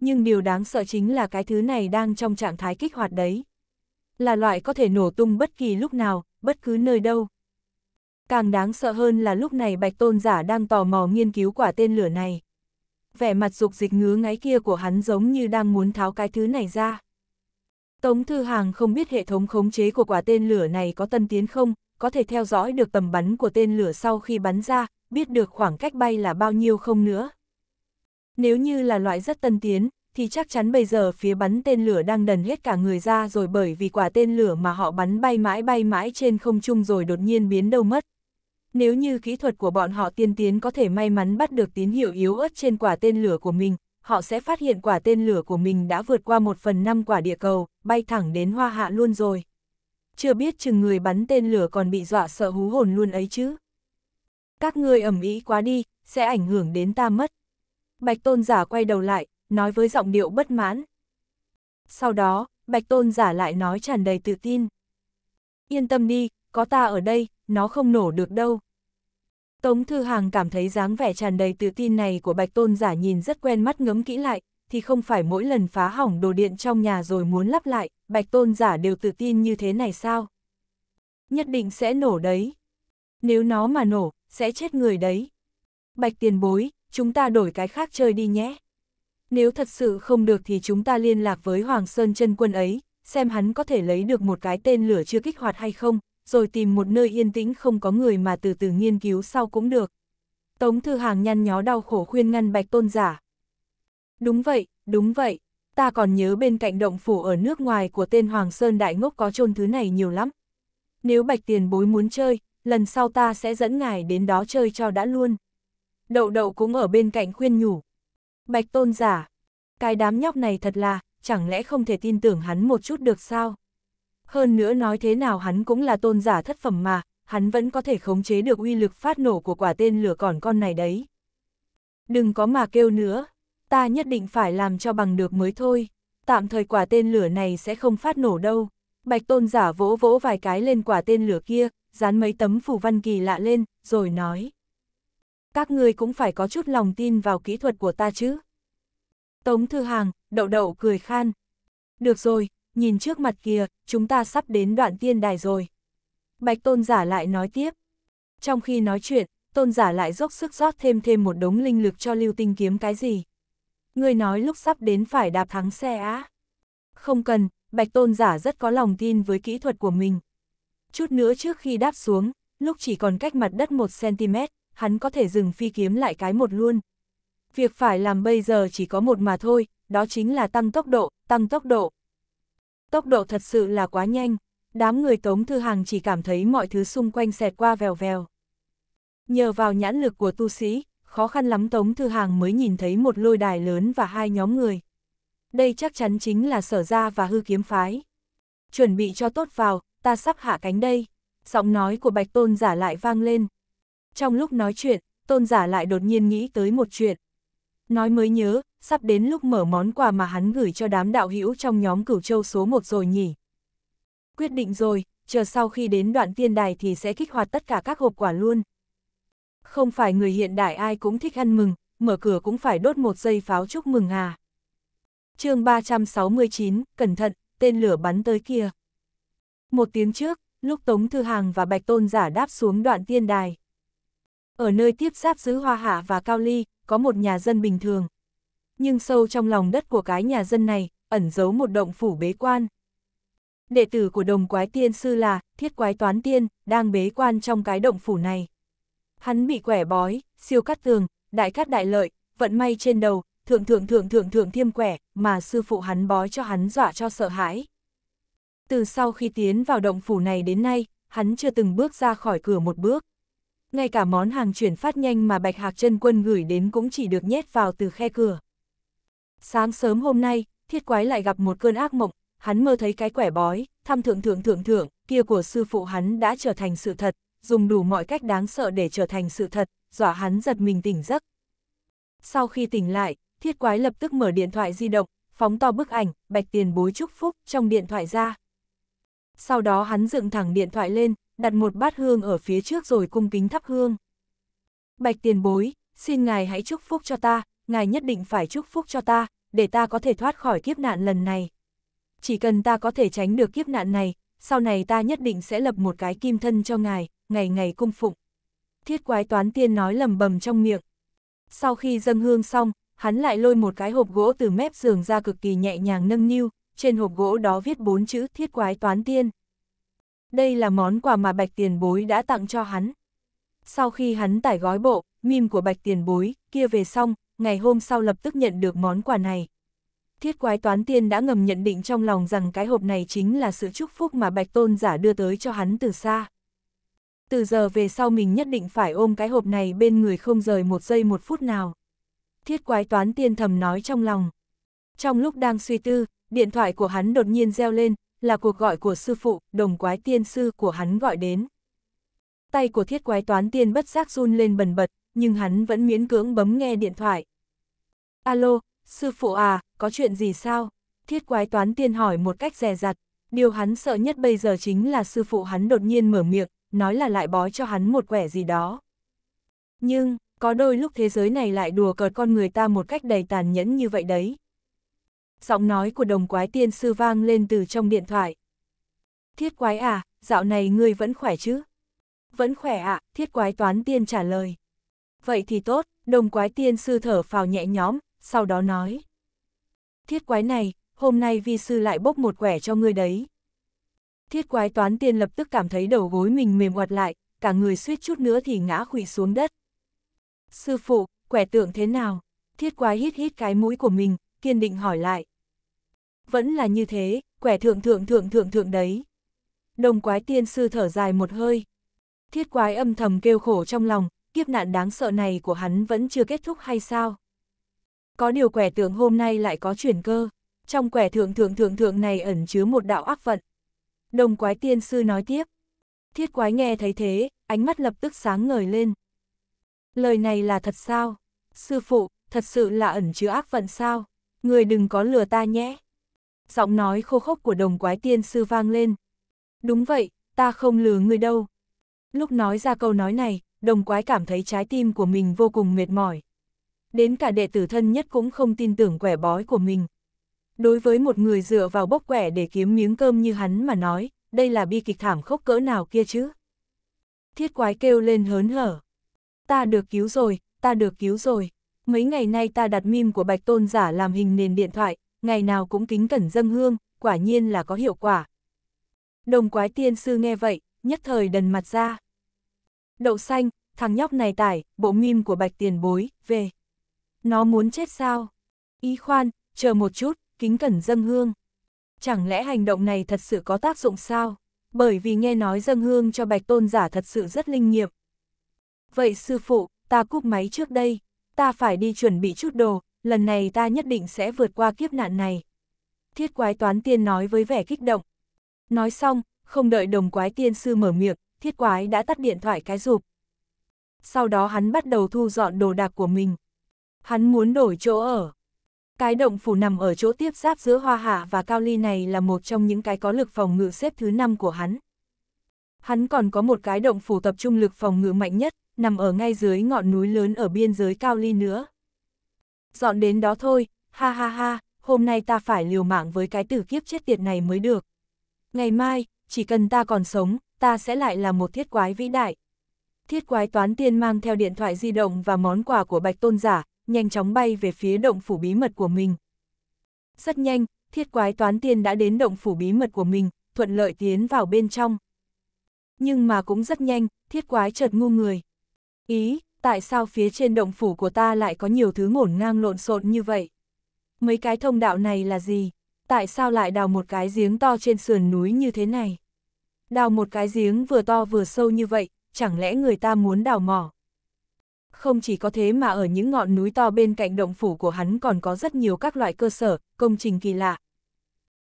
Nhưng điều đáng sợ chính là cái thứ này đang trong trạng thái kích hoạt đấy. Là loại có thể nổ tung bất kỳ lúc nào, bất cứ nơi đâu. Càng đáng sợ hơn là lúc này Bạch Tôn Giả đang tò mò nghiên cứu quả tên lửa này vẻ mặt dục dịch ngứa ngáy kia của hắn giống như đang muốn tháo cái thứ này ra. Tống Thư Hàng không biết hệ thống khống chế của quả tên lửa này có tân tiến không, có thể theo dõi được tầm bắn của tên lửa sau khi bắn ra, biết được khoảng cách bay là bao nhiêu không nữa. Nếu như là loại rất tân tiến, thì chắc chắn bây giờ phía bắn tên lửa đang đần hết cả người ra rồi bởi vì quả tên lửa mà họ bắn bay mãi bay mãi trên không trung rồi đột nhiên biến đâu mất, nếu như kỹ thuật của bọn họ tiên tiến có thể may mắn bắt được tín hiệu yếu ớt trên quả tên lửa của mình, họ sẽ phát hiện quả tên lửa của mình đã vượt qua một phần năm quả địa cầu, bay thẳng đến hoa hạ luôn rồi. Chưa biết chừng người bắn tên lửa còn bị dọa sợ hú hồn luôn ấy chứ. Các ngươi ẩm ý quá đi, sẽ ảnh hưởng đến ta mất. Bạch tôn giả quay đầu lại, nói với giọng điệu bất mãn. Sau đó, bạch tôn giả lại nói tràn đầy tự tin. Yên tâm đi, có ta ở đây, nó không nổ được đâu. Tống Thư Hàng cảm thấy dáng vẻ tràn đầy tự tin này của Bạch Tôn giả nhìn rất quen mắt ngấm kỹ lại, thì không phải mỗi lần phá hỏng đồ điện trong nhà rồi muốn lắp lại, Bạch Tôn giả đều tự tin như thế này sao? Nhất định sẽ nổ đấy. Nếu nó mà nổ, sẽ chết người đấy. Bạch tiền bối, chúng ta đổi cái khác chơi đi nhé. Nếu thật sự không được thì chúng ta liên lạc với Hoàng Sơn chân quân ấy, xem hắn có thể lấy được một cái tên lửa chưa kích hoạt hay không, rồi tìm một nơi yên tĩnh không có người mà từ từ nghiên cứu sau cũng được. Tống Thư Hàng nhăn nhó đau khổ khuyên ngăn Bạch Tôn giả. Đúng vậy, đúng vậy, ta còn nhớ bên cạnh động phủ ở nước ngoài của tên Hoàng Sơn Đại Ngốc có chôn thứ này nhiều lắm. Nếu Bạch Tiền Bối muốn chơi, lần sau ta sẽ dẫn ngài đến đó chơi cho đã luôn. Đậu đậu cũng ở bên cạnh khuyên nhủ. Bạch Tôn giả, cái đám nhóc này thật là, chẳng lẽ không thể tin tưởng hắn một chút được sao? Hơn nữa nói thế nào hắn cũng là tôn giả thất phẩm mà, hắn vẫn có thể khống chế được uy lực phát nổ của quả tên lửa còn con này đấy. Đừng có mà kêu nữa, ta nhất định phải làm cho bằng được mới thôi, tạm thời quả tên lửa này sẽ không phát nổ đâu. Bạch tôn giả vỗ vỗ vài cái lên quả tên lửa kia, dán mấy tấm phủ văn kỳ lạ lên, rồi nói. Các ngươi cũng phải có chút lòng tin vào kỹ thuật của ta chứ. Tống Thư Hàng, đậu đậu cười khan. Được rồi, nhìn trước mặt kia, chúng ta sắp đến đoạn tiên đài rồi. Bạch tôn giả lại nói tiếp. Trong khi nói chuyện, tôn giả lại dốc sức rót thêm thêm một đống linh lực cho lưu tinh kiếm cái gì. Người nói lúc sắp đến phải đạp thắng xe á. Không cần, bạch tôn giả rất có lòng tin với kỹ thuật của mình. Chút nữa trước khi đáp xuống, lúc chỉ còn cách mặt đất 1cm, hắn có thể dừng phi kiếm lại cái một luôn. Việc phải làm bây giờ chỉ có một mà thôi, đó chính là tăng tốc độ, tăng tốc độ. Tốc độ thật sự là quá nhanh, đám người Tống Thư Hàng chỉ cảm thấy mọi thứ xung quanh xẹt qua vèo vèo. Nhờ vào nhãn lực của tu sĩ, khó khăn lắm Tống Thư Hàng mới nhìn thấy một lôi đài lớn và hai nhóm người. Đây chắc chắn chính là sở Gia và hư kiếm phái. Chuẩn bị cho tốt vào, ta sắp hạ cánh đây. Giọng nói của Bạch Tôn giả lại vang lên. Trong lúc nói chuyện, Tôn giả lại đột nhiên nghĩ tới một chuyện. Nói mới nhớ, sắp đến lúc mở món quà mà hắn gửi cho đám đạo hữu trong nhóm cửu châu số 1 rồi nhỉ. Quyết định rồi, chờ sau khi đến đoạn tiên đài thì sẽ kích hoạt tất cả các hộp quà luôn. Không phải người hiện đại ai cũng thích ăn mừng, mở cửa cũng phải đốt một giây pháo chúc mừng à. chương 369, cẩn thận, tên lửa bắn tới kia. Một tiếng trước, lúc Tống Thư Hàng và Bạch Tôn giả đáp xuống đoạn tiên đài. Ở nơi tiếp giáp giữa Hoa Hạ và Cao Ly, có một nhà dân bình thường, nhưng sâu trong lòng đất của cái nhà dân này, ẩn giấu một động phủ bế quan. Đệ tử của đồng quái tiên sư là Thiết Quái Toán Tiên, đang bế quan trong cái động phủ này. Hắn bị quẻ bói, siêu cắt tường, đại cắt đại lợi, vận may trên đầu, thượng thượng thượng thượng thượng thiêm quẻ, mà sư phụ hắn bói cho hắn dọa cho sợ hãi. Từ sau khi tiến vào động phủ này đến nay, hắn chưa từng bước ra khỏi cửa một bước. Ngay cả món hàng chuyển phát nhanh mà Bạch Hạc chân Quân gửi đến cũng chỉ được nhét vào từ khe cửa. Sáng sớm hôm nay, thiết quái lại gặp một cơn ác mộng, hắn mơ thấy cái quẻ bói, thăm thượng thượng thượng thượng, kia của sư phụ hắn đã trở thành sự thật, dùng đủ mọi cách đáng sợ để trở thành sự thật, dọa hắn giật mình tỉnh giấc. Sau khi tỉnh lại, thiết quái lập tức mở điện thoại di động, phóng to bức ảnh, bạch tiền bối chúc phúc trong điện thoại ra. Sau đó hắn dựng thẳng điện thoại lên, đặt một bát hương ở phía trước rồi cung kính thắp hương. Bạch tiền bối, xin ngài hãy chúc phúc cho ta, ngài nhất định phải chúc phúc cho ta, để ta có thể thoát khỏi kiếp nạn lần này. Chỉ cần ta có thể tránh được kiếp nạn này, sau này ta nhất định sẽ lập một cái kim thân cho ngài, ngày ngày cung phụng. Thiết quái toán tiên nói lầm bầm trong miệng. Sau khi dâng hương xong, hắn lại lôi một cái hộp gỗ từ mép giường ra cực kỳ nhẹ nhàng nâng niu, trên hộp gỗ đó viết bốn chữ thiết quái toán tiên. Đây là món quà mà bạch tiền bối đã tặng cho hắn. Sau khi hắn tải gói bộ, mim của bạch tiền bối, kia về xong, ngày hôm sau lập tức nhận được món quà này. Thiết quái toán tiên đã ngầm nhận định trong lòng rằng cái hộp này chính là sự chúc phúc mà Bạch Tôn giả đưa tới cho hắn từ xa. Từ giờ về sau mình nhất định phải ôm cái hộp này bên người không rời một giây một phút nào. Thiết quái toán tiên thầm nói trong lòng. Trong lúc đang suy tư, điện thoại của hắn đột nhiên reo lên, là cuộc gọi của sư phụ, đồng quái tiên sư của hắn gọi đến. Tay của thiết quái toán tiên bất giác run lên bần bật, nhưng hắn vẫn miễn cưỡng bấm nghe điện thoại. Alo, sư phụ à, có chuyện gì sao? Thiết quái toán tiên hỏi một cách rè rặt. Điều hắn sợ nhất bây giờ chính là sư phụ hắn đột nhiên mở miệng, nói là lại bói cho hắn một quẻ gì đó. Nhưng, có đôi lúc thế giới này lại đùa cợt con người ta một cách đầy tàn nhẫn như vậy đấy. Giọng nói của đồng quái tiên sư vang lên từ trong điện thoại. Thiết quái à, dạo này ngươi vẫn khỏe chứ? Vẫn khỏe ạ, thiết quái toán tiên trả lời. Vậy thì tốt, đồng quái tiên sư thở phào nhẹ nhõm, sau đó nói. Thiết quái này, hôm nay vi sư lại bốc một quẻ cho ngươi đấy. Thiết quái toán tiên lập tức cảm thấy đầu gối mình mềm hoạt lại, cả người suýt chút nữa thì ngã khủy xuống đất. Sư phụ, quẻ tượng thế nào? Thiết quái hít hít cái mũi của mình, kiên định hỏi lại. Vẫn là như thế, quẻ thượng thượng thượng thượng thượng đấy. Đồng quái tiên sư thở dài một hơi. Thiết quái âm thầm kêu khổ trong lòng, kiếp nạn đáng sợ này của hắn vẫn chưa kết thúc hay sao? Có điều quẻ tượng hôm nay lại có chuyển cơ, trong quẻ thượng thượng thượng thượng này ẩn chứa một đạo ác vận. Đồng quái tiên sư nói tiếp. Thiết quái nghe thấy thế, ánh mắt lập tức sáng ngời lên. Lời này là thật sao? Sư phụ, thật sự là ẩn chứa ác vận sao? Người đừng có lừa ta nhé. Giọng nói khô khốc của đồng quái tiên sư vang lên. Đúng vậy, ta không lừa người đâu. Lúc nói ra câu nói này, đồng quái cảm thấy trái tim của mình vô cùng mệt mỏi đến cả đệ tử thân nhất cũng không tin tưởng quẻ bói của mình. Đối với một người dựa vào bốc quẻ để kiếm miếng cơm như hắn mà nói, đây là bi kịch thảm khốc cỡ nào kia chứ? Thiết quái kêu lên hớn hở. Ta được cứu rồi, ta được cứu rồi. Mấy ngày nay ta đặt mim của bạch tôn giả làm hình nền điện thoại, ngày nào cũng kính cẩn dâng hương, quả nhiên là có hiệu quả. Đồng quái tiên sư nghe vậy, nhất thời đần mặt ra. Đậu xanh, thằng nhóc này tải, bộ mim của bạch tiền bối, về. Nó muốn chết sao? Ý khoan, chờ một chút, kính cẩn dâng hương. Chẳng lẽ hành động này thật sự có tác dụng sao? Bởi vì nghe nói dâng hương cho bạch tôn giả thật sự rất linh nghiệm. Vậy sư phụ, ta cúp máy trước đây, ta phải đi chuẩn bị chút đồ, lần này ta nhất định sẽ vượt qua kiếp nạn này. Thiết quái toán tiên nói với vẻ kích động. Nói xong, không đợi đồng quái tiên sư mở miệng, thiết quái đã tắt điện thoại cái rụp. Sau đó hắn bắt đầu thu dọn đồ đạc của mình. Hắn muốn đổi chỗ ở. Cái động phủ nằm ở chỗ tiếp giáp giữa Hoa Hạ và Cao Ly này là một trong những cái có lực phòng ngự xếp thứ 5 của hắn. Hắn còn có một cái động phủ tập trung lực phòng ngự mạnh nhất, nằm ở ngay dưới ngọn núi lớn ở biên giới Cao Ly nữa. Dọn đến đó thôi, ha ha ha, hôm nay ta phải liều mạng với cái tử kiếp chết tiệt này mới được. Ngày mai, chỉ cần ta còn sống, ta sẽ lại là một thiết quái vĩ đại. Thiết quái toán tiên mang theo điện thoại di động và món quà của bạch tôn giả, nhanh chóng bay về phía động phủ bí mật của mình. Rất nhanh, thiết quái toán tiên đã đến động phủ bí mật của mình, thuận lợi tiến vào bên trong. Nhưng mà cũng rất nhanh, thiết quái chợt ngu người. Ý, tại sao phía trên động phủ của ta lại có nhiều thứ ngổn ngang lộn xộn như vậy? Mấy cái thông đạo này là gì? Tại sao lại đào một cái giếng to trên sườn núi như thế này? Đào một cái giếng vừa to vừa sâu như vậy, chẳng lẽ người ta muốn đào mỏ? Không chỉ có thế mà ở những ngọn núi to bên cạnh động phủ của hắn còn có rất nhiều các loại cơ sở, công trình kỳ lạ.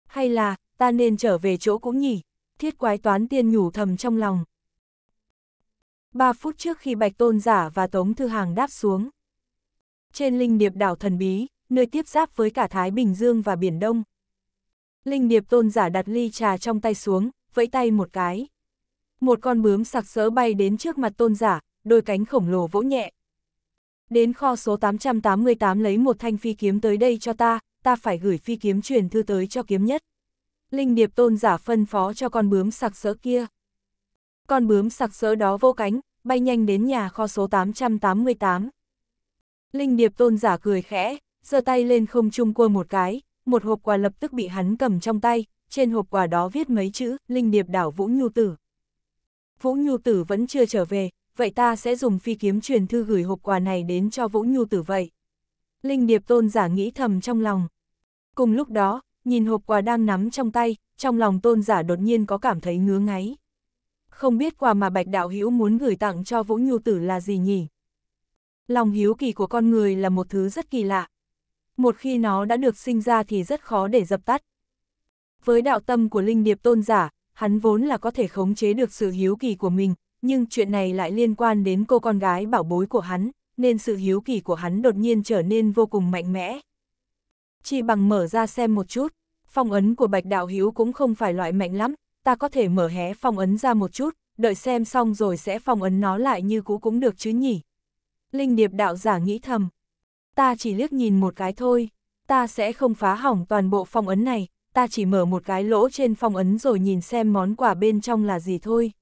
Hay là, ta nên trở về chỗ cũng nhỉ? Thiết quái toán tiên nhủ thầm trong lòng. Ba phút trước khi Bạch Tôn Giả và Tống Thư Hàng đáp xuống. Trên linh điệp đảo thần bí, nơi tiếp giáp với cả Thái Bình Dương và Biển Đông. Linh điệp Tôn Giả đặt ly trà trong tay xuống, vẫy tay một cái. Một con bướm sặc sỡ bay đến trước mặt Tôn Giả, đôi cánh khổng lồ vỗ nhẹ. Đến kho số 888 lấy một thanh phi kiếm tới đây cho ta, ta phải gửi phi kiếm truyền thư tới cho kiếm nhất. Linh điệp tôn giả phân phó cho con bướm sặc sỡ kia. Con bướm sặc sỡ đó vô cánh, bay nhanh đến nhà kho số 888. Linh điệp tôn giả cười khẽ, giơ tay lên không trung cua một cái, một hộp quà lập tức bị hắn cầm trong tay, trên hộp quà đó viết mấy chữ, Linh điệp đảo Vũ Nhu Tử. Vũ Nhu Tử vẫn chưa trở về, vậy ta sẽ dùng phi kiếm truyền thư gửi hộp quà này đến cho Vũ Nhu tử vậy. Linh Điệp Tôn giả nghĩ thầm trong lòng. Cùng lúc đó, nhìn hộp quà đang nắm trong tay, trong lòng Tôn giả đột nhiên có cảm thấy ngứa ngáy. Không biết quà mà Bạch Đạo Hữu muốn gửi tặng cho Vũ Nhu tử là gì nhỉ? Lòng hiếu kỳ của con người là một thứ rất kỳ lạ. Một khi nó đã được sinh ra thì rất khó để dập tắt. Với đạo tâm của Linh Điệp Tôn giả, hắn vốn là có thể khống chế được sự hiếu kỳ của mình, nhưng chuyện này lại liên quan đến cô con gái bảo bối của hắn, nên sự hiếu kỳ của hắn đột nhiên trở nên vô cùng mạnh mẽ. Chỉ bằng mở ra xem một chút, phong ấn của Bạch Đạo Hiếu cũng không phải loại mạnh lắm, ta có thể mở hé phong ấn ra một chút, đợi xem xong rồi sẽ phong ấn nó lại như cũ cũng được chứ nhỉ. Linh Điệp Đạo giả nghĩ thầm, ta chỉ liếc nhìn một cái thôi, ta sẽ không phá hỏng toàn bộ phong ấn này, ta chỉ mở một cái lỗ trên phong ấn rồi nhìn xem món quà bên trong là gì thôi.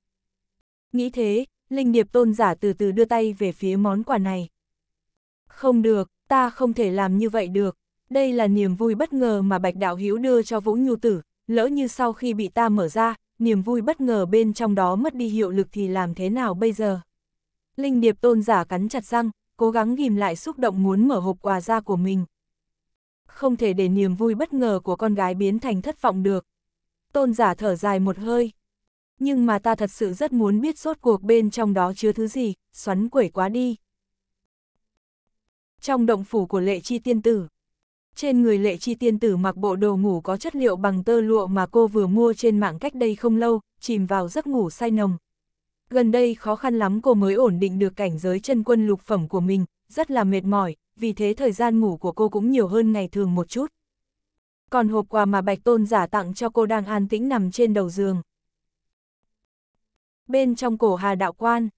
Nghĩ thế, linh điệp tôn giả từ từ đưa tay về phía món quà này. Không được, ta không thể làm như vậy được. Đây là niềm vui bất ngờ mà Bạch Đạo Hiếu đưa cho Vũ Nhu Tử, lỡ như sau khi bị ta mở ra, niềm vui bất ngờ bên trong đó mất đi hiệu lực thì làm thế nào bây giờ? Linh Điệp tôn giả cắn chặt răng, cố gắng ghim lại xúc động muốn mở hộp quà ra của mình. Không thể để niềm vui bất ngờ của con gái biến thành thất vọng được. Tôn giả thở dài một hơi, nhưng mà ta thật sự rất muốn biết rốt cuộc bên trong đó chứa thứ gì, xoắn quẩy quá đi. Trong động phủ của lệ chi tiên tử, trên người lệ chi tiên tử mặc bộ đồ ngủ có chất liệu bằng tơ lụa mà cô vừa mua trên mạng cách đây không lâu, chìm vào giấc ngủ say nồng. Gần đây khó khăn lắm cô mới ổn định được cảnh giới chân quân lục phẩm của mình, rất là mệt mỏi, vì thế thời gian ngủ của cô cũng nhiều hơn ngày thường một chút. Còn hộp quà mà Bạch Tôn giả tặng cho cô đang an tĩnh nằm trên đầu giường bên trong cổ hà đạo quan.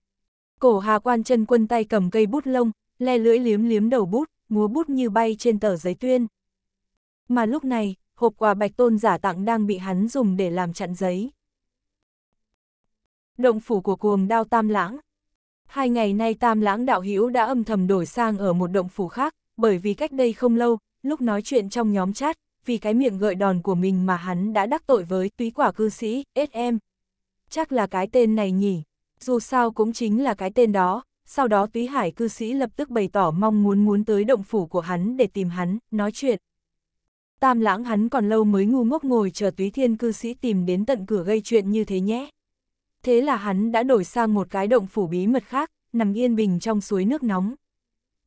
Cổ hà quan chân quân tay cầm cây bút lông, le lưỡi liếm liếm đầu bút, múa bút như bay trên tờ giấy tuyên. Mà lúc này, hộp quà bạch tôn giả tặng đang bị hắn dùng để làm chặn giấy. Động phủ của cuồng đao Tam Lãng Hai ngày nay Tam Lãng đạo hữu đã âm thầm đổi sang ở một động phủ khác, bởi vì cách đây không lâu, lúc nói chuyện trong nhóm chat, vì cái miệng gợi đòn của mình mà hắn đã đắc tội với túy quả cư sĩ, SM, chắc là cái tên này nhỉ. Dù sao cũng chính là cái tên đó, sau đó túy hải cư sĩ lập tức bày tỏ mong muốn muốn tới động phủ của hắn để tìm hắn, nói chuyện. Tam lãng hắn còn lâu mới ngu ngốc ngồi chờ túy thiên cư sĩ tìm đến tận cửa gây chuyện như thế nhé. Thế là hắn đã đổi sang một cái động phủ bí mật khác, nằm yên bình trong suối nước nóng.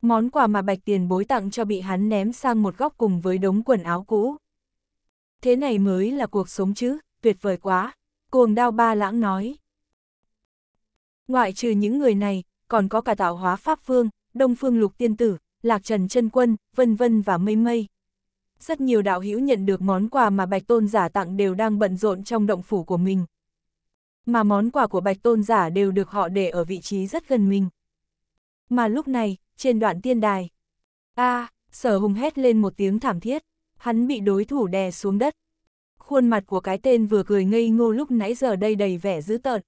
Món quà mà bạch tiền bối tặng cho bị hắn ném sang một góc cùng với đống quần áo cũ. Thế này mới là cuộc sống chứ, tuyệt vời quá. Cuồng đao ba lãng nói. Ngoại trừ những người này, còn có cả tạo hóa Pháp Vương, Đông Phương Lục Tiên Tử, Lạc Trần chân Quân, vân vân và mây mây. Rất nhiều đạo hữu nhận được món quà mà Bạch Tôn giả tặng đều đang bận rộn trong động phủ của mình. Mà món quà của Bạch Tôn giả đều được họ để ở vị trí rất gần mình. Mà lúc này, trên đoạn tiên đài, a à, sở hùng hét lên một tiếng thảm thiết, hắn bị đối thủ đè xuống đất khuôn mặt của cái tên vừa cười ngây ngô lúc nãy giờ đây đầy vẻ dữ tợn.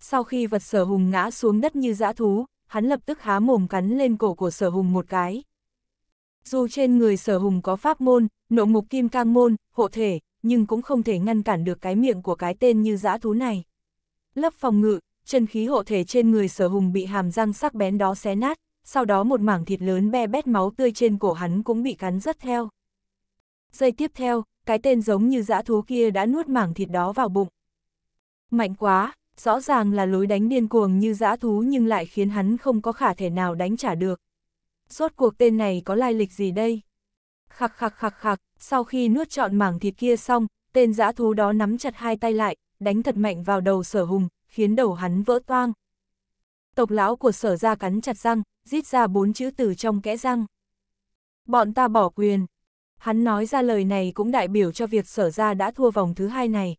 Sau khi vật sở hùng ngã xuống đất như dã thú, hắn lập tức há mồm cắn lên cổ của sở hùng một cái. Dù trên người sở hùng có pháp môn, nộ mục kim cang môn, hộ thể, nhưng cũng không thể ngăn cản được cái miệng của cái tên như dã thú này. Lấp phòng ngự, chân khí hộ thể trên người sở hùng bị hàm răng sắc bén đó xé nát, sau đó một mảng thịt lớn be bét máu tươi trên cổ hắn cũng bị cắn rất theo. Giây tiếp theo, cái tên giống như dã thú kia đã nuốt mảng thịt đó vào bụng. Mạnh quá, rõ ràng là lối đánh điên cuồng như dã thú nhưng lại khiến hắn không có khả thể nào đánh trả được. Rốt cuộc tên này có lai lịch gì đây? Khặc khặc khặc khặc, sau khi nuốt trọn mảng thịt kia xong, tên dã thú đó nắm chặt hai tay lại, đánh thật mạnh vào đầu sở hùng, khiến đầu hắn vỡ toang. Tộc lão của sở ra cắn chặt răng, rít ra bốn chữ từ trong kẽ răng. Bọn ta bỏ quyền, hắn nói ra lời này cũng đại biểu cho việc sở ra đã thua vòng thứ hai này.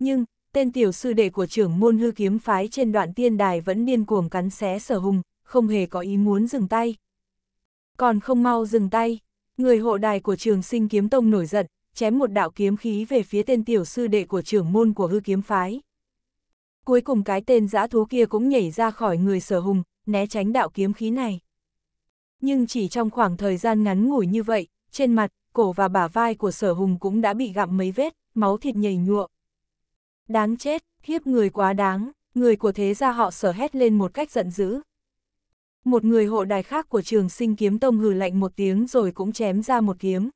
Nhưng, tên tiểu sư đệ của trưởng môn hư kiếm phái trên đoạn tiên đài vẫn điên cuồng cắn xé sở hùng, không hề có ý muốn dừng tay. Còn không mau dừng tay, người hộ đài của trường sinh kiếm tông nổi giận, chém một đạo kiếm khí về phía tên tiểu sư đệ của trưởng môn của hư kiếm phái. Cuối cùng cái tên dã thú kia cũng nhảy ra khỏi người sở hùng, né tránh đạo kiếm khí này. Nhưng chỉ trong khoảng thời gian ngắn ngủi như vậy, trên mặt, cổ và bả vai của sở hùng cũng đã bị gặm mấy vết, máu thịt nhầy nhụa. Đáng chết, hiếp người quá đáng, người của thế gia họ sở hét lên một cách giận dữ. Một người hộ đài khác của trường sinh kiếm tông hừ lạnh một tiếng rồi cũng chém ra một kiếm.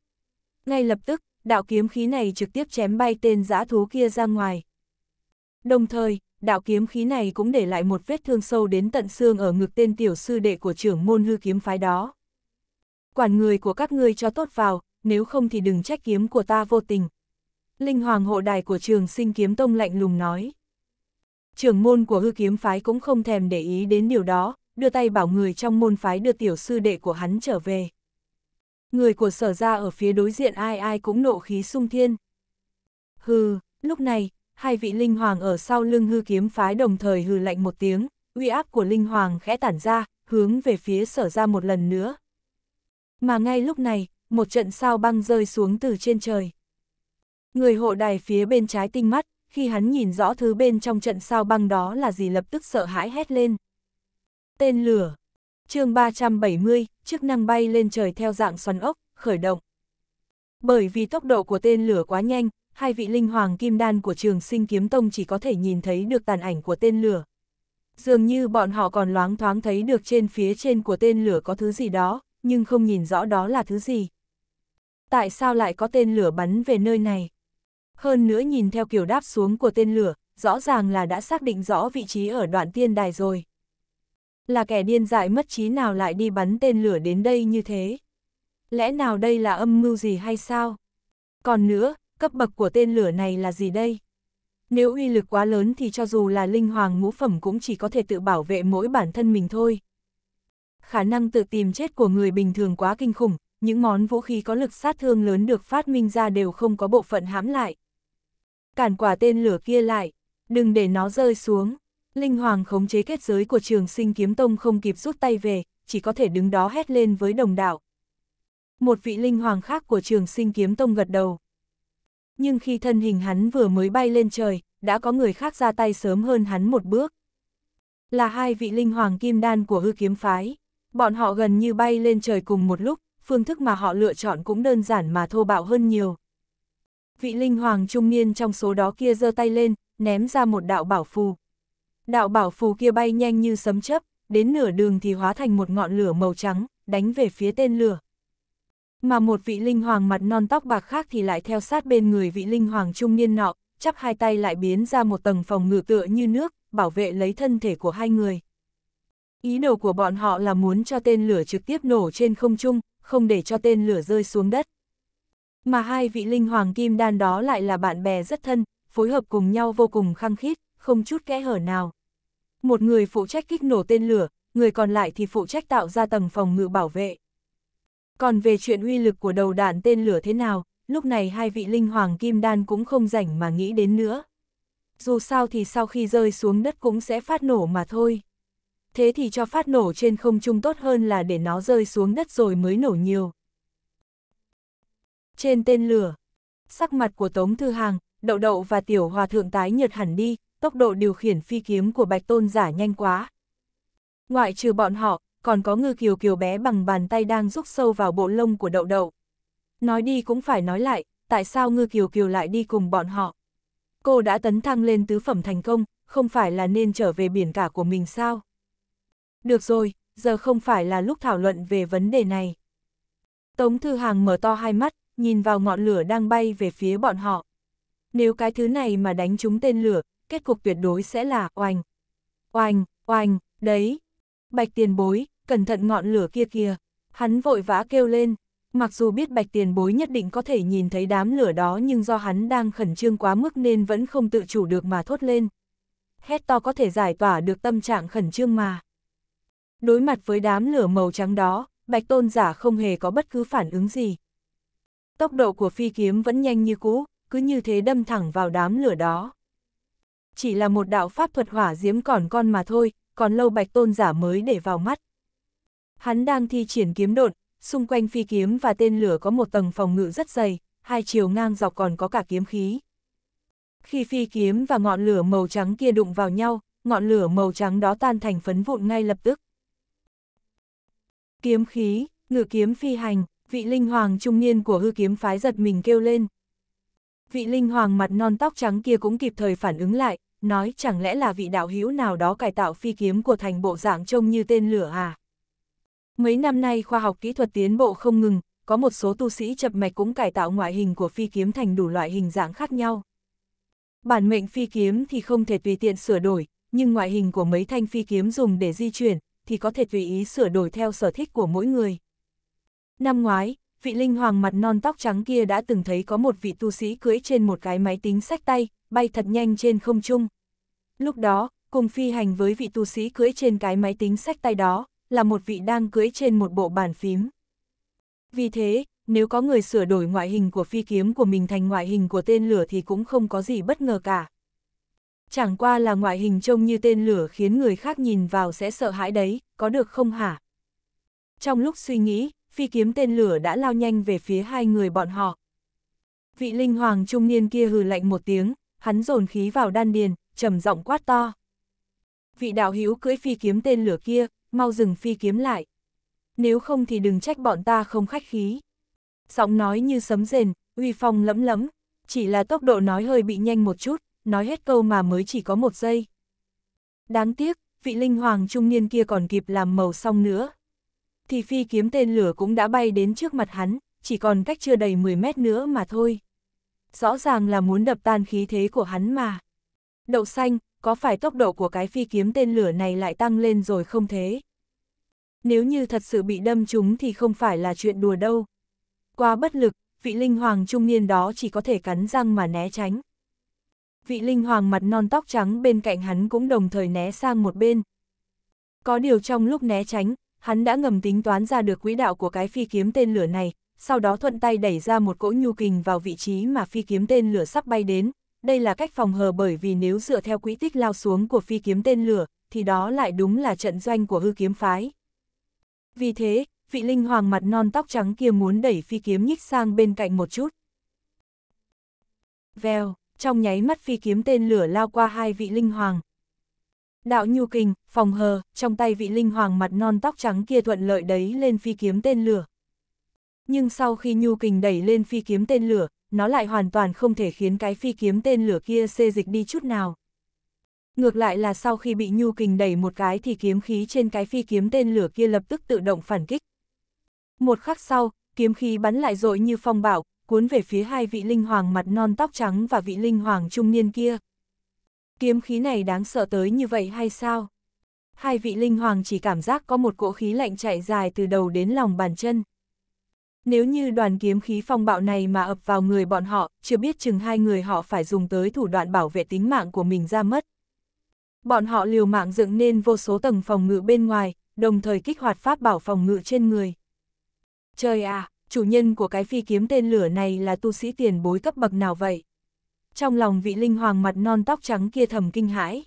Ngay lập tức, đạo kiếm khí này trực tiếp chém bay tên giã thú kia ra ngoài. Đồng thời, đạo kiếm khí này cũng để lại một vết thương sâu đến tận xương ở ngực tên tiểu sư đệ của trưởng môn hư kiếm phái đó quản người của các ngươi cho tốt vào, nếu không thì đừng trách kiếm của ta vô tình. Linh hoàng hộ đài của trường sinh kiếm tông lạnh lùng nói. Trưởng môn của hư kiếm phái cũng không thèm để ý đến điều đó, đưa tay bảo người trong môn phái đưa tiểu sư đệ của hắn trở về. Người của sở ra ở phía đối diện ai ai cũng nộ khí sung thiên. Hừ, lúc này, hai vị linh hoàng ở sau lưng hư kiếm phái đồng thời hừ lạnh một tiếng, uy áp của linh hoàng khẽ tản ra, hướng về phía sở ra một lần nữa, mà ngay lúc này, một trận sao băng rơi xuống từ trên trời. Người hộ đài phía bên trái tinh mắt, khi hắn nhìn rõ thứ bên trong trận sao băng đó là gì lập tức sợ hãi hét lên. Tên lửa. chương 370, chức năng bay lên trời theo dạng xoắn ốc, khởi động. Bởi vì tốc độ của tên lửa quá nhanh, hai vị linh hoàng kim đan của trường sinh kiếm tông chỉ có thể nhìn thấy được tàn ảnh của tên lửa. Dường như bọn họ còn loáng thoáng thấy được trên phía trên của tên lửa có thứ gì đó, nhưng không nhìn rõ đó là thứ gì. Tại sao lại có tên lửa bắn về nơi này? Hơn nữa nhìn theo kiểu đáp xuống của tên lửa, rõ ràng là đã xác định rõ vị trí ở đoạn tiên đài rồi. Là kẻ điên dại mất trí nào lại đi bắn tên lửa đến đây như thế? Lẽ nào đây là âm mưu gì hay sao? Còn nữa, cấp bậc của tên lửa này là gì đây? Nếu uy lực quá lớn thì cho dù là linh hoàng ngũ phẩm cũng chỉ có thể tự bảo vệ mỗi bản thân mình thôi, khả năng tự tìm chết của người bình thường quá kinh khủng, những món vũ khí có lực sát thương lớn được phát minh ra đều không có bộ phận hãm lại. Cản quả tên lửa kia lại, đừng để nó rơi xuống. Linh Hoàng khống chế kết giới của trường sinh kiếm tông không kịp rút tay về, chỉ có thể đứng đó hét lên với đồng đạo. Một vị Linh Hoàng khác của trường sinh kiếm tông gật đầu. Nhưng khi thân hình hắn vừa mới bay lên trời, đã có người khác ra tay sớm hơn hắn một bước. Là hai vị Linh Hoàng kim đan của hư kiếm phái. Bọn họ gần như bay lên trời cùng một lúc, phương thức mà họ lựa chọn cũng đơn giản mà thô bạo hơn nhiều. Vị linh hoàng trung niên trong số đó kia giơ tay lên, ném ra một đạo bảo phù. Đạo bảo phù kia bay nhanh như sấm chớp, đến nửa đường thì hóa thành một ngọn lửa màu trắng, đánh về phía tên lửa. Mà một vị linh hoàng mặt non tóc bạc khác thì lại theo sát bên người vị linh hoàng trung niên nọ, chắp hai tay lại biến ra một tầng phòng ngự tựa như nước, bảo vệ lấy thân thể của hai người. Ý đồ của bọn họ là muốn cho tên lửa trực tiếp nổ trên không trung, không để cho tên lửa rơi xuống đất. Mà hai vị linh hoàng kim đan đó lại là bạn bè rất thân, phối hợp cùng nhau vô cùng khăng khít, không chút kẽ hở nào. Một người phụ trách kích nổ tên lửa, người còn lại thì phụ trách tạo ra tầng phòng ngự bảo vệ. Còn về chuyện uy lực của đầu đạn tên lửa thế nào, lúc này hai vị linh hoàng kim đan cũng không rảnh mà nghĩ đến nữa. Dù sao thì sau khi rơi xuống đất cũng sẽ phát nổ mà thôi thế thì cho phát nổ trên không trung tốt hơn là để nó rơi xuống đất rồi mới nổ nhiều. Trên tên lửa, sắc mặt của Tống Thư Hàng, Đậu Đậu và Tiểu Hòa Thượng tái nhợt hẳn đi, tốc độ điều khiển phi kiếm của Bạch Tôn giả nhanh quá. Ngoại trừ bọn họ, còn có ngư kiều kiều bé bằng bàn tay đang rút sâu vào bộ lông của Đậu Đậu. Nói đi cũng phải nói lại, tại sao ngư kiều kiều lại đi cùng bọn họ? Cô đã tấn thăng lên tứ phẩm thành công, không phải là nên trở về biển cả của mình sao? Được rồi, giờ không phải là lúc thảo luận về vấn đề này. Tống Thư Hàng mở to hai mắt, nhìn vào ngọn lửa đang bay về phía bọn họ. Nếu cái thứ này mà đánh trúng tên lửa, kết cục tuyệt đối sẽ là oanh. Oanh, oanh, đấy. Bạch tiền bối, cẩn thận ngọn lửa kia kìa. Hắn vội vã kêu lên. Mặc dù biết bạch tiền bối nhất định có thể nhìn thấy đám lửa đó nhưng do hắn đang khẩn trương quá mức nên vẫn không tự chủ được mà thốt lên. Hét to có thể giải tỏa được tâm trạng khẩn trương mà. Đối mặt với đám lửa màu trắng đó, Bạch Tôn giả không hề có bất cứ phản ứng gì. Tốc độ của phi kiếm vẫn nhanh như cũ, cứ như thế đâm thẳng vào đám lửa đó. Chỉ là một đạo pháp thuật hỏa diễm còn con mà thôi, còn lâu Bạch Tôn giả mới để vào mắt. Hắn đang thi triển kiếm đột, xung quanh phi kiếm và tên lửa có một tầng phòng ngự rất dày, hai chiều ngang dọc còn có cả kiếm khí. Khi phi kiếm và ngọn lửa màu trắng kia đụng vào nhau, ngọn lửa màu trắng đó tan thành phấn vụn ngay lập tức. Kiếm khí, ngự kiếm phi hành, vị linh hoàng trung niên của hư kiếm phái giật mình kêu lên. Vị linh hoàng mặt non tóc trắng kia cũng kịp thời phản ứng lại, nói chẳng lẽ là vị đạo hữu nào đó cải tạo phi kiếm của thành bộ dạng trông như tên lửa à? Mấy năm nay khoa học kỹ thuật tiến bộ không ngừng, có một số tu sĩ chập mạch cũng cải tạo ngoại hình của phi kiếm thành đủ loại hình dạng khác nhau. Bản mệnh phi kiếm thì không thể tùy tiện sửa đổi, nhưng ngoại hình của mấy thanh phi kiếm dùng để di chuyển, thì có thể tùy ý sửa đổi theo sở thích của mỗi người. Năm ngoái, vị linh hoàng mặt non tóc trắng kia đã từng thấy có một vị tu sĩ cưỡi trên một cái máy tính sách tay, bay thật nhanh trên không trung. Lúc đó, cùng phi hành với vị tu sĩ cưỡi trên cái máy tính sách tay đó, là một vị đang cưỡi trên một bộ bàn phím. Vì thế, nếu có người sửa đổi ngoại hình của phi kiếm của mình thành ngoại hình của tên lửa thì cũng không có gì bất ngờ cả. Chẳng qua là ngoại hình trông như tên lửa khiến người khác nhìn vào sẽ sợ hãi đấy, có được không hả? Trong lúc suy nghĩ, phi kiếm tên lửa đã lao nhanh về phía hai người bọn họ. Vị linh hoàng trung niên kia hừ lạnh một tiếng, hắn dồn khí vào đan điền, trầm giọng quát to. Vị đạo hữu cưỡi phi kiếm tên lửa kia, mau dừng phi kiếm lại. Nếu không thì đừng trách bọn ta không khách khí. Giọng nói như sấm rền, uy phong lẫm lẫm, chỉ là tốc độ nói hơi bị nhanh một chút, nói hết câu mà mới chỉ có một giây. Đáng tiếc, vị linh hoàng trung niên kia còn kịp làm màu xong nữa. Thì phi kiếm tên lửa cũng đã bay đến trước mặt hắn, chỉ còn cách chưa đầy 10 mét nữa mà thôi. Rõ ràng là muốn đập tan khí thế của hắn mà. Đậu xanh, có phải tốc độ của cái phi kiếm tên lửa này lại tăng lên rồi không thế? Nếu như thật sự bị đâm trúng thì không phải là chuyện đùa đâu. Qua bất lực, vị linh hoàng trung niên đó chỉ có thể cắn răng mà né tránh vị linh hoàng mặt non tóc trắng bên cạnh hắn cũng đồng thời né sang một bên. Có điều trong lúc né tránh, hắn đã ngầm tính toán ra được quỹ đạo của cái phi kiếm tên lửa này, sau đó thuận tay đẩy ra một cỗ nhu kình vào vị trí mà phi kiếm tên lửa sắp bay đến. Đây là cách phòng hờ bởi vì nếu dựa theo quỹ tích lao xuống của phi kiếm tên lửa, thì đó lại đúng là trận doanh của hư kiếm phái. Vì thế, vị linh hoàng mặt non tóc trắng kia muốn đẩy phi kiếm nhích sang bên cạnh một chút. Vèo trong nháy mắt phi kiếm tên lửa lao qua hai vị linh hoàng. Đạo nhu kình, phòng hờ, trong tay vị linh hoàng mặt non tóc trắng kia thuận lợi đấy lên phi kiếm tên lửa. Nhưng sau khi nhu kình đẩy lên phi kiếm tên lửa, nó lại hoàn toàn không thể khiến cái phi kiếm tên lửa kia xê dịch đi chút nào. Ngược lại là sau khi bị nhu kình đẩy một cái thì kiếm khí trên cái phi kiếm tên lửa kia lập tức tự động phản kích. Một khắc sau, kiếm khí bắn lại dội như phong bạo, cuốn về phía hai vị linh hoàng mặt non tóc trắng và vị linh hoàng trung niên kia. Kiếm khí này đáng sợ tới như vậy hay sao? Hai vị linh hoàng chỉ cảm giác có một cỗ khí lạnh chạy dài từ đầu đến lòng bàn chân. Nếu như đoàn kiếm khí phong bạo này mà ập vào người bọn họ, chưa biết chừng hai người họ phải dùng tới thủ đoạn bảo vệ tính mạng của mình ra mất. Bọn họ liều mạng dựng nên vô số tầng phòng ngự bên ngoài, đồng thời kích hoạt pháp bảo phòng ngự trên người. Trời ạ, à, chủ nhân của cái phi kiếm tên lửa này là tu sĩ tiền bối cấp bậc nào vậy? Trong lòng vị linh hoàng mặt non tóc trắng kia thầm kinh hãi.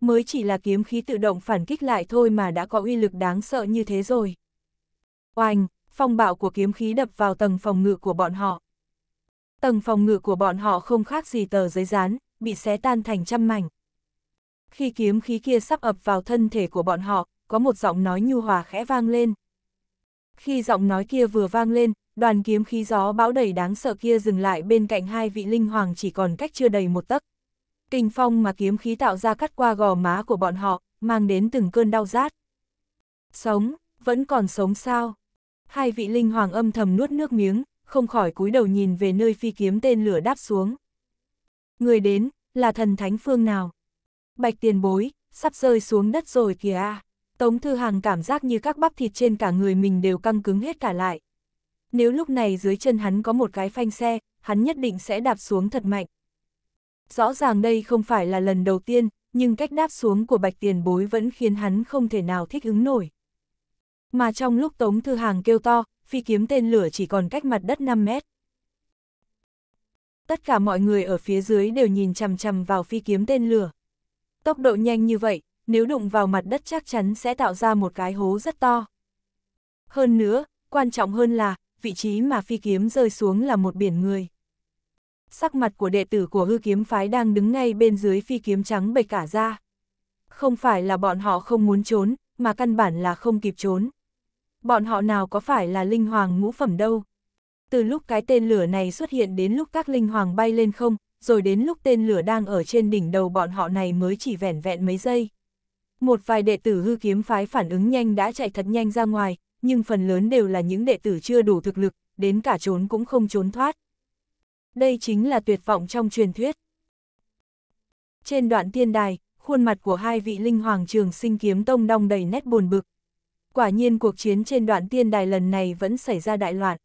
Mới chỉ là kiếm khí tự động phản kích lại thôi mà đã có uy lực đáng sợ như thế rồi. Oanh, phong bạo của kiếm khí đập vào tầng phòng ngự của bọn họ. Tầng phòng ngự của bọn họ không khác gì tờ giấy dán, bị xé tan thành trăm mảnh. Khi kiếm khí kia sắp ập vào thân thể của bọn họ, có một giọng nói nhu hòa khẽ vang lên, khi giọng nói kia vừa vang lên, đoàn kiếm khí gió bão đầy đáng sợ kia dừng lại bên cạnh hai vị linh hoàng chỉ còn cách chưa đầy một tấc. Kinh phong mà kiếm khí tạo ra cắt qua gò má của bọn họ, mang đến từng cơn đau rát. Sống, vẫn còn sống sao? Hai vị linh hoàng âm thầm nuốt nước miếng, không khỏi cúi đầu nhìn về nơi phi kiếm tên lửa đáp xuống. Người đến, là thần thánh phương nào? Bạch tiền bối, sắp rơi xuống đất rồi kìa à. Tống Thư Hàng cảm giác như các bắp thịt trên cả người mình đều căng cứng hết cả lại. Nếu lúc này dưới chân hắn có một cái phanh xe, hắn nhất định sẽ đạp xuống thật mạnh. Rõ ràng đây không phải là lần đầu tiên, nhưng cách đáp xuống của bạch tiền bối vẫn khiến hắn không thể nào thích ứng nổi. Mà trong lúc Tống Thư Hàng kêu to, phi kiếm tên lửa chỉ còn cách mặt đất 5 mét. Tất cả mọi người ở phía dưới đều nhìn chằm chằm vào phi kiếm tên lửa. Tốc độ nhanh như vậy, nếu đụng vào mặt đất chắc chắn sẽ tạo ra một cái hố rất to. Hơn nữa, quan trọng hơn là, vị trí mà phi kiếm rơi xuống là một biển người. Sắc mặt của đệ tử của hư kiếm phái đang đứng ngay bên dưới phi kiếm trắng bệch cả ra. Không phải là bọn họ không muốn trốn, mà căn bản là không kịp trốn. Bọn họ nào có phải là linh hoàng ngũ phẩm đâu. Từ lúc cái tên lửa này xuất hiện đến lúc các linh hoàng bay lên không, rồi đến lúc tên lửa đang ở trên đỉnh đầu bọn họ này mới chỉ vẻn vẹn mấy giây. Một vài đệ tử hư kiếm phái phản ứng nhanh đã chạy thật nhanh ra ngoài, nhưng phần lớn đều là những đệ tử chưa đủ thực lực, đến cả trốn cũng không trốn thoát. Đây chính là tuyệt vọng trong truyền thuyết. Trên đoạn tiên đài, khuôn mặt của hai vị linh hoàng trường sinh kiếm tông đong đầy nét buồn bực. Quả nhiên cuộc chiến trên đoạn tiên đài lần này vẫn xảy ra đại loạn.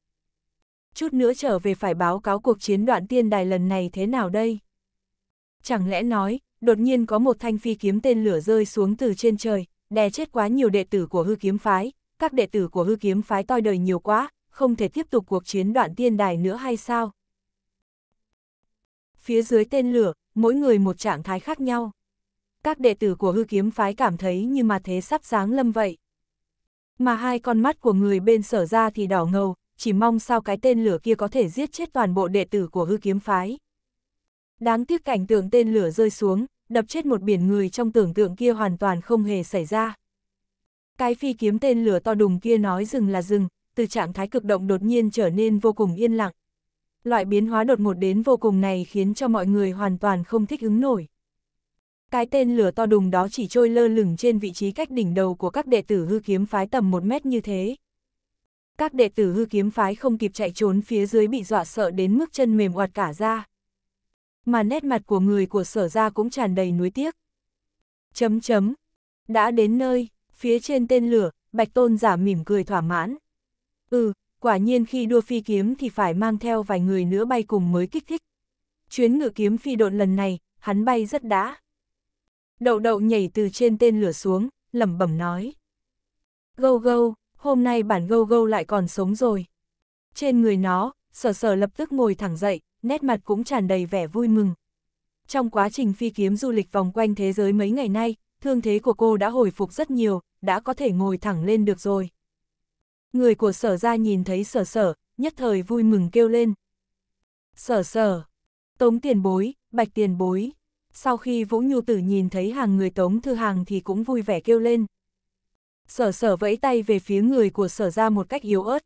Chút nữa trở về phải báo cáo cuộc chiến đoạn tiên đài lần này thế nào đây? Chẳng lẽ nói, đột nhiên có một thanh phi kiếm tên lửa rơi xuống từ trên trời, đè chết quá nhiều đệ tử của hư kiếm phái, các đệ tử của hư kiếm phái toi đời nhiều quá, không thể tiếp tục cuộc chiến đoạn tiên đài nữa hay sao? Phía dưới tên lửa, mỗi người một trạng thái khác nhau. Các đệ tử của hư kiếm phái cảm thấy như mà thế sắp sáng lâm vậy. Mà hai con mắt của người bên sở ra thì đỏ ngầu, chỉ mong sao cái tên lửa kia có thể giết chết toàn bộ đệ tử của hư kiếm phái. Đáng tiếc cảnh tượng tên lửa rơi xuống, đập chết một biển người trong tưởng tượng kia hoàn toàn không hề xảy ra. Cái phi kiếm tên lửa to đùng kia nói dừng là dừng, từ trạng thái cực động đột nhiên trở nên vô cùng yên lặng. Loại biến hóa đột ngột đến vô cùng này khiến cho mọi người hoàn toàn không thích ứng nổi. Cái tên lửa to đùng đó chỉ trôi lơ lửng trên vị trí cách đỉnh đầu của các đệ tử hư kiếm phái tầm một mét như thế. Các đệ tử hư kiếm phái không kịp chạy trốn phía dưới bị dọa sợ đến mức chân mềm oạt cả ra mà nét mặt của người của sở ra cũng tràn đầy nuối tiếc. Chấm chấm. Đã đến nơi, phía trên tên lửa, Bạch Tôn giả mỉm cười thỏa mãn. Ừ, quả nhiên khi đua phi kiếm thì phải mang theo vài người nữa bay cùng mới kích thích. Chuyến ngự kiếm phi độn lần này, hắn bay rất đã. Đậu đậu nhảy từ trên tên lửa xuống, lẩm bẩm nói. Gâu gâu, hôm nay bản gâu gâu lại còn sống rồi. Trên người nó, sở sở lập tức ngồi thẳng dậy, nét mặt cũng tràn đầy vẻ vui mừng. Trong quá trình phi kiếm du lịch vòng quanh thế giới mấy ngày nay, thương thế của cô đã hồi phục rất nhiều, đã có thể ngồi thẳng lên được rồi. Người của sở ra nhìn thấy sở sở, nhất thời vui mừng kêu lên. Sở sở, tống tiền bối, bạch tiền bối. Sau khi Vũ Nhu Tử nhìn thấy hàng người tống thư hàng thì cũng vui vẻ kêu lên. Sở sở vẫy tay về phía người của sở ra một cách yếu ớt.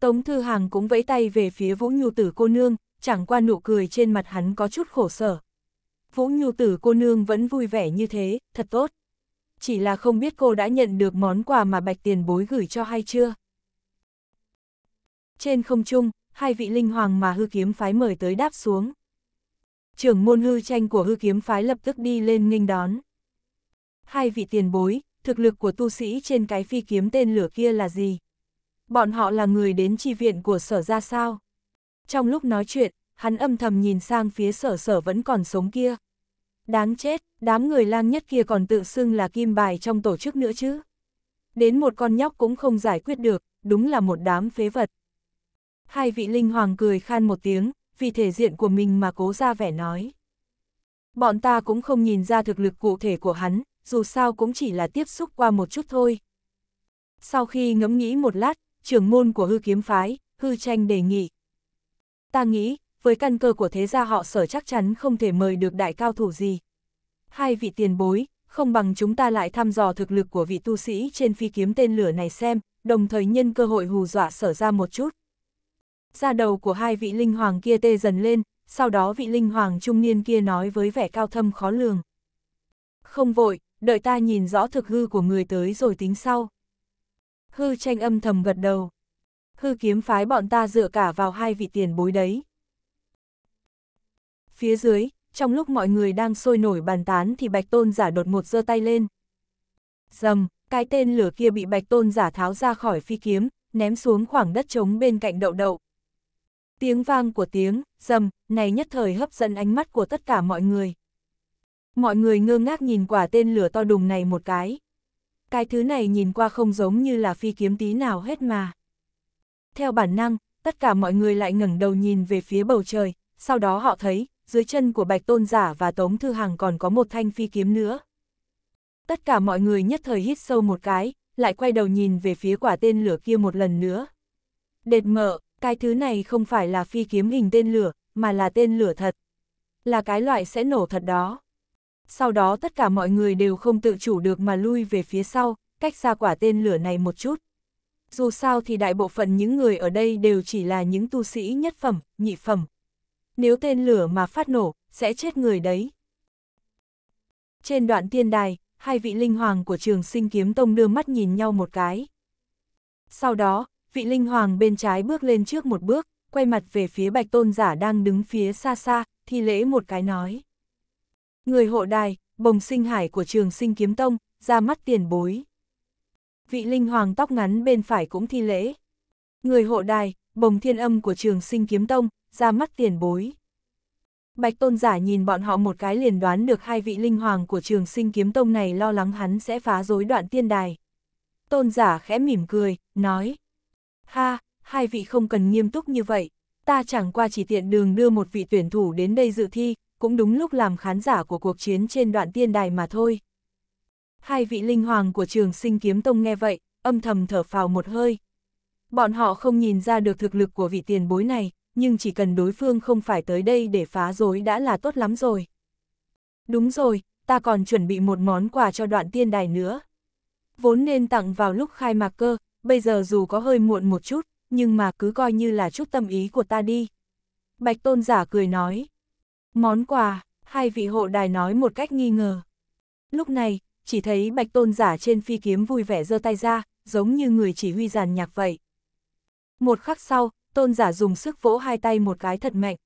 Tống thư hàng cũng vẫy tay về phía Vũ Nhu Tử cô nương, chẳng qua nụ cười trên mặt hắn có chút khổ sở. Vũ Nhu tử cô nương vẫn vui vẻ như thế, thật tốt. Chỉ là không biết cô đã nhận được món quà mà bạch tiền bối gửi cho hay chưa. Trên không trung, hai vị linh hoàng mà hư kiếm phái mời tới đáp xuống. Trưởng môn hư tranh của hư kiếm phái lập tức đi lên nghênh đón. Hai vị tiền bối, thực lực của tu sĩ trên cái phi kiếm tên lửa kia là gì? Bọn họ là người đến tri viện của sở ra sao? Trong lúc nói chuyện, hắn âm thầm nhìn sang phía sở sở vẫn còn sống kia. Đáng chết, đám người lang nhất kia còn tự xưng là kim bài trong tổ chức nữa chứ. Đến một con nhóc cũng không giải quyết được, đúng là một đám phế vật. Hai vị linh hoàng cười khan một tiếng, vì thể diện của mình mà cố ra vẻ nói. Bọn ta cũng không nhìn ra thực lực cụ thể của hắn, dù sao cũng chỉ là tiếp xúc qua một chút thôi. Sau khi ngẫm nghĩ một lát, trưởng môn của hư kiếm phái, hư tranh đề nghị. Ta nghĩ, với căn cơ của thế gia họ sở chắc chắn không thể mời được đại cao thủ gì. Hai vị tiền bối, không bằng chúng ta lại thăm dò thực lực của vị tu sĩ trên phi kiếm tên lửa này xem, đồng thời nhân cơ hội hù dọa sở ra một chút. Da đầu của hai vị linh hoàng kia tê dần lên, sau đó vị linh hoàng trung niên kia nói với vẻ cao thâm khó lường. Không vội, đợi ta nhìn rõ thực hư của người tới rồi tính sau. Hư tranh âm thầm gật đầu hư kiếm phái bọn ta dựa cả vào hai vị tiền bối đấy. Phía dưới, trong lúc mọi người đang sôi nổi bàn tán thì Bạch Tôn giả đột một giơ tay lên. Dầm, cái tên lửa kia bị Bạch Tôn giả tháo ra khỏi phi kiếm, ném xuống khoảng đất trống bên cạnh đậu đậu. Tiếng vang của tiếng, dầm, này nhất thời hấp dẫn ánh mắt của tất cả mọi người. Mọi người ngơ ngác nhìn quả tên lửa to đùng này một cái. Cái thứ này nhìn qua không giống như là phi kiếm tí nào hết mà theo bản năng, tất cả mọi người lại ngẩng đầu nhìn về phía bầu trời, sau đó họ thấy, dưới chân của Bạch Tôn Giả và Tống Thư Hằng còn có một thanh phi kiếm nữa. Tất cả mọi người nhất thời hít sâu một cái, lại quay đầu nhìn về phía quả tên lửa kia một lần nữa. Đệt mở, cái thứ này không phải là phi kiếm hình tên lửa, mà là tên lửa thật. Là cái loại sẽ nổ thật đó. Sau đó tất cả mọi người đều không tự chủ được mà lui về phía sau, cách xa quả tên lửa này một chút dù sao thì đại bộ phận những người ở đây đều chỉ là những tu sĩ nhất phẩm, nhị phẩm. Nếu tên lửa mà phát nổ, sẽ chết người đấy. Trên đoạn tiên đài, hai vị linh hoàng của trường sinh kiếm tông đưa mắt nhìn nhau một cái. Sau đó, vị linh hoàng bên trái bước lên trước một bước, quay mặt về phía bạch tôn giả đang đứng phía xa xa, thi lễ một cái nói. Người hộ đài, bồng sinh hải của trường sinh kiếm tông, ra mắt tiền bối vị linh hoàng tóc ngắn bên phải cũng thi lễ. Người hộ đài, bồng thiên âm của trường sinh kiếm tông, ra mắt tiền bối. Bạch tôn giả nhìn bọn họ một cái liền đoán được hai vị linh hoàng của trường sinh kiếm tông này lo lắng hắn sẽ phá rối đoạn tiên đài. Tôn giả khẽ mỉm cười, nói. Ha, hai vị không cần nghiêm túc như vậy, ta chẳng qua chỉ tiện đường đưa một vị tuyển thủ đến đây dự thi, cũng đúng lúc làm khán giả của cuộc chiến trên đoạn tiên đài mà thôi. Hai vị linh hoàng của trường sinh kiếm tông nghe vậy, âm thầm thở phào một hơi. Bọn họ không nhìn ra được thực lực của vị tiền bối này, nhưng chỉ cần đối phương không phải tới đây để phá rối đã là tốt lắm rồi. Đúng rồi, ta còn chuẩn bị một món quà cho đoạn tiên đài nữa. Vốn nên tặng vào lúc khai mạc cơ, bây giờ dù có hơi muộn một chút, nhưng mà cứ coi như là chút tâm ý của ta đi. Bạch tôn giả cười nói. Món quà, hai vị hộ đài nói một cách nghi ngờ. Lúc này, chỉ thấy bạch tôn giả trên phi kiếm vui vẻ giơ tay ra, giống như người chỉ huy giàn nhạc vậy. Một khắc sau, tôn giả dùng sức vỗ hai tay một cái thật mạnh.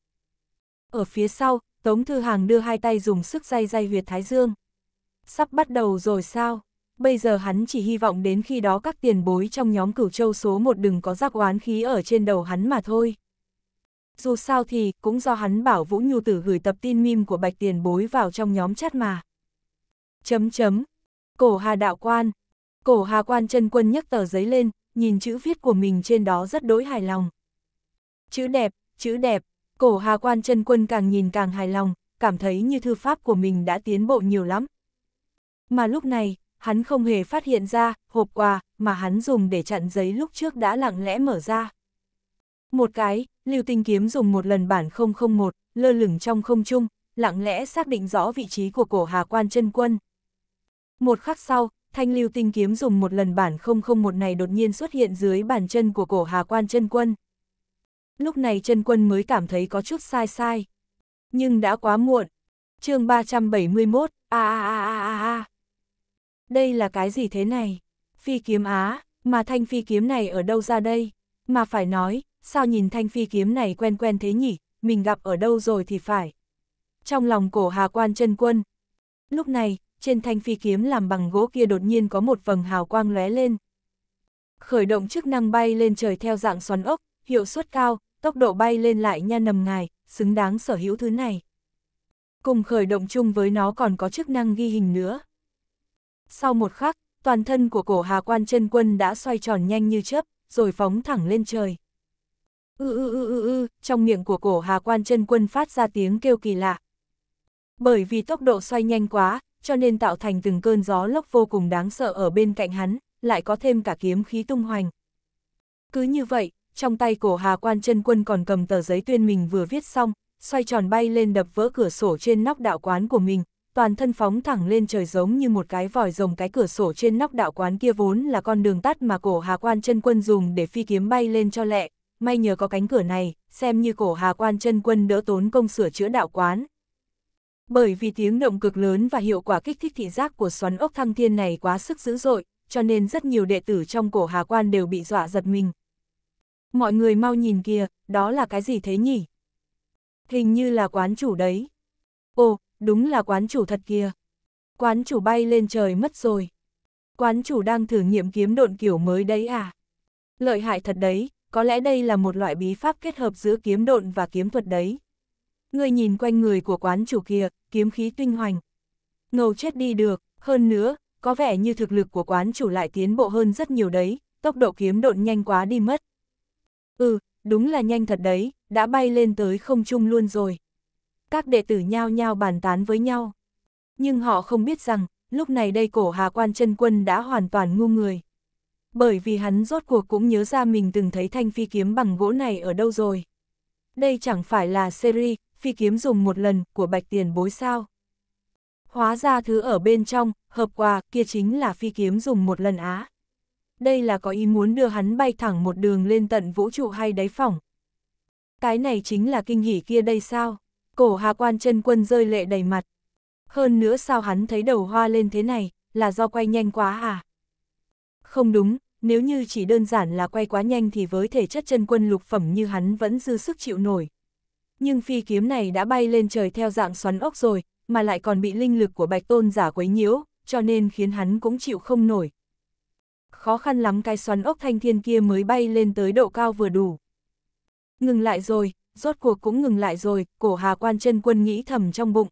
Ở phía sau, Tống Thư Hàng đưa hai tay dùng sức day day huyệt Thái Dương. Sắp bắt đầu rồi sao? Bây giờ hắn chỉ hy vọng đến khi đó các tiền bối trong nhóm cửu châu số một đừng có giác oán khí ở trên đầu hắn mà thôi. Dù sao thì, cũng do hắn bảo Vũ Nhu Tử gửi tập tin meme của Bạch Tiền Bối vào trong nhóm chat mà. Chấm chấm, Cổ Hà đạo quan. Cổ Hà quan chân quân nhấc tờ giấy lên, nhìn chữ viết của mình trên đó rất đối hài lòng. Chữ đẹp, chữ đẹp, cổ Hà quan chân quân càng nhìn càng hài lòng, cảm thấy như thư pháp của mình đã tiến bộ nhiều lắm. Mà lúc này, hắn không hề phát hiện ra, hộp quà mà hắn dùng để chặn giấy lúc trước đã lặng lẽ mở ra. Một cái, lưu tinh kiếm dùng một lần bản 001, lơ lửng trong không trung, lặng lẽ xác định rõ vị trí của cổ Hà quan chân quân. Một khắc sau, thanh lưu tinh kiếm dùng một lần bản 001 này đột nhiên xuất hiện dưới bàn chân của cổ hà quan chân quân. Lúc này chân quân mới cảm thấy có chút sai sai. Nhưng đã quá muộn. chương 371, a a a a a a. Đây là cái gì thế này? Phi kiếm Á, mà thanh phi kiếm này ở đâu ra đây? Mà phải nói, sao nhìn thanh phi kiếm này quen quen thế nhỉ, mình gặp ở đâu rồi thì phải. Trong lòng cổ hà quan chân quân. Lúc này, trên thanh phi kiếm làm bằng gỗ kia đột nhiên có một vầng hào quang lóe lên. Khởi động chức năng bay lên trời theo dạng xoắn ốc, hiệu suất cao, tốc độ bay lên lại nha nầm ngài, xứng đáng sở hữu thứ này. Cùng khởi động chung với nó còn có chức năng ghi hình nữa. Sau một khắc, toàn thân của cổ hà quan chân quân đã xoay tròn nhanh như chớp, rồi phóng thẳng lên trời. Ư ư ư ư ư, trong miệng của cổ hà quan chân quân phát ra tiếng kêu kỳ lạ. Bởi vì tốc độ xoay nhanh quá, cho nên tạo thành từng cơn gió lốc vô cùng đáng sợ ở bên cạnh hắn, lại có thêm cả kiếm khí tung hoành. Cứ như vậy, trong tay cổ Hà Quan chân quân còn cầm tờ giấy tuyên mình vừa viết xong, xoay tròn bay lên đập vỡ cửa sổ trên nóc đạo quán của mình, toàn thân phóng thẳng lên trời giống như một cái vòi rồng cái cửa sổ trên nóc đạo quán kia vốn là con đường tắt mà cổ Hà Quan chân quân dùng để phi kiếm bay lên cho lẹ, may nhờ có cánh cửa này, xem như cổ Hà Quan chân quân đỡ tốn công sửa chữa đạo quán, bởi vì tiếng động cực lớn và hiệu quả kích thích thị giác của xoắn ốc thăng thiên này quá sức dữ dội, cho nên rất nhiều đệ tử trong cổ Hà Quan đều bị dọa giật mình. Mọi người mau nhìn kìa, đó là cái gì thế nhỉ? Hình như là quán chủ đấy. Ồ, đúng là quán chủ thật kìa. Quán chủ bay lên trời mất rồi. Quán chủ đang thử nghiệm kiếm độn kiểu mới đấy à? Lợi hại thật đấy, có lẽ đây là một loại bí pháp kết hợp giữa kiếm độn và kiếm thuật đấy. Người nhìn quanh người của quán chủ kia, kiếm khí tinh hoành. Ngầu chết đi được, hơn nữa, có vẻ như thực lực của quán chủ lại tiến bộ hơn rất nhiều đấy, tốc độ kiếm độn nhanh quá đi mất. Ừ, đúng là nhanh thật đấy, đã bay lên tới không trung luôn rồi. Các đệ tử nhao nhao bàn tán với nhau. Nhưng họ không biết rằng, lúc này đây cổ Hà Quan chân Quân đã hoàn toàn ngu người. Bởi vì hắn rốt cuộc cũng nhớ ra mình từng thấy thanh phi kiếm bằng gỗ này ở đâu rồi. Đây chẳng phải là series phi kiếm dùng một lần, của bạch tiền bối sao. Hóa ra thứ ở bên trong, hợp quà, kia chính là phi kiếm dùng một lần á. Đây là có ý muốn đưa hắn bay thẳng một đường lên tận vũ trụ hay đáy phỏng. Cái này chính là kinh hỉ kia đây sao? Cổ hà quan chân quân rơi lệ đầy mặt. Hơn nữa sao hắn thấy đầu hoa lên thế này, là do quay nhanh quá à? Không đúng, nếu như chỉ đơn giản là quay quá nhanh thì với thể chất chân quân lục phẩm như hắn vẫn dư sức chịu nổi, nhưng phi kiếm này đã bay lên trời theo dạng xoắn ốc rồi, mà lại còn bị linh lực của bạch tôn giả quấy nhiễu, cho nên khiến hắn cũng chịu không nổi. Khó khăn lắm cái xoắn ốc thanh thiên kia mới bay lên tới độ cao vừa đủ. Ngừng lại rồi, rốt cuộc cũng ngừng lại rồi, cổ hà quan chân quân nghĩ thầm trong bụng.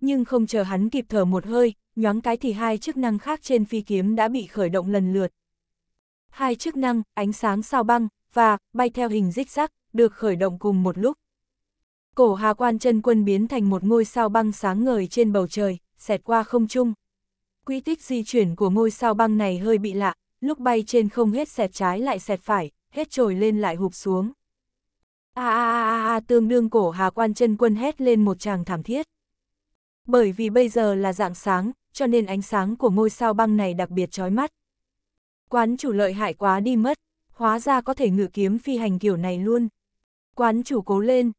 Nhưng không chờ hắn kịp thở một hơi, nhoáng cái thì hai chức năng khác trên phi kiếm đã bị khởi động lần lượt. Hai chức năng, ánh sáng sao băng, và bay theo hình rích sắc được khởi động cùng một lúc. Cổ Hà Quan chân quân biến thành một ngôi sao băng sáng ngời trên bầu trời, xẹt qua không trung. Quy tích di chuyển của ngôi sao băng này hơi bị lạ, lúc bay trên không hết xẹt trái lại xẹt phải, hết trồi lên lại hụp xuống. A a a a tương đương cổ Hà Quan chân quân hét lên một tràng thảm thiết. Bởi vì bây giờ là dạng sáng, cho nên ánh sáng của ngôi sao băng này đặc biệt chói mắt. Quán chủ lợi hại quá đi mất, hóa ra có thể ngự kiếm phi hành kiểu này luôn. Quán chủ cố lên,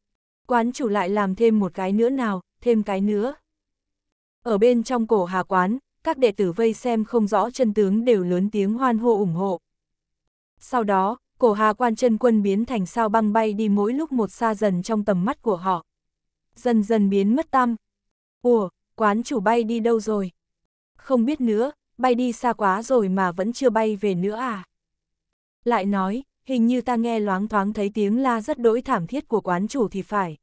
Quán chủ lại làm thêm một cái nữa nào, thêm cái nữa. Ở bên trong cổ hà quán, các đệ tử vây xem không rõ chân tướng đều lớn tiếng hoan hô ủng hộ. Sau đó, cổ hà quan chân quân biến thành sao băng bay đi mỗi lúc một xa dần trong tầm mắt của họ. Dần dần biến mất tâm. Ủa, quán chủ bay đi đâu rồi? Không biết nữa, bay đi xa quá rồi mà vẫn chưa bay về nữa à? Lại nói, hình như ta nghe loáng thoáng thấy tiếng la rất đỗi thảm thiết của quán chủ thì phải.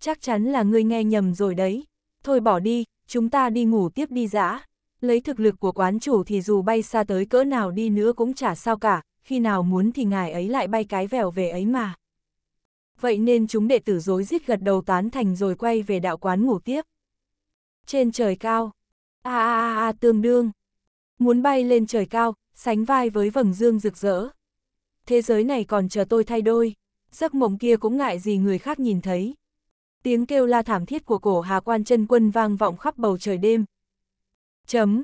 Chắc chắn là ngươi nghe nhầm rồi đấy. Thôi bỏ đi, chúng ta đi ngủ tiếp đi dã. Lấy thực lực của quán chủ thì dù bay xa tới cỡ nào đi nữa cũng chả sao cả, khi nào muốn thì ngài ấy lại bay cái vèo về ấy mà. Vậy nên chúng đệ tử dối rít gật đầu tán thành rồi quay về đạo quán ngủ tiếp. Trên trời cao, a a a a tương đương. Muốn bay lên trời cao, sánh vai với vầng dương rực rỡ, thế giới này còn chờ tôi thay đôi, giấc mộng kia cũng ngại gì người khác nhìn thấy. Tiếng kêu la thảm thiết của cổ Hà Quan chân quân vang vọng khắp bầu trời đêm. Chấm.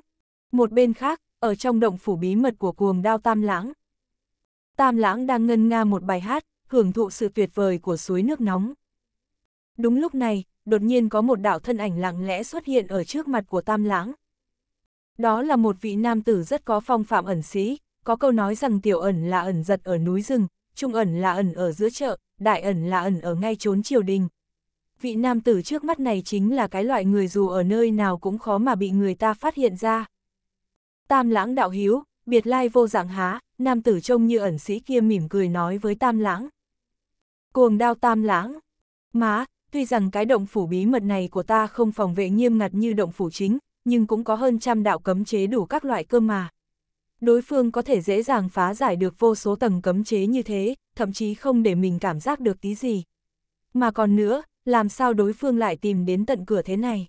Một bên khác, ở trong động phủ bí mật của cuồng đao Tam Lãng. Tam Lãng đang ngân nga một bài hát, hưởng thụ sự tuyệt vời của suối nước nóng. Đúng lúc này, đột nhiên có một đạo thân ảnh lặng lẽ xuất hiện ở trước mặt của Tam Lãng. Đó là một vị nam tử rất có phong phạm ẩn sĩ, có câu nói rằng tiểu ẩn là ẩn giật ở núi rừng, trung ẩn là ẩn ở giữa chợ, đại ẩn là ẩn ở ngay trốn triều đình. Vị nam tử trước mắt này chính là cái loại người dù ở nơi nào cũng khó mà bị người ta phát hiện ra. Tam lãng đạo hiếu, biệt lai vô dạng há, nam tử trông như ẩn sĩ kia mỉm cười nói với tam lãng. Cuồng đao tam lãng. Má, tuy rằng cái động phủ bí mật này của ta không phòng vệ nghiêm ngặt như động phủ chính, nhưng cũng có hơn trăm đạo cấm chế đủ các loại cơ mà đối phương có thể dễ dàng phá giải được vô số tầng cấm chế như thế, thậm chí không để mình cảm giác được tí gì. Mà còn nữa, làm sao đối phương lại tìm đến tận cửa thế này?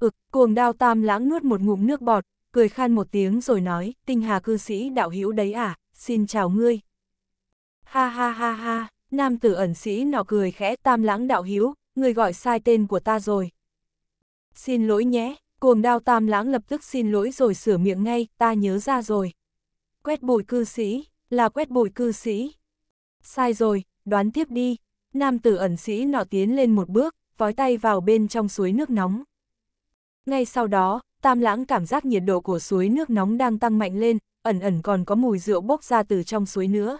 Ực, cuồng đao tam lãng nuốt một ngụm nước bọt, cười khan một tiếng rồi nói, tinh hà cư sĩ đạo hữu đấy à, xin chào ngươi. Ha ha ha ha, nam tử ẩn sĩ nọ cười khẽ tam lãng đạo hữu, ngươi gọi sai tên của ta rồi. Xin lỗi nhé, Cuồng đao tam lãng lập tức xin lỗi rồi sửa miệng ngay, ta nhớ ra rồi. Quét bụi cư sĩ, là quét bụi cư sĩ. Sai rồi, đoán tiếp đi. Nam tử ẩn sĩ nọ tiến lên một bước, vói tay vào bên trong suối nước nóng. Ngay sau đó, tam lãng cảm giác nhiệt độ của suối nước nóng đang tăng mạnh lên, ẩn ẩn còn có mùi rượu bốc ra từ trong suối nữa.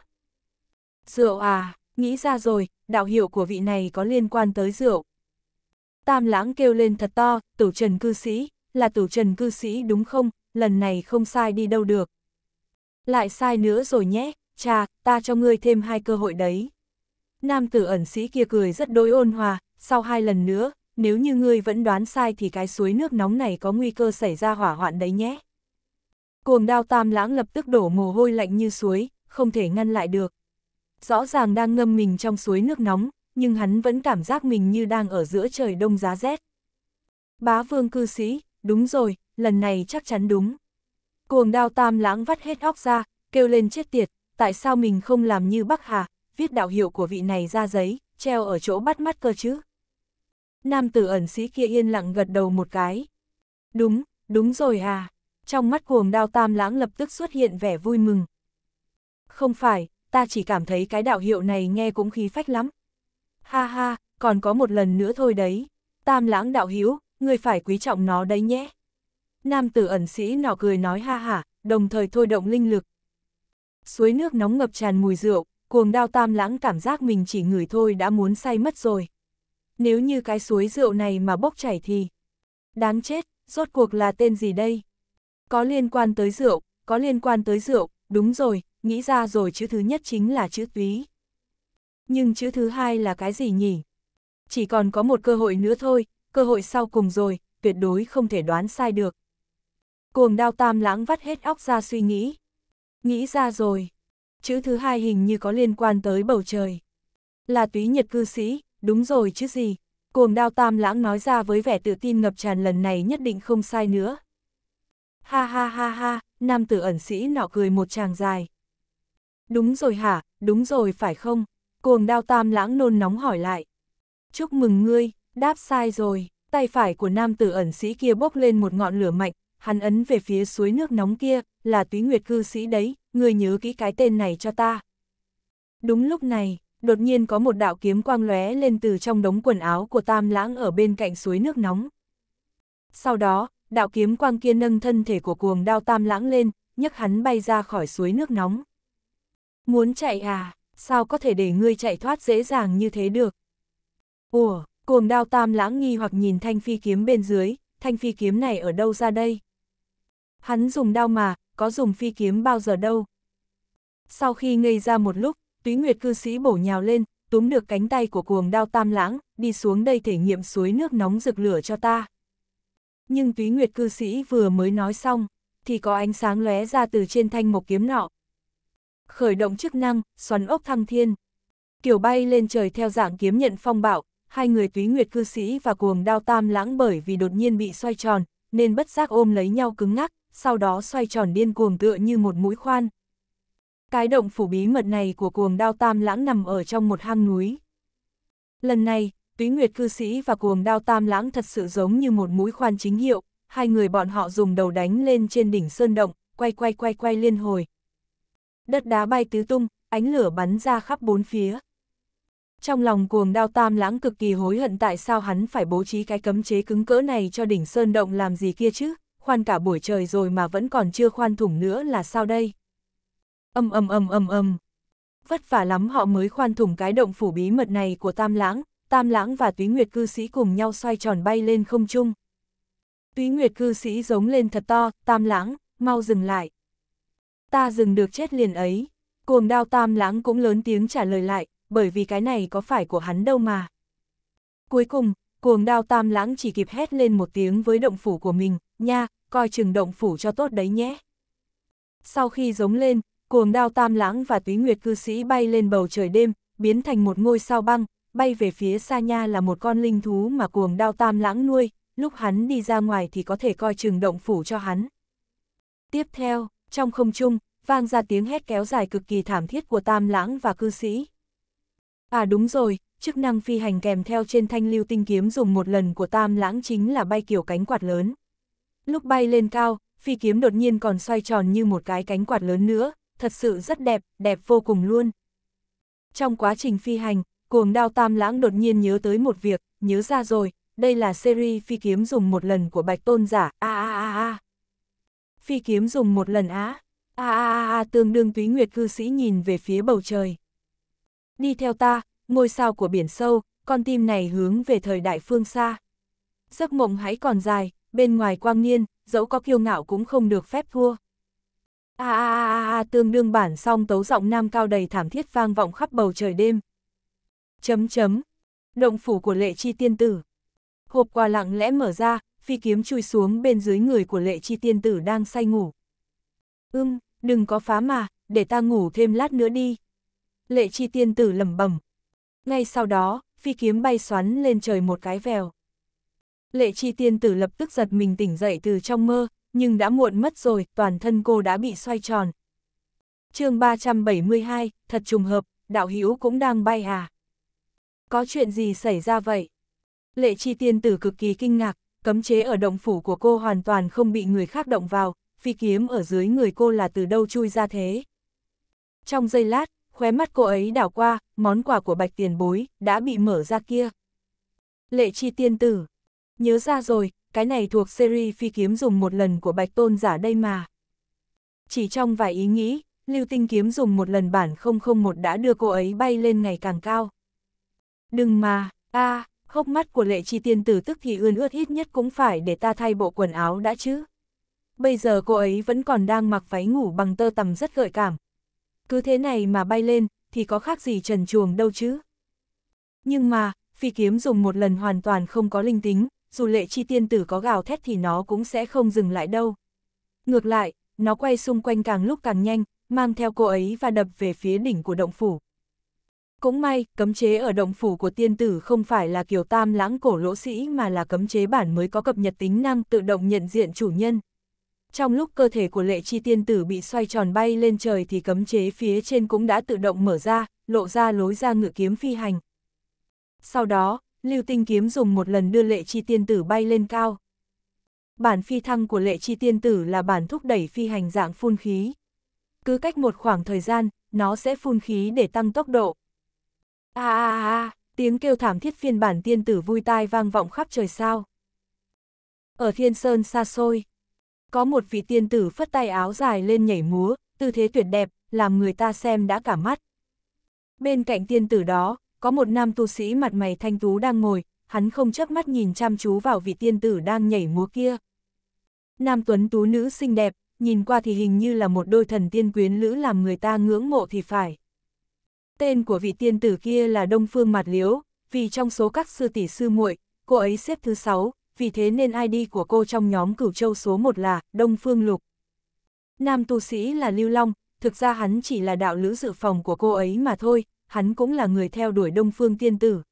Rượu à, nghĩ ra rồi, đạo hiệu của vị này có liên quan tới rượu. Tam lãng kêu lên thật to, tử trần cư sĩ, là tử trần cư sĩ đúng không, lần này không sai đi đâu được. Lại sai nữa rồi nhé, cha, ta cho ngươi thêm hai cơ hội đấy. Nam tử ẩn sĩ kia cười rất đối ôn hòa, sau hai lần nữa, nếu như ngươi vẫn đoán sai thì cái suối nước nóng này có nguy cơ xảy ra hỏa hoạn đấy nhé. Cuồng đao tam lãng lập tức đổ mồ hôi lạnh như suối, không thể ngăn lại được. Rõ ràng đang ngâm mình trong suối nước nóng, nhưng hắn vẫn cảm giác mình như đang ở giữa trời đông giá rét. Bá vương cư sĩ, đúng rồi, lần này chắc chắn đúng. Cuồng đao tam lãng vắt hết óc ra, kêu lên chết tiệt, tại sao mình không làm như Bắc Hà, viết đạo hiệu của vị này ra giấy, treo ở chỗ bắt mắt cơ chứ. Nam tử ẩn sĩ kia yên lặng gật đầu một cái. Đúng, đúng rồi à. Trong mắt cuồng đao tam lãng lập tức xuất hiện vẻ vui mừng. Không phải, ta chỉ cảm thấy cái đạo hiệu này nghe cũng khí phách lắm. Ha ha, còn có một lần nữa thôi đấy. Tam lãng đạo hiếu, người phải quý trọng nó đấy nhé. Nam tử ẩn sĩ nọ cười nói ha hả, đồng thời thôi động linh lực. Suối nước nóng ngập tràn mùi rượu, cuồng đao tam lãng cảm giác mình chỉ ngửi thôi đã muốn say mất rồi. Nếu như cái suối rượu này mà bốc chảy thì... Đáng chết, rốt cuộc là tên gì đây? Có liên quan tới rượu, có liên quan tới rượu, đúng rồi, nghĩ ra rồi chữ thứ nhất chính là chữ túy nhưng chữ thứ hai là cái gì nhỉ? Chỉ còn có một cơ hội nữa thôi, cơ hội sau cùng rồi, tuyệt đối không thể đoán sai được. Cuồng đao tam lãng vắt hết óc ra suy nghĩ. Nghĩ ra rồi. Chữ thứ hai hình như có liên quan tới bầu trời. Là túy nhật cư sĩ, đúng rồi chứ gì. Cuồng đao tam lãng nói ra với vẻ tự tin ngập tràn lần này nhất định không sai nữa. Ha ha ha ha, nam tử ẩn sĩ nọ cười một chàng dài. Đúng rồi hả, đúng rồi phải không? Cuồng đao tam lãng nôn nóng hỏi lại. Chúc mừng ngươi, đáp sai rồi, tay phải của nam tử ẩn sĩ kia bốc lên một ngọn lửa mạnh, hắn ấn về phía suối nước nóng kia, là túy nguyệt cư sĩ đấy, ngươi nhớ kỹ cái tên này cho ta. Đúng lúc này, đột nhiên có một đạo kiếm quang lóe lên từ trong đống quần áo của tam lãng ở bên cạnh suối nước nóng. Sau đó, đạo kiếm quang kia nâng thân thể của cuồng đao tam lãng lên, nhấc hắn bay ra khỏi suối nước nóng. Muốn chạy à? sao có thể để ngươi chạy thoát dễ dàng như thế được. Ủa, cuồng đao tam lãng nghi hoặc nhìn thanh phi kiếm bên dưới, thanh phi kiếm này ở đâu ra đây? Hắn dùng đao mà, có dùng phi kiếm bao giờ đâu. Sau khi ngây ra một lúc, túy nguyệt cư sĩ bổ nhào lên, túm được cánh tay của cuồng đao tam lãng, đi xuống đây thể nghiệm suối nước nóng rực lửa cho ta. Nhưng túy nguyệt cư sĩ vừa mới nói xong, thì có ánh sáng lóe ra từ trên thanh một kiếm nọ, khởi động chức năng, xoắn ốc thăng thiên. Kiểu bay lên trời theo dạng kiếm nhận phong bạo, hai người túy nguyệt cư sĩ và cuồng đao tam lãng bởi vì đột nhiên bị xoay tròn, nên bất giác ôm lấy nhau cứng ngắc, sau đó xoay tròn điên cuồng tựa như một mũi khoan. Cái động phủ bí mật này của cuồng đao tam lãng nằm ở trong một hang núi. Lần này, túy nguyệt cư sĩ và cuồng đao tam lãng thật sự giống như một mũi khoan chính hiệu, hai người bọn họ dùng đầu đánh lên trên đỉnh sơn động, quay quay quay quay liên hồi, Đất đá bay tứ tung, ánh lửa bắn ra khắp bốn phía. Trong lòng cuồng đao tam lãng cực kỳ hối hận tại sao hắn phải bố trí cái cấm chế cứng cỡ này cho đỉnh sơn động làm gì kia chứ, khoan cả buổi trời rồi mà vẫn còn chưa khoan thủng nữa là sao đây? Âm âm âm âm âm. Vất vả lắm họ mới khoan thủng cái động phủ bí mật này của tam lãng, tam lãng và túy nguyệt cư sĩ cùng nhau xoay tròn bay lên không trung. Túy nguyệt cư sĩ giống lên thật to, tam lãng, mau dừng lại, ta dừng được chết liền ấy. Cuồng đao tam lãng cũng lớn tiếng trả lời lại, bởi vì cái này có phải của hắn đâu mà. Cuối cùng, cuồng đao tam lãng chỉ kịp hét lên một tiếng với động phủ của mình, nha, coi chừng động phủ cho tốt đấy nhé. Sau khi giống lên, cuồng đao tam lãng và túy nguyệt cư sĩ bay lên bầu trời đêm, biến thành một ngôi sao băng, bay về phía xa nha là một con linh thú mà cuồng đao tam lãng nuôi, lúc hắn đi ra ngoài thì có thể coi chừng động phủ cho hắn. Tiếp theo, trong không trung, vang ra tiếng hét kéo dài cực kỳ thảm thiết của tam lãng và cư sĩ. À đúng rồi, chức năng phi hành kèm theo trên thanh lưu tinh kiếm dùng một lần của tam lãng chính là bay kiểu cánh quạt lớn. Lúc bay lên cao, phi kiếm đột nhiên còn xoay tròn như một cái cánh quạt lớn nữa, thật sự rất đẹp, đẹp vô cùng luôn. Trong quá trình phi hành, cuồng đao tam lãng đột nhiên nhớ tới một việc, nhớ ra rồi, đây là series phi kiếm dùng một lần của bạch tôn giả, a a a a phi kiếm dùng một lần á. A a a tương đương túy nguyệt cư sĩ nhìn về phía bầu trời. Đi theo ta, ngôi sao của biển sâu, con tim này hướng về thời đại phương xa. Giấc mộng hãy còn dài, bên ngoài quang niên, dẫu có kiêu ngạo cũng không được phép thua. A a a a tương đương bản song tấu giọng nam cao đầy thảm thiết vang vọng khắp bầu trời đêm. Chấm chấm. Động phủ của lệ chi tiên tử. Hộp quà lặng lẽ mở ra, phi kiếm chui xuống bên dưới người của lệ chi tiên tử đang say ngủ. Ưm, đừng có phá mà, để ta ngủ thêm lát nữa đi. Lệ chi tiên tử lẩm bẩm Ngay sau đó, phi kiếm bay xoắn lên trời một cái vèo. Lệ chi tiên tử lập tức giật mình tỉnh dậy từ trong mơ, nhưng đã muộn mất rồi, toàn thân cô đã bị xoay tròn. chương 372, thật trùng hợp, đạo hữu cũng đang bay à. Có chuyện gì xảy ra vậy? Lệ chi tiên tử cực kỳ kinh ngạc, cấm chế ở động phủ của cô hoàn toàn không bị người khác động vào, phi kiếm ở dưới người cô là từ đâu chui ra thế. Trong giây lát, khóe mắt cô ấy đảo qua, món quà của bạch tiền bối, đã bị mở ra kia. Lệ chi tiên tử. Nhớ ra rồi, cái này thuộc series phi kiếm dùng một lần của bạch tôn giả đây mà. Chỉ trong vài ý nghĩ, lưu tinh kiếm dùng một lần bản 001 đã đưa cô ấy bay lên ngày càng cao. Đừng mà, a à, hốc mắt của lệ chi tiên tử tức thì ươn ướt ít nhất cũng phải để ta thay bộ quần áo đã chứ. Bây giờ cô ấy vẫn còn đang mặc váy ngủ bằng tơ tằm rất gợi cảm. Cứ thế này mà bay lên, thì có khác gì trần chuồng đâu chứ. Nhưng mà, phi kiếm dùng một lần hoàn toàn không có linh tính, dù lệ chi tiên tử có gào thét thì nó cũng sẽ không dừng lại đâu. Ngược lại, nó quay xung quanh càng lúc càng nhanh, mang theo cô ấy và đập về phía đỉnh của động phủ. Cũng may, cấm chế ở động phủ của tiên tử không phải là kiểu tam lãng cổ lỗ sĩ mà là cấm chế bản mới có cập nhật tính năng tự động nhận diện chủ nhân. Trong lúc cơ thể của lệ chi tiên tử bị xoay tròn bay lên trời thì cấm chế phía trên cũng đã tự động mở ra, lộ ra lối ra ngự kiếm phi hành. Sau đó, lưu tinh kiếm dùng một lần đưa lệ chi tiên tử bay lên cao. Bản phi thăng của lệ chi tiên tử là bản thúc đẩy phi hành dạng phun khí. Cứ cách một khoảng thời gian, nó sẽ phun khí để tăng tốc độ, a a a, tiếng kêu thảm thiết phiên bản tiên tử vui tai vang vọng khắp trời sao. Ở thiên sơn xa xôi, có một vị tiên tử phất tay áo dài lên nhảy múa, tư thế tuyệt đẹp, làm người ta xem đã cả mắt. Bên cạnh tiên tử đó, có một nam tu sĩ mặt mày thanh tú đang ngồi, hắn không chớp mắt nhìn chăm chú vào vị tiên tử đang nhảy múa kia. Nam tuấn tú nữ xinh đẹp, nhìn qua thì hình như là một đôi thần tiên quyến lữ làm người ta ngưỡng mộ thì phải. Tên của vị tiên tử kia là Đông Phương Mạt Liếu, vì trong số các sư tỷ sư muội, cô ấy xếp thứ sáu. vì thế nên ID của cô trong nhóm cửu châu số 1 là Đông Phương Lục. Nam tu sĩ là Lưu Long, thực ra hắn chỉ là đạo lữ dự phòng của cô ấy mà thôi, hắn cũng là người theo đuổi Đông Phương Tiên Tử.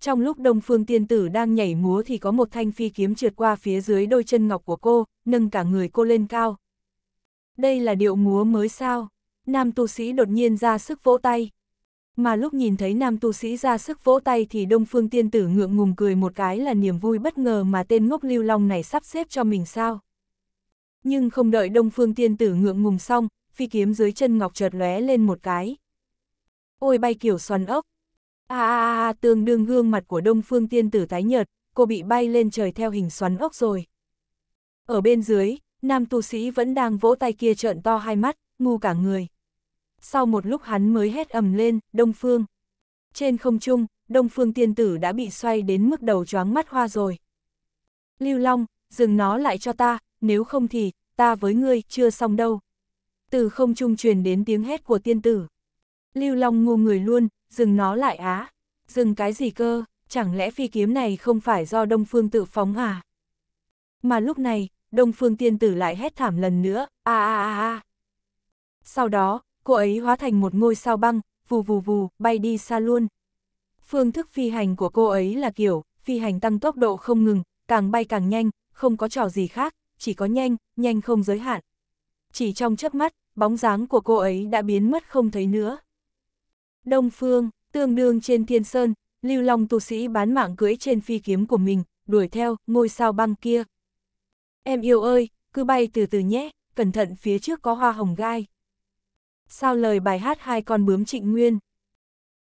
Trong lúc Đông Phương Tiên Tử đang nhảy múa thì có một thanh phi kiếm trượt qua phía dưới đôi chân ngọc của cô, nâng cả người cô lên cao. Đây là điệu múa mới sao? nam tu sĩ đột nhiên ra sức vỗ tay. Mà lúc nhìn thấy nam tu sĩ ra sức vỗ tay thì đông phương tiên tử ngượng ngùng cười một cái là niềm vui bất ngờ mà tên ngốc lưu long này sắp xếp cho mình sao. Nhưng không đợi đông phương tiên tử ngượng ngùng xong, phi kiếm dưới chân ngọc chợt lóe lên một cái. Ôi bay kiểu xoắn ốc. a a a tương đương gương mặt của đông phương tiên tử tái nhợt, cô bị bay lên trời theo hình xoắn ốc rồi. Ở bên dưới, nam tu sĩ vẫn đang vỗ tay kia trợn to hai mắt, ngu cả người sau một lúc hắn mới hét ầm lên, Đông Phương. Trên không trung, Đông Phương tiên tử đã bị xoay đến mức đầu choáng mắt hoa rồi. Lưu Long, dừng nó lại cho ta, nếu không thì, ta với ngươi, chưa xong đâu. Từ không trung truyền đến tiếng hét của tiên tử. Lưu Long ngu người luôn, dừng nó lại á. Dừng cái gì cơ, chẳng lẽ phi kiếm này không phải do Đông Phương tự phóng à? Mà lúc này, Đông Phương tiên tử lại hét thảm lần nữa, a a a a. Sau đó, cô ấy hóa thành một ngôi sao băng, vù vù vù, bay đi xa luôn. Phương thức phi hành của cô ấy là kiểu, phi hành tăng tốc độ không ngừng, càng bay càng nhanh, không có trò gì khác, chỉ có nhanh, nhanh không giới hạn. Chỉ trong chớp mắt, bóng dáng của cô ấy đã biến mất không thấy nữa. Đông Phương, tương đương trên thiên sơn, lưu long tu sĩ bán mạng cưỡi trên phi kiếm của mình, đuổi theo ngôi sao băng kia. Em yêu ơi, cứ bay từ từ nhé, cẩn thận phía trước có hoa hồng gai sao lời bài hát hai con bướm trịnh nguyên.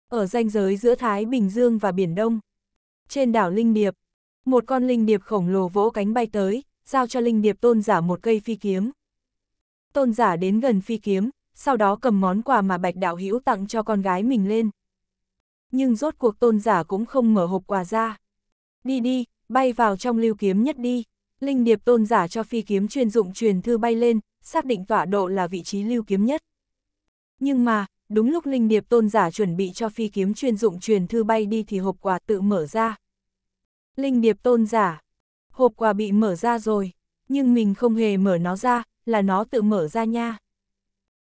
Ở ranh giới giữa Thái Bình Dương và Biển Đông, trên đảo Linh Điệp, một con Linh Điệp khổng lồ vỗ cánh bay tới, giao cho Linh Điệp tôn giả một cây phi kiếm. Tôn giả đến gần phi kiếm, sau đó cầm món quà mà Bạch Đạo Hữu tặng cho con gái mình lên. Nhưng rốt cuộc tôn giả cũng không mở hộp quà ra. Đi đi, bay vào trong lưu kiếm nhất đi. Linh điệp tôn giả cho phi kiếm chuyên dụng truyền thư bay lên, xác định tọa độ là vị trí lưu kiếm nhất. Nhưng mà, đúng lúc Linh Điệp tôn giả chuẩn bị cho phi kiếm chuyên dụng truyền thư bay đi thì hộp quà tự mở ra. Linh Điệp tôn giả, hộp quà bị mở ra rồi, nhưng mình không hề mở nó ra, là nó tự mở ra nha.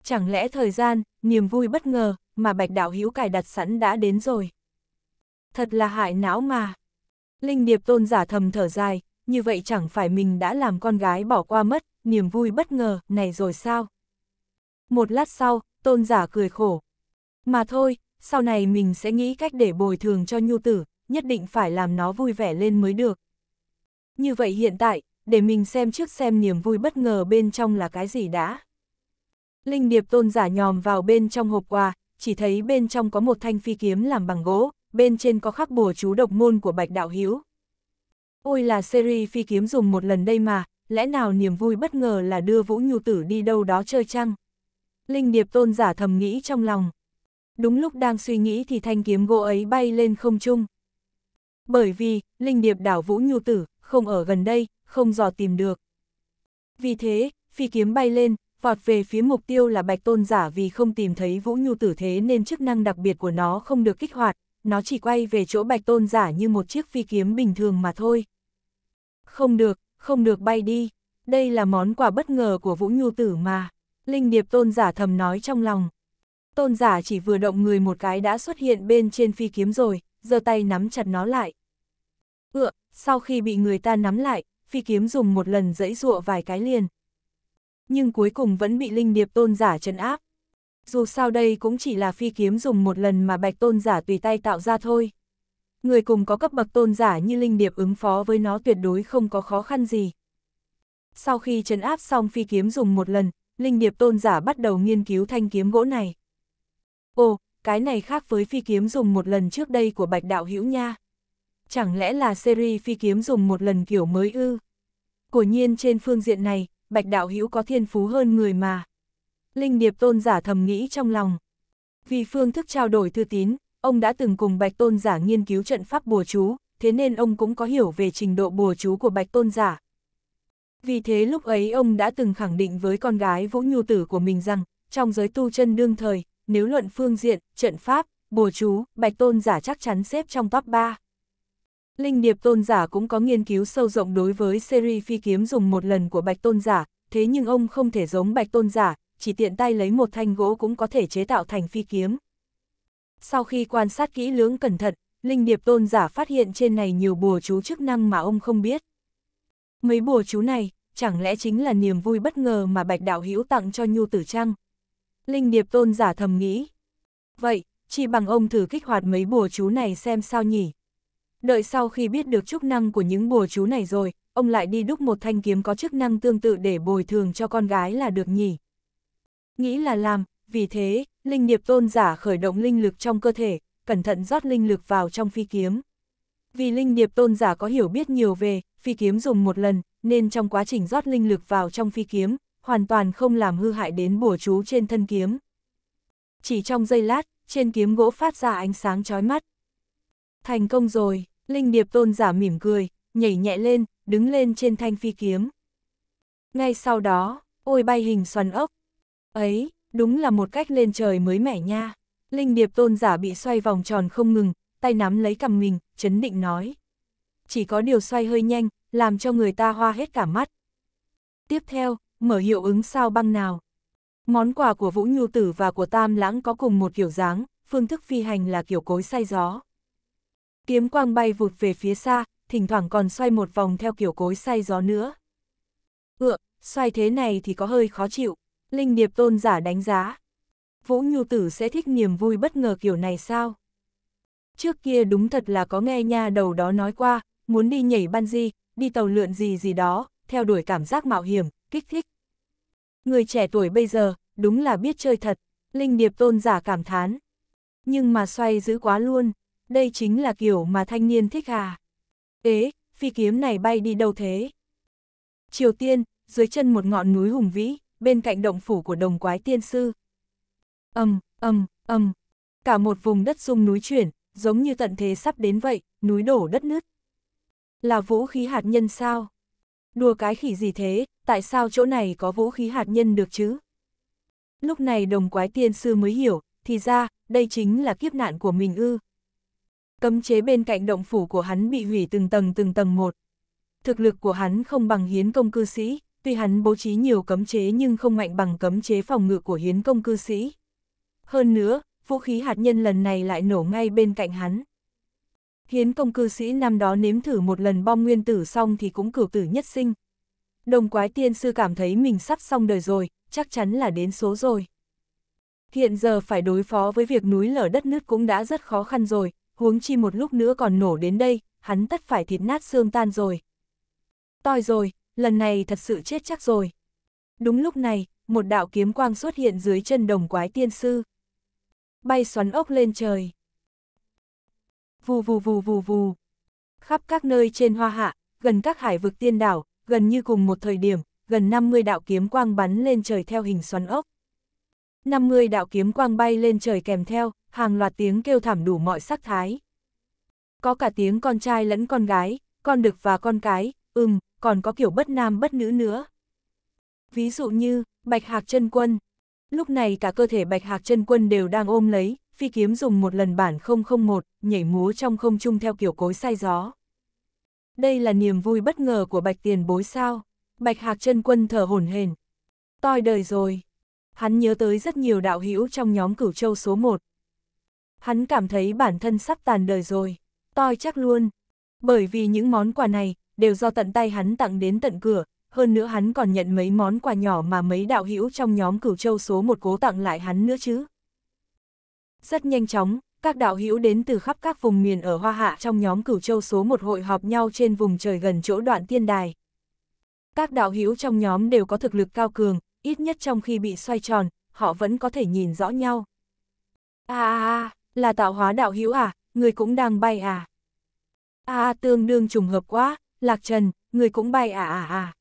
Chẳng lẽ thời gian, niềm vui bất ngờ, mà bạch đạo hữu cài đặt sẵn đã đến rồi. Thật là hại não mà. Linh Điệp tôn giả thầm thở dài, như vậy chẳng phải mình đã làm con gái bỏ qua mất, niềm vui bất ngờ, này rồi sao? Một lát sau, tôn giả cười khổ. Mà thôi, sau này mình sẽ nghĩ cách để bồi thường cho nhu tử, nhất định phải làm nó vui vẻ lên mới được. Như vậy hiện tại, để mình xem trước xem niềm vui bất ngờ bên trong là cái gì đã. Linh điệp tôn giả nhòm vào bên trong hộp quà, chỉ thấy bên trong có một thanh phi kiếm làm bằng gỗ, bên trên có khắc bùa chú độc môn của Bạch Đạo Hiếu. Ôi là series phi kiếm dùng một lần đây mà, lẽ nào niềm vui bất ngờ là đưa Vũ Nhu Tử đi đâu đó chơi chăng? Linh điệp tôn giả thầm nghĩ trong lòng. Đúng lúc đang suy nghĩ thì thanh kiếm gỗ ấy bay lên không trung. Bởi vì, linh điệp đảo vũ nhu tử, không ở gần đây, không dò tìm được. Vì thế, phi kiếm bay lên, vọt về phía mục tiêu là bạch tôn giả vì không tìm thấy vũ nhu tử thế nên chức năng đặc biệt của nó không được kích hoạt, nó chỉ quay về chỗ bạch tôn giả như một chiếc phi kiếm bình thường mà thôi. Không được, không được bay đi, đây là món quà bất ngờ của vũ nhu tử mà. Linh điệp tôn giả thầm nói trong lòng. Tôn giả chỉ vừa động người một cái đã xuất hiện bên trên phi kiếm rồi, giơ tay nắm chặt nó lại. Ựa, sau khi bị người ta nắm lại, phi kiếm dùng một lần dẫy dụa vài cái liền. Nhưng cuối cùng vẫn bị linh điệp tôn giả trấn áp. Dù sao đây cũng chỉ là phi kiếm dùng một lần mà bạch tôn giả tùy tay tạo ra thôi. Người cùng có cấp bậc tôn giả như linh điệp ứng phó với nó tuyệt đối không có khó khăn gì. Sau khi trấn áp xong phi kiếm dùng một lần, Linh Điệp tôn giả bắt đầu nghiên cứu thanh kiếm gỗ này. Ồ, cái này khác với phi kiếm dùng một lần trước đây của Bạch Đạo Hữu nha. Chẳng lẽ là series phi kiếm dùng một lần kiểu mới ư? Của nhiên trên phương diện này, Bạch Đạo Hữu có thiên phú hơn người mà. Linh Điệp tôn giả thầm nghĩ trong lòng. Vì phương thức trao đổi thư tín, ông đã từng cùng Bạch Tôn giả nghiên cứu trận pháp bùa chú, thế nên ông cũng có hiểu về trình độ bùa chú của Bạch Tôn giả, vì thế lúc ấy ông đã từng khẳng định với con gái Vũ Nhu Tử của mình rằng, trong giới tu chân đương thời, nếu luận phương diện, trận pháp, bùa chú, bạch tôn giả chắc chắn xếp trong top 3. Linh điệp tôn giả cũng có nghiên cứu sâu rộng đối với series phi kiếm dùng một lần của bạch tôn giả, thế nhưng ông không thể giống bạch tôn giả, chỉ tiện tay lấy một thanh gỗ cũng có thể chế tạo thành phi kiếm. Sau khi quan sát kỹ lưỡng cẩn thận, Linh điệp tôn giả phát hiện trên này nhiều bùa chú chức năng mà ông không biết. Mấy bùa chú này, chẳng lẽ chính là niềm vui bất ngờ mà Bạch Đạo Hữu tặng cho Nhu Tử Trăng? Linh Điệp Tôn giả thầm nghĩ. Vậy, chỉ bằng ông thử kích hoạt mấy bùa chú này xem sao nhỉ? Đợi sau khi biết được chức năng của những bùa chú này rồi, ông lại đi đúc một thanh kiếm có chức năng tương tự để bồi thường cho con gái là được nhỉ? Nghĩ là làm, vì thế, Linh Điệp Tôn giả khởi động linh lực trong cơ thể, cẩn thận rót linh lực vào trong phi kiếm. Vì linh điệp tôn giả có hiểu biết nhiều về, phi kiếm dùng một lần, nên trong quá trình rót linh lực vào trong phi kiếm, hoàn toàn không làm hư hại đến bùa chú trên thân kiếm. Chỉ trong giây lát, trên kiếm gỗ phát ra ánh sáng chói mắt. Thành công rồi, linh điệp tôn giả mỉm cười, nhảy nhẹ lên, đứng lên trên thanh phi kiếm. Ngay sau đó, ôi bay hình xoắn ốc. Ấy, đúng là một cách lên trời mới mẻ nha. Linh điệp tôn giả bị xoay vòng tròn không ngừng, tay nắm lấy cầm mình, chấn định nói. Chỉ có điều xoay hơi nhanh, làm cho người ta hoa hết cả mắt. Tiếp theo, mở hiệu ứng sao băng nào. Món quà của Vũ Nhu Tử và của Tam Lãng có cùng một kiểu dáng, phương thức phi hành là kiểu cối say gió. Kiếm quang bay vụt về phía xa, thỉnh thoảng còn xoay một vòng theo kiểu cối say gió nữa. Ựa, xoay thế này thì có hơi khó chịu, Linh Điệp Tôn giả đánh giá. Vũ Nhu Tử sẽ thích niềm vui bất ngờ kiểu này sao? Trước kia đúng thật là có nghe nha đầu đó nói qua, muốn đi nhảy ban di, đi tàu lượn gì gì đó, theo đuổi cảm giác mạo hiểm, kích thích. Người trẻ tuổi bây giờ, đúng là biết chơi thật, Linh Điệp tôn giả cảm thán. Nhưng mà xoay dữ quá luôn, đây chính là kiểu mà thanh niên thích à. Ế, phi kiếm này bay đi đâu thế? Triều Tiên, dưới chân một ngọn núi hùng vĩ, bên cạnh động phủ của đồng quái tiên sư. Âm, âm, âm, cả một vùng đất rung núi chuyển, giống như tận thế sắp đến vậy, núi đổ đất nứt. Là vũ khí hạt nhân sao? Đùa cái khỉ gì thế, tại sao chỗ này có vũ khí hạt nhân được chứ? Lúc này đồng quái tiên sư mới hiểu, thì ra, đây chính là kiếp nạn của mình ư. Cấm chế bên cạnh động phủ của hắn bị hủy từng tầng từng tầng một. Thực lực của hắn không bằng hiến công cư sĩ, tuy hắn bố trí nhiều cấm chế nhưng không mạnh bằng cấm chế phòng ngự của hiến công cư sĩ. Hơn nữa, vũ khí hạt nhân lần này lại nổ ngay bên cạnh hắn. Hiến công cư sĩ năm đó nếm thử một lần bom nguyên tử xong thì cũng cử tử nhất sinh. Đồng quái tiên sư cảm thấy mình sắp xong đời rồi, chắc chắn là đến số rồi. Hiện giờ phải đối phó với việc núi lở đất nứt cũng đã rất khó khăn rồi, huống chi một lúc nữa còn nổ đến đây, hắn tất phải thịt nát xương tan rồi. Toi rồi, lần này thật sự chết chắc rồi. Đúng lúc này, một đạo kiếm quang xuất hiện dưới chân đồng quái tiên sư bay xoắn ốc lên trời. Vù vù vù vù vù. Khắp các nơi trên hoa hạ, gần các hải vực tiên đảo, gần như cùng một thời điểm, gần 50 đạo kiếm quang bắn lên trời theo hình xoắn ốc. 50 đạo kiếm quang bay lên trời kèm theo, hàng loạt tiếng kêu thảm đủ mọi sắc thái. Có cả tiếng con trai lẫn con gái, con đực và con cái, ừm, còn có kiểu bất nam bất nữ nữa. Ví dụ như, Bạch Hạc chân Quân, Lúc này cả cơ thể bạch hạc chân quân đều đang ôm lấy, phi kiếm dùng một lần bản 001, nhảy múa trong không trung theo kiểu cối sai gió. Đây là niềm vui bất ngờ của bạch tiền bối sao. Bạch hạc chân quân thở hổn hển. Toi đời rồi. Hắn nhớ tới rất nhiều đạo hữu trong nhóm cửu châu số 1. Hắn cảm thấy bản thân sắp tàn đời rồi. Toi chắc luôn. Bởi vì những món quà này, đều do tận tay hắn tặng đến tận cửa, hơn nữa hắn còn nhận mấy món quà nhỏ mà mấy đạo hữu trong nhóm cửu châu số một cố tặng lại hắn nữa chứ. Rất nhanh chóng, các đạo hữu đến từ khắp các vùng miền ở Hoa Hạ trong nhóm cửu châu số một hội họp nhau trên vùng trời gần chỗ đoạn tiên đài. Các đạo hữu trong nhóm đều có thực lực cao cường, ít nhất trong khi bị xoay tròn, họ vẫn có thể nhìn rõ nhau. À, à, à là tạo hóa đạo hữu à, người cũng đang bay à. À tương đương trùng hợp quá, Lạc Trần, người cũng bay à à à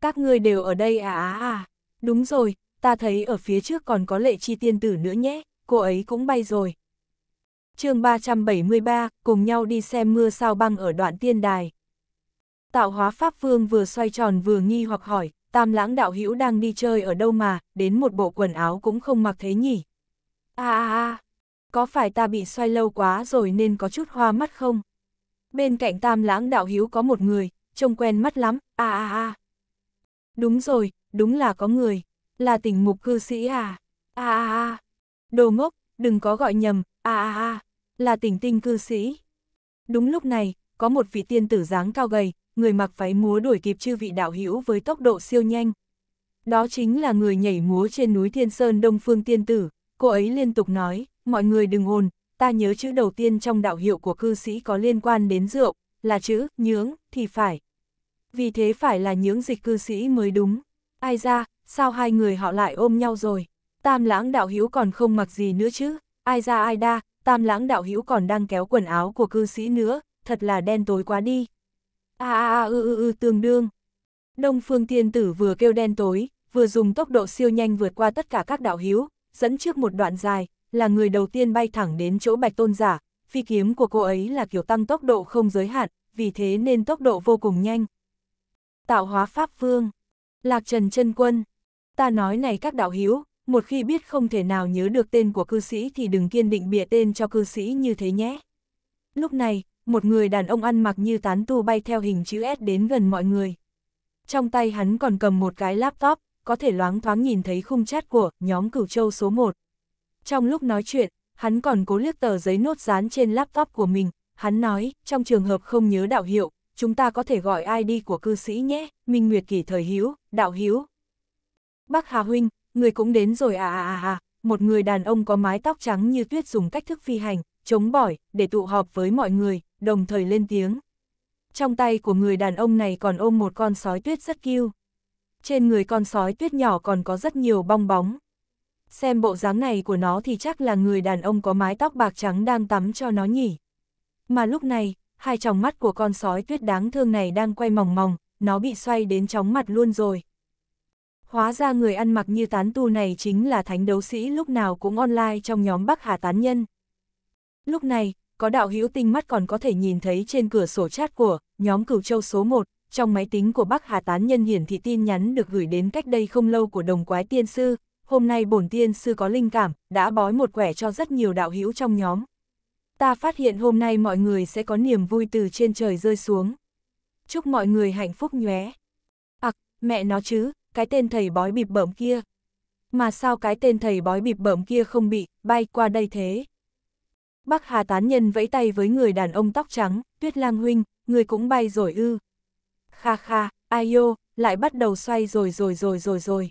các ngươi đều ở đây à à à, đúng rồi, ta thấy ở phía trước còn có lệ chi tiên tử nữa nhé, cô ấy cũng bay rồi. chương 373, cùng nhau đi xem mưa sao băng ở đoạn tiên đài. Tạo hóa Pháp Vương vừa xoay tròn vừa nghi hoặc hỏi, tam lãng đạo hữu đang đi chơi ở đâu mà, đến một bộ quần áo cũng không mặc thế nhỉ. À à à, có phải ta bị xoay lâu quá rồi nên có chút hoa mắt không? Bên cạnh tam lãng đạo hiếu có một người, trông quen mắt lắm, à à à, Đúng rồi, đúng là có người. Là tỉnh mục cư sĩ à? À à à. Đồ ngốc, đừng có gọi nhầm, à à à. Là tỉnh tinh cư sĩ. Đúng lúc này, có một vị tiên tử dáng cao gầy, người mặc váy múa đuổi kịp chư vị đạo hữu với tốc độ siêu nhanh. Đó chính là người nhảy múa trên núi Thiên Sơn Đông Phương Tiên Tử, cô ấy liên tục nói, mọi người đừng ồn, ta nhớ chữ đầu tiên trong đạo hiệu của cư sĩ có liên quan đến rượu, là chữ nhướng thì phải, vì thế phải là những dịch cư sĩ mới đúng. Ai ra, sao hai người họ lại ôm nhau rồi? Tam lãng đạo hữu còn không mặc gì nữa chứ? Ai ra ai đa, tam lãng đạo hữu còn đang kéo quần áo của cư sĩ nữa, thật là đen tối quá đi. A a a ư ư ư tương đương. Đông phương tiên tử vừa kêu đen tối, vừa dùng tốc độ siêu nhanh vượt qua tất cả các đạo hữu, dẫn trước một đoạn dài, là người đầu tiên bay thẳng đến chỗ bạch tôn giả, phi kiếm của cô ấy là kiểu tăng tốc độ không giới hạn, vì thế nên tốc độ vô cùng nhanh tạo hóa pháp vương, lạc trần chân quân. Ta nói này các đạo hiếu, một khi biết không thể nào nhớ được tên của cư sĩ thì đừng kiên định bịa tên cho cư sĩ như thế nhé. Lúc này, một người đàn ông ăn mặc như tán tu bay theo hình chữ S đến gần mọi người. Trong tay hắn còn cầm một cái laptop, có thể loáng thoáng nhìn thấy khung chat của nhóm cửu châu số 1. Trong lúc nói chuyện, hắn còn cố liếc tờ giấy nốt dán trên laptop của mình, hắn nói, trong trường hợp không nhớ đạo hiệu, chúng ta có thể gọi ID của cư sĩ nhé, Minh Nguyệt Kỳ thời hữu, đạo hữu. Bác Hà Huynh, người cũng đến rồi à à à à, một người đàn ông có mái tóc trắng như tuyết dùng cách thức phi hành, chống bỏi, để tụ họp với mọi người, đồng thời lên tiếng. Trong tay của người đàn ông này còn ôm một con sói tuyết rất kiêu. Trên người con sói tuyết nhỏ còn có rất nhiều bong bóng. Xem bộ dáng này của nó thì chắc là người đàn ông có mái tóc bạc trắng đang tắm cho nó nhỉ. Mà lúc này, hai tròng mắt của con sói tuyết đáng thương này đang quay mỏng mỏng, nó bị xoay đến chóng mặt luôn rồi. Hóa ra người ăn mặc như tán tu này chính là thánh đấu sĩ lúc nào cũng online trong nhóm Bắc Hà Tán Nhân. Lúc này, có đạo hữu tinh mắt còn có thể nhìn thấy trên cửa sổ chat của nhóm cửu châu số 1, trong máy tính của Bắc Hà Tán Nhân hiển thị tin nhắn được gửi đến cách đây không lâu của đồng quái tiên sư. Hôm nay bổn tiên sư có linh cảm, đã bói một quẻ cho rất nhiều đạo hữu trong nhóm ta phát hiện hôm nay mọi người sẽ có niềm vui từ trên trời rơi xuống. Chúc mọi người hạnh phúc nhé. Ặc, à, mẹ nó chứ, cái tên thầy bói bịp bẩm kia. Mà sao cái tên thầy bói bịp bẩm kia không bị bay qua đây thế? Bác Hà Tán Nhân vẫy tay với người đàn ông tóc trắng, Tuyết Lang Huynh, người cũng bay rồi ư. Kha kha, ai ô, lại bắt đầu xoay rồi rồi rồi rồi rồi.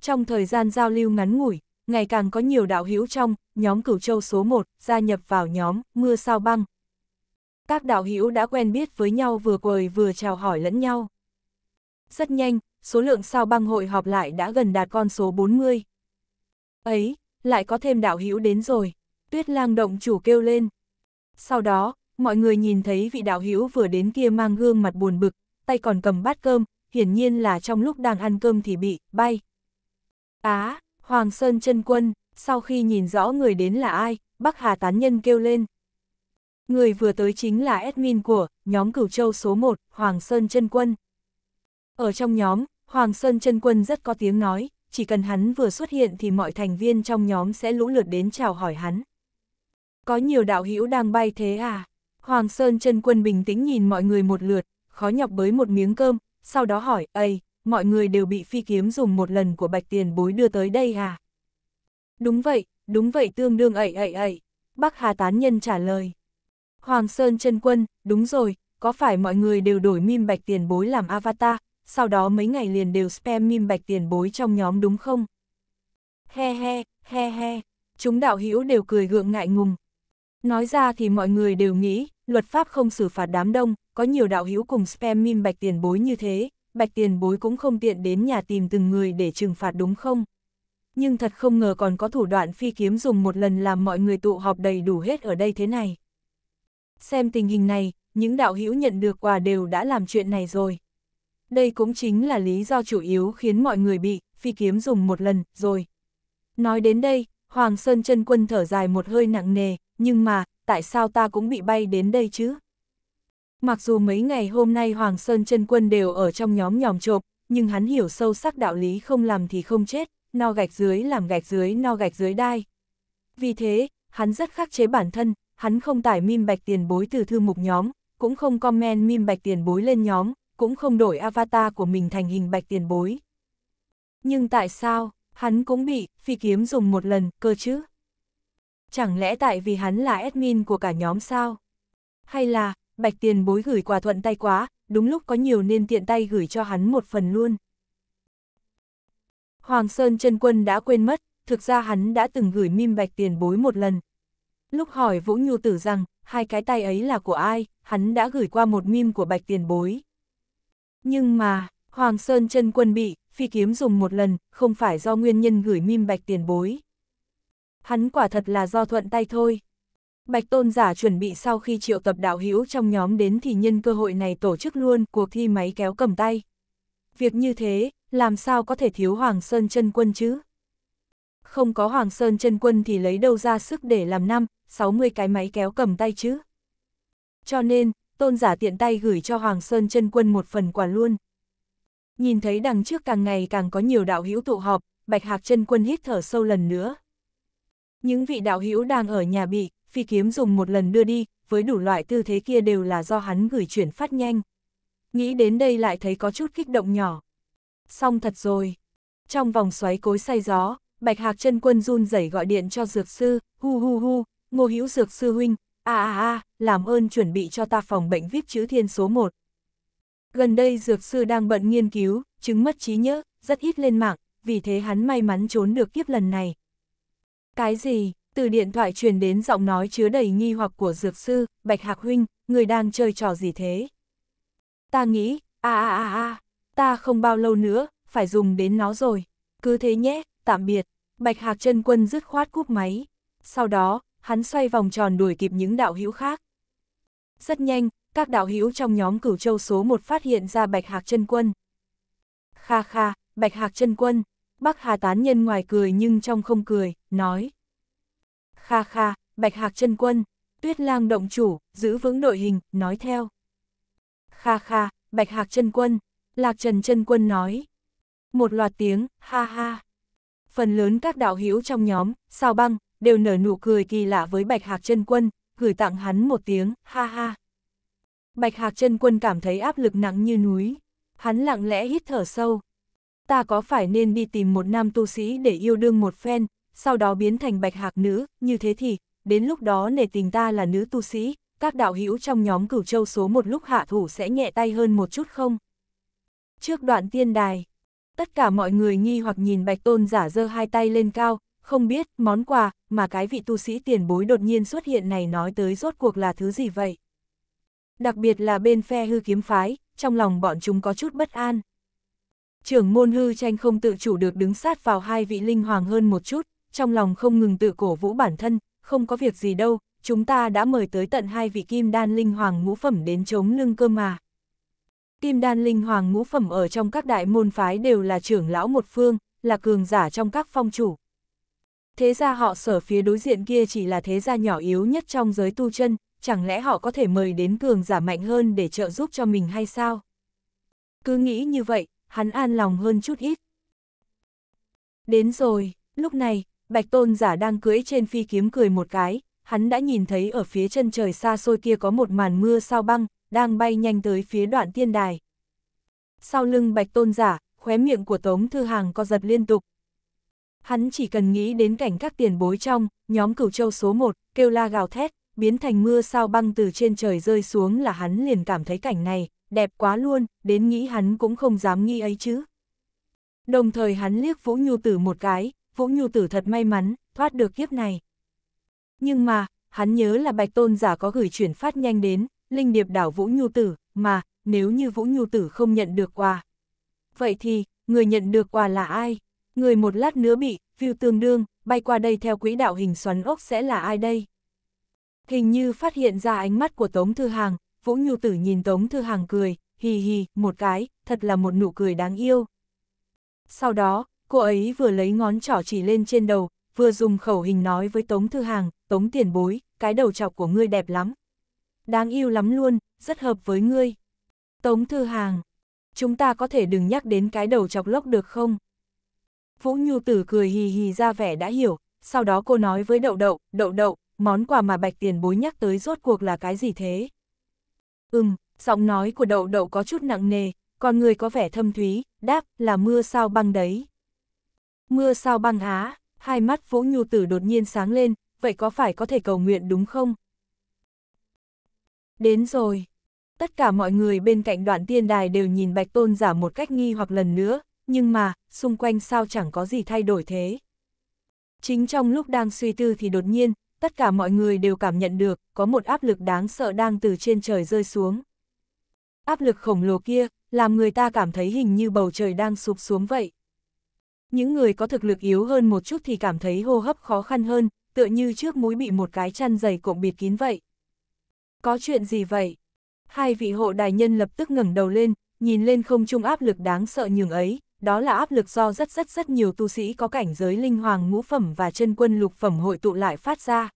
Trong thời gian giao lưu ngắn ngủi, ngày càng có nhiều đạo hữu trong nhóm Cửu Châu số 1 gia nhập vào nhóm Mưa Sao Băng. Các đạo hữu đã quen biết với nhau vừa quời vừa chào hỏi lẫn nhau. Rất nhanh, số lượng sao băng hội họp lại đã gần đạt con số 40. Ấy, lại có thêm đạo hữu đến rồi, tuyết lang động chủ kêu lên. Sau đó, mọi người nhìn thấy vị đạo hữu vừa đến kia mang gương mặt buồn bực, tay còn cầm bát cơm, hiển nhiên là trong lúc đang ăn cơm thì bị, bay. Á, Hoàng Sơn chân quân, sau khi nhìn rõ người đến là ai, Bắc Hà tán nhân kêu lên. Người vừa tới chính là admin của nhóm Cửu Châu số 1, Hoàng Sơn chân quân. Ở trong nhóm, Hoàng Sơn chân quân rất có tiếng nói, chỉ cần hắn vừa xuất hiện thì mọi thành viên trong nhóm sẽ lũ lượt đến chào hỏi hắn. Có nhiều đạo hữu đang bay thế à? Hoàng Sơn chân quân bình tĩnh nhìn mọi người một lượt, khó nhọc bới một miếng cơm, sau đó hỏi, Ây, mọi người đều bị phi kiếm dùng một lần của bạch tiền bối đưa tới đây à? Đúng vậy, đúng vậy tương đương ấy ấy ấy, bác Hà Tán Nhân trả lời. Hoàng Sơn chân Quân, đúng rồi, có phải mọi người đều đổi mim bạch tiền bối làm avatar, sau đó mấy ngày liền đều spam mim bạch tiền bối trong nhóm đúng không? He he, he he, chúng đạo hữu đều cười gượng ngại ngùng. Nói ra thì mọi người đều nghĩ, luật pháp không xử phạt đám đông, có nhiều đạo hữu cùng spam mim bạch tiền bối như thế, bạch tiền bối cũng không tiện đến nhà tìm từng người để trừng phạt đúng không? Nhưng thật không ngờ còn có thủ đoạn phi kiếm dùng một lần làm mọi người tụ họp đầy đủ hết ở đây thế này. Xem tình hình này, những đạo hữu nhận được quà đều đã làm chuyện này rồi. Đây cũng chính là lý do chủ yếu khiến mọi người bị phi kiếm dùng một lần rồi. Nói đến đây, Hoàng Sơn chân quân thở dài một hơi nặng nề, nhưng mà, tại sao ta cũng bị bay đến đây chứ? Mặc dù mấy ngày hôm nay Hoàng Sơn chân quân đều ở trong nhóm nhòm trộm, nhưng hắn hiểu sâu sắc đạo lý không làm thì không chết, no gạch dưới làm gạch dưới no gạch dưới đai. Vì thế, hắn rất khắc chế bản thân, hắn không tải mim bạch tiền bối từ thư mục nhóm, cũng không comment mim bạch tiền bối lên nhóm, cũng không đổi avatar của mình thành hình bạch tiền bối. Nhưng tại sao, hắn cũng bị phi kiếm dùng một lần cơ chứ? Chẳng lẽ tại vì hắn là admin của cả nhóm sao? Hay là, bạch tiền bối gửi quà thuận tay quá, đúng lúc có nhiều nên tiện tay gửi cho hắn một phần luôn. Hoàng Sơn chân quân đã quên mất, thực ra hắn đã từng gửi mim bạch tiền bối một lần. Lúc hỏi Vũ Nhu Tử rằng, hai cái tay ấy là của ai, hắn đã gửi qua một mim của bạch tiền bối. Nhưng mà, Hoàng Sơn chân quân bị, phi kiếm dùng một lần, không phải do nguyên nhân gửi mim bạch tiền bối. Hắn quả thật là do thuận tay thôi. Bạch Tôn giả chuẩn bị sau khi triệu tập đạo hữu trong nhóm đến thì nhân cơ hội này tổ chức luôn cuộc thi máy kéo cầm tay. Việc như thế, làm sao có thể thiếu Hoàng Sơn chân quân chứ? Không có Hoàng Sơn chân quân thì lấy đâu ra sức để làm năm, 60 cái máy kéo cầm tay chứ? Cho nên, tôn giả tiện tay gửi cho Hoàng Sơn chân quân một phần quà luôn. Nhìn thấy đằng trước càng ngày càng có nhiều đạo hữu tụ họp, Bạch Hạc chân quân hít thở sâu lần nữa. Những vị đạo hữu đang ở nhà bị phi kiếm dùng một lần đưa đi, với đủ loại tư thế kia đều là do hắn gửi chuyển phát nhanh. Nghĩ đến đây lại thấy có chút kích động nhỏ. Xong thật rồi. Trong vòng xoáy cối say gió, Bạch Hạc chân quân run rẩy gọi điện cho dược sư, hu hu hu, ngô hữu dược sư huynh, a a a, làm ơn chuẩn bị cho ta phòng bệnh viết chữ thiên số 1. Gần đây dược sư đang bận nghiên cứu, chứng mất trí nhớ, rất ít lên mạng, vì thế hắn may mắn trốn được kiếp lần này. Cái gì? Từ điện thoại truyền đến giọng nói chứa đầy nghi hoặc của dược sư, Bạch Hạc Huynh, người đang chơi trò gì thế? Ta nghĩ, a a a a, ta không bao lâu nữa, phải dùng đến nó rồi. Cứ thế nhé, tạm biệt. Bạch Hạc chân quân dứt khoát cúp máy. Sau đó, hắn xoay vòng tròn đuổi kịp những đạo hữu khác. Rất nhanh, các đạo hữu trong nhóm cửu châu số 1 phát hiện ra Bạch Hạc chân quân. Kha kha, Bạch Hạc chân quân, Bắc Hà tán nhân ngoài cười nhưng trong không cười, nói. Kha kha, bạch hạc chân quân, tuyết lang động chủ, giữ vững đội hình, nói theo. Kha kha, bạch hạc chân quân, lạc trần chân quân nói. Một loạt tiếng, ha ha. Phần lớn các đạo hữu trong nhóm, sao băng, đều nở nụ cười kỳ lạ với bạch hạc chân quân, gửi tặng hắn một tiếng, ha ha. Bạch hạc chân quân cảm thấy áp lực nặng như núi, hắn lặng lẽ hít thở sâu. Ta có phải nên đi tìm một nam tu sĩ để yêu đương một phen, sau đó biến thành bạch hạc nữ, như thế thì, đến lúc đó nể tình ta là nữ tu sĩ, các đạo hữu trong nhóm cửu châu số một lúc hạ thủ sẽ nhẹ tay hơn một chút không? Trước đoạn tiên đài, tất cả mọi người nghi hoặc nhìn bạch tôn giả giơ hai tay lên cao, không biết món quà mà cái vị tu sĩ tiền bối đột nhiên xuất hiện này nói tới rốt cuộc là thứ gì vậy. Đặc biệt là bên phe hư kiếm phái, trong lòng bọn chúng có chút bất an. Trưởng môn hư tranh không tự chủ được đứng sát vào hai vị linh hoàng hơn một chút, trong lòng không ngừng tự cổ vũ bản thân, không có việc gì đâu, chúng ta đã mời tới tận hai vị kim đan linh hoàng ngũ phẩm đến chống lưng cơ mà. Kim đan linh hoàng ngũ phẩm ở trong các đại môn phái đều là trưởng lão một phương, là cường giả trong các phong chủ. Thế ra họ sở phía đối diện kia chỉ là thế gia nhỏ yếu nhất trong giới tu chân, chẳng lẽ họ có thể mời đến cường giả mạnh hơn để trợ giúp cho mình hay sao? Cứ nghĩ như vậy, hắn an lòng hơn chút ít. Đến rồi, lúc này, Bạch Tôn giả đang cưỡi trên phi kiếm cười một cái, hắn đã nhìn thấy ở phía chân trời xa xôi kia có một màn mưa sao băng, đang bay nhanh tới phía đoạn tiên đài. Sau lưng Bạch Tôn giả, khóe miệng của Tống Thư Hàng co giật liên tục. Hắn chỉ cần nghĩ đến cảnh các tiền bối trong, nhóm cửu châu số 1, kêu la gào thét, biến thành mưa sao băng từ trên trời rơi xuống là hắn liền cảm thấy cảnh này, đẹp quá luôn, đến nghĩ hắn cũng không dám nghĩ ấy chứ. Đồng thời hắn liếc Vũ Nhu Tử một cái, Vũ Nhu Tử thật may mắn, thoát được kiếp này. Nhưng mà, hắn nhớ là Bạch Tôn giả có gửi chuyển phát nhanh đến, linh điệp đảo Vũ Nhu Tử, mà, nếu như Vũ Nhu Tử không nhận được quà. Vậy thì, người nhận được quà là ai? Người một lát nữa bị, view tương đương, bay qua đây theo quỹ đạo hình xoắn ốc sẽ là ai đây? Hình như phát hiện ra ánh mắt của Tống Thư Hàng, Vũ Nhu Tử nhìn Tống Thư Hàng cười, hì hì, một cái, thật là một nụ cười đáng yêu. Sau đó, Cô ấy vừa lấy ngón trỏ chỉ lên trên đầu, vừa dùng khẩu hình nói với Tống Thư Hàng, Tống tiền bối, cái đầu trọc của ngươi đẹp lắm. Đáng yêu lắm luôn, rất hợp với ngươi. Tống Thư Hàng, chúng ta có thể đừng nhắc đến cái đầu chọc lốc được không? Vũ Nhu Tử cười hì hì ra vẻ đã hiểu, sau đó cô nói với Đậu Đậu, Đậu Đậu, món quà mà Bạch Tiền Bối nhắc tới rốt cuộc là cái gì thế? Ừm, giọng nói của Đậu Đậu có chút nặng nề, con người có vẻ thâm thúy, đáp là mưa sao băng đấy. Mưa sao băng á, hai mắt Vũ Nhu Tử đột nhiên sáng lên, vậy có phải có thể cầu nguyện đúng không? Đến rồi. Tất cả mọi người bên cạnh đoạn tiên đài đều nhìn Bạch Tôn giả một cách nghi hoặc lần nữa, nhưng mà, xung quanh sao chẳng có gì thay đổi thế. Chính trong lúc đang suy tư thì đột nhiên, tất cả mọi người đều cảm nhận được, có một áp lực đáng sợ đang từ trên trời rơi xuống. Áp lực khổng lồ kia, làm người ta cảm thấy hình như bầu trời đang sụp xuống vậy. Những người có thực lực yếu hơn một chút thì cảm thấy hô hấp khó khăn hơn, tựa như trước mũi bị một cái chăn dày cộng bịt kín vậy. Có chuyện gì vậy? Hai vị hộ đài nhân lập tức ngẩng đầu lên, nhìn lên không trung áp lực đáng sợ nhường ấy, đó là áp lực do rất rất rất nhiều tu sĩ có cảnh giới linh hoàng ngũ phẩm và chân quân lục phẩm hội tụ lại phát ra.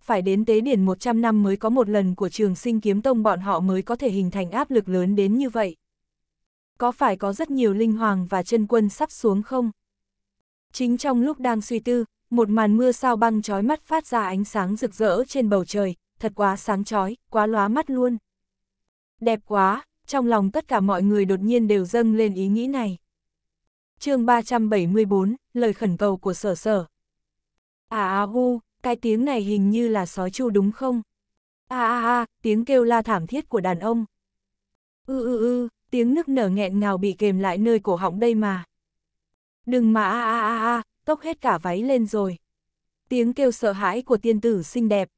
Phải đến tế điển 100 năm mới có một lần của trường sinh kiếm tông bọn họ mới có thể hình thành áp lực lớn đến như vậy có phải có rất nhiều linh hoàng và chân quân sắp xuống không? Chính trong lúc đang suy tư, một màn mưa sao băng trói mắt phát ra ánh sáng rực rỡ trên bầu trời, thật quá sáng trói, quá lóa mắt luôn. Đẹp quá, trong lòng tất cả mọi người đột nhiên đều dâng lên ý nghĩ này. chương 374, lời khẩn cầu của sở sở. À à hu, cái tiếng này hình như là sói chu đúng không? À à à, tiếng kêu la thảm thiết của đàn ông. Ư ư ư, tiếng nức nở nghẹn ngào bị kềm lại nơi cổ họng đây mà. Đừng mà a a a a, tốc hết cả váy lên rồi. Tiếng kêu sợ hãi của tiên tử xinh đẹp.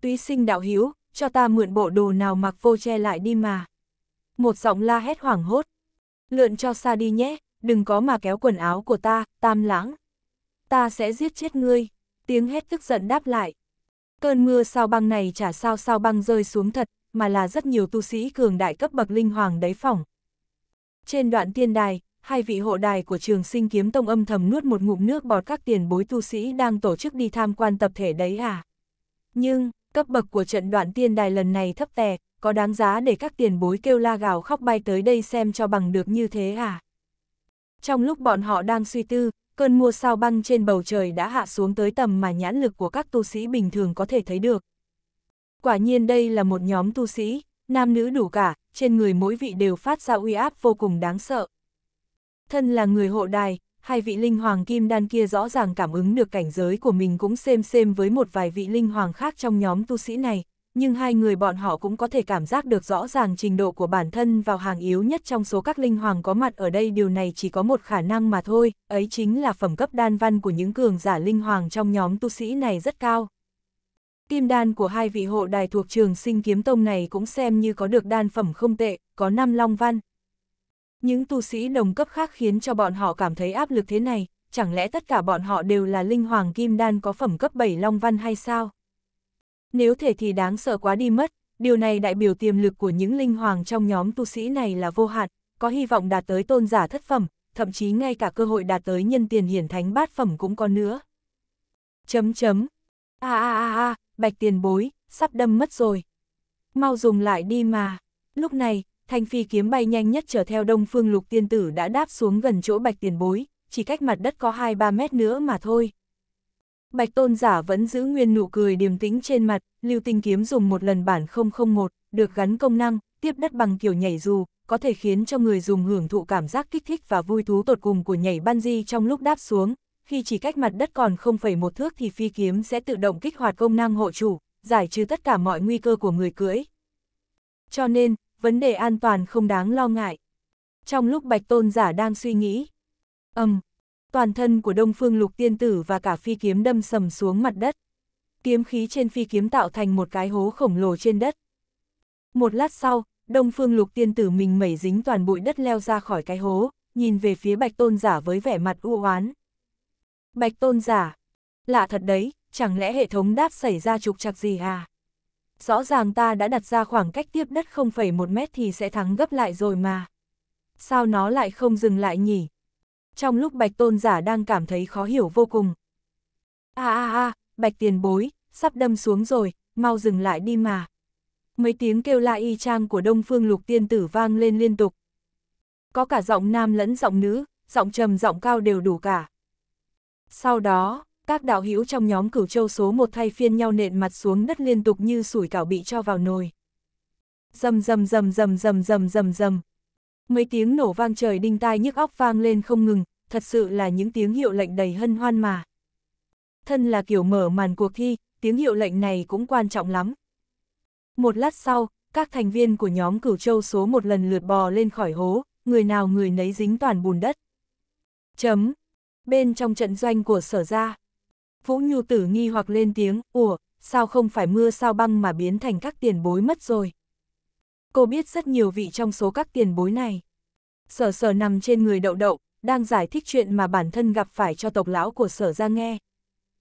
Túy sinh đạo hiếu, cho ta mượn bộ đồ nào mặc vô che lại đi mà. Một giọng la hét hoảng hốt. Lượn cho xa đi nhé, đừng có mà kéo quần áo của ta, tam lãng. Ta sẽ giết chết ngươi, tiếng hét tức giận đáp lại. Cơn mưa sao băng này chả sao sao băng rơi xuống thật, mà là rất nhiều tu sĩ cường đại cấp bậc linh hoàng đáy phỏng. Trên đoạn tiên đài, hai vị hộ đài của trường sinh kiếm tông âm thầm nuốt một ngụm nước bọt các tiền bối tu sĩ đang tổ chức đi tham quan tập thể đấy à. Nhưng, cấp bậc của trận đoạn tiên đài lần này thấp tè, có đáng giá để các tiền bối kêu la gào khóc bay tới đây xem cho bằng được như thế à. Trong lúc bọn họ đang suy tư, cơn mưa sao băng trên bầu trời đã hạ xuống tới tầm mà nhãn lực của các tu sĩ bình thường có thể thấy được. Quả nhiên đây là một nhóm tu sĩ, nam nữ đủ cả, trên người mỗi vị đều phát ra uy áp vô cùng đáng sợ. Thân là người hộ đài, hai vị linh hoàng kim đan kia rõ ràng cảm ứng được cảnh giới của mình cũng xem xem với một vài vị linh hoàng khác trong nhóm tu sĩ này, nhưng hai người bọn họ cũng có thể cảm giác được rõ ràng trình độ của bản thân vào hàng yếu nhất trong số các linh hoàng có mặt ở đây điều này chỉ có một khả năng mà thôi, ấy chính là phẩm cấp đan văn của những cường giả linh hoàng trong nhóm tu sĩ này rất cao. Kim đan của hai vị hộ đài thuộc trường sinh kiếm tông này cũng xem như có được đan phẩm không tệ, có năm long văn. Những tu sĩ đồng cấp khác khiến cho bọn họ cảm thấy áp lực thế này, chẳng lẽ tất cả bọn họ đều là linh hoàng kim đan có phẩm cấp 7 long văn hay sao? Nếu thể thì đáng sợ quá đi mất, điều này đại biểu tiềm lực của những linh hoàng trong nhóm tu sĩ này là vô hạn, có hy vọng đạt tới tôn giả thất phẩm, thậm chí ngay cả cơ hội đạt tới nhân tiền hiển thánh bát phẩm cũng có nữa. Chấm chấm. A a a a, bạch tiền bối, sắp đâm mất rồi. Mau dùng lại đi mà. Lúc này, thanh phi kiếm bay nhanh nhất trở theo đông phương lục tiên tử đã đáp xuống gần chỗ bạch tiền bối, chỉ cách mặt đất có 2-3 mét nữa mà thôi. Bạch tôn giả vẫn giữ nguyên nụ cười điềm tĩnh trên mặt, lưu tinh kiếm dùng một lần bản 001, được gắn công năng, tiếp đất bằng kiểu nhảy dù, có thể khiến cho người dùng hưởng thụ cảm giác kích thích và vui thú tột cùng của nhảy bungee trong lúc đáp xuống, khi chỉ cách mặt đất còn 0,1 thước thì phi kiếm sẽ tự động kích hoạt công năng hộ chủ, giải trừ tất cả mọi nguy cơ của người cưỡi. Cho nên, vấn đề an toàn không đáng lo ngại. Trong lúc Bạch Tôn giả đang suy nghĩ, ầm, um, toàn thân của Đông Phương Lục Tiên Tử và cả phi kiếm đâm sầm xuống mặt đất. Kiếm khí trên phi kiếm tạo thành một cái hố khổng lồ trên đất. Một lát sau, Đông Phương Lục Tiên Tử mình mẩy dính toàn bụi đất leo ra khỏi cái hố, nhìn về phía Bạch Tôn giả với vẻ mặt u oán. Bạch tôn giả. Lạ thật đấy, chẳng lẽ hệ thống đáp xảy ra trục trặc gì à? Rõ ràng ta đã đặt ra khoảng cách tiếp đất 0,1 mét thì sẽ thắng gấp lại rồi mà. Sao nó lại không dừng lại nhỉ? Trong lúc bạch tôn giả đang cảm thấy khó hiểu vô cùng. a a a bạch tiền bối, sắp đâm xuống rồi, mau dừng lại đi mà. Mấy tiếng kêu la y chang của đông phương lục tiên tử vang lên liên tục. Có cả giọng nam lẫn giọng nữ, giọng trầm giọng cao đều đủ cả. Sau đó, các đạo hữu trong nhóm cửu châu số một thay phiên nhau nện mặt xuống đất liên tục như sủi cảo bị cho vào nồi. Dầm dầm dầm dầm dầm dầm dầm dầm. Mấy tiếng nổ vang trời đinh tai nhức óc vang lên không ngừng, thật sự là những tiếng hiệu lệnh đầy hân hoan mà. Thân là kiểu mở màn cuộc thi, tiếng hiệu lệnh này cũng quan trọng lắm. Một lát sau, các thành viên của nhóm cửu châu số một lần lượt bò lên khỏi hố, người nào người nấy dính toàn bùn đất. Chấm, bên trong trận doanh của sở ra. Vũ Nhu tử nghi hoặc lên tiếng, ủa, sao không phải mưa sao băng mà biến thành các tiền bối mất rồi. Cô biết rất nhiều vị trong số các tiền bối này. Sở sở nằm trên người đậu đậu, đang giải thích chuyện mà bản thân gặp phải cho tộc lão của sở ra nghe.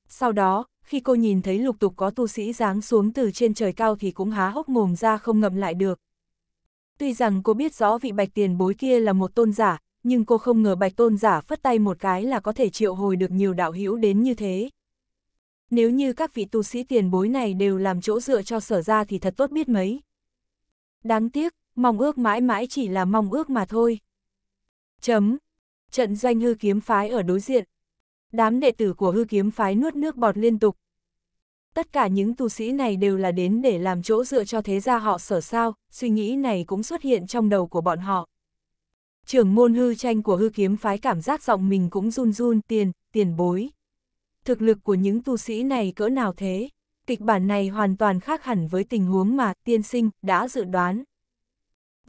Sau đó, khi cô nhìn thấy lục tục có tu sĩ giáng xuống từ trên trời cao thì cũng há hốc mồm ra không ngậm lại được. Tuy rằng cô biết rõ vị bạch tiền bối kia là một tôn giả, nhưng cô không ngờ bạch tôn giả phất tay một cái là có thể triệu hồi được nhiều đạo hữu đến như thế. Nếu như các vị tu sĩ tiền bối này đều làm chỗ dựa cho sở ra thì thật tốt biết mấy. Đáng tiếc, mong ước mãi mãi chỉ là mong ước mà thôi. Chấm. Trận doanh hư kiếm phái ở đối diện. Đám đệ tử của hư kiếm phái nuốt nước bọt liên tục. Tất cả những tu sĩ này đều là đến để làm chỗ dựa cho thế gia họ sở sao, suy nghĩ này cũng xuất hiện trong đầu của bọn họ. Trưởng môn hư tranh của hư kiếm phái cảm giác giọng mình cũng run run tiền, tiền bối. Thực lực của những tu sĩ này cỡ nào thế? Kịch bản này hoàn toàn khác hẳn với tình huống mà tiên sinh đã dự đoán.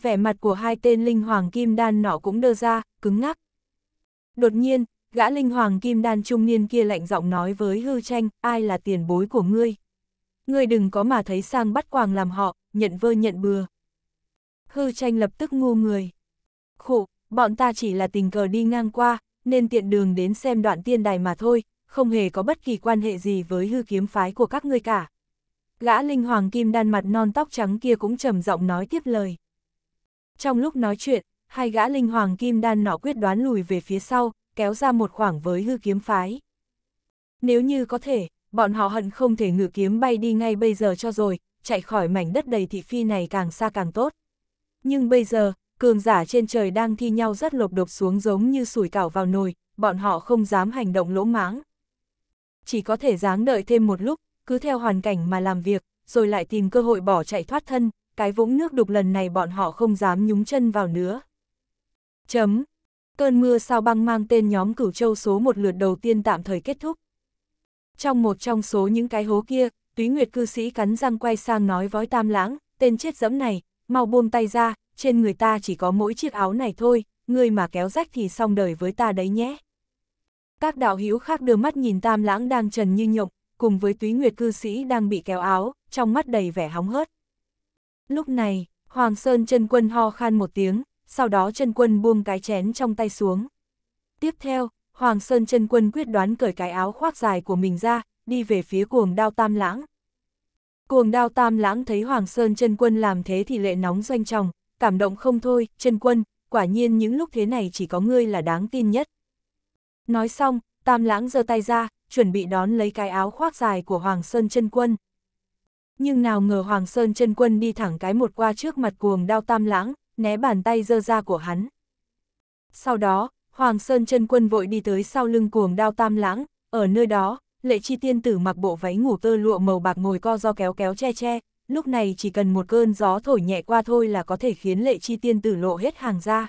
Vẻ mặt của hai tên linh hoàng kim đan nọ cũng đơ ra, cứng ngắc. Đột nhiên, gã linh hoàng kim đan trung niên kia lạnh giọng nói với hư tranh, ai là tiền bối của ngươi? Ngươi đừng có mà thấy sang bắt quàng làm họ, nhận vơ nhận bừa. Hư tranh lập tức ngu người khổ, bọn ta chỉ là tình cờ đi ngang qua, nên tiện đường đến xem đoạn tiên đài mà thôi, không hề có bất kỳ quan hệ gì với hư kiếm phái của các ngươi cả. Gã linh hoàng kim đan mặt non tóc trắng kia cũng trầm giọng nói tiếp lời. Trong lúc nói chuyện, hai gã linh hoàng kim đan nọ quyết đoán lùi về phía sau, kéo ra một khoảng với hư kiếm phái. Nếu như có thể, bọn họ hận không thể ngự kiếm bay đi ngay bây giờ cho rồi, chạy khỏi mảnh đất đầy thị phi này càng xa càng tốt. Nhưng bây giờ, cường giả trên trời đang thi nhau rất lột đột xuống giống như sủi cảo vào nồi, bọn họ không dám hành động lỗ mãng. Chỉ có thể dáng đợi thêm một lúc, cứ theo hoàn cảnh mà làm việc, rồi lại tìm cơ hội bỏ chạy thoát thân, cái vũng nước đục lần này bọn họ không dám nhúng chân vào nữa. Chấm. Cơn mưa sao băng mang tên nhóm cửu châu số một lượt đầu tiên tạm thời kết thúc. Trong một trong số những cái hố kia, túy nguyệt cư sĩ cắn răng quay sang nói với tam lãng, tên chết dẫm này, mau buông tay ra, trên người ta chỉ có mỗi chiếc áo này thôi, ngươi mà kéo rách thì xong đời với ta đấy nhé. Các đạo hữu khác đưa mắt nhìn tam lãng đang trần như nhộng, cùng với túy nguyệt cư sĩ đang bị kéo áo, trong mắt đầy vẻ hóng hớt. Lúc này, Hoàng Sơn chân quân ho khan một tiếng, sau đó chân quân buông cái chén trong tay xuống. Tiếp theo, Hoàng Sơn chân quân quyết đoán cởi cái áo khoác dài của mình ra, đi về phía cuồng đao tam lãng. Cuồng đao tam lãng thấy Hoàng Sơn chân quân làm thế thì lệ nóng doanh tròng, cảm động không thôi, chân quân, quả nhiên những lúc thế này chỉ có ngươi là đáng tin nhất. Nói xong, Tam Lãng giơ tay ra, chuẩn bị đón lấy cái áo khoác dài của Hoàng Sơn chân quân. Nhưng nào ngờ Hoàng Sơn chân quân đi thẳng cái một qua trước mặt cuồng đao Tam Lãng, né bàn tay giơ ra của hắn. Sau đó, Hoàng Sơn chân quân vội đi tới sau lưng cuồng đao Tam Lãng, ở nơi đó, lệ chi tiên tử mặc bộ váy ngủ tơ lụa màu bạc ngồi co do kéo kéo che che, lúc này chỉ cần một cơn gió thổi nhẹ qua thôi là có thể khiến lệ chi tiên tử lộ hết hàng ra.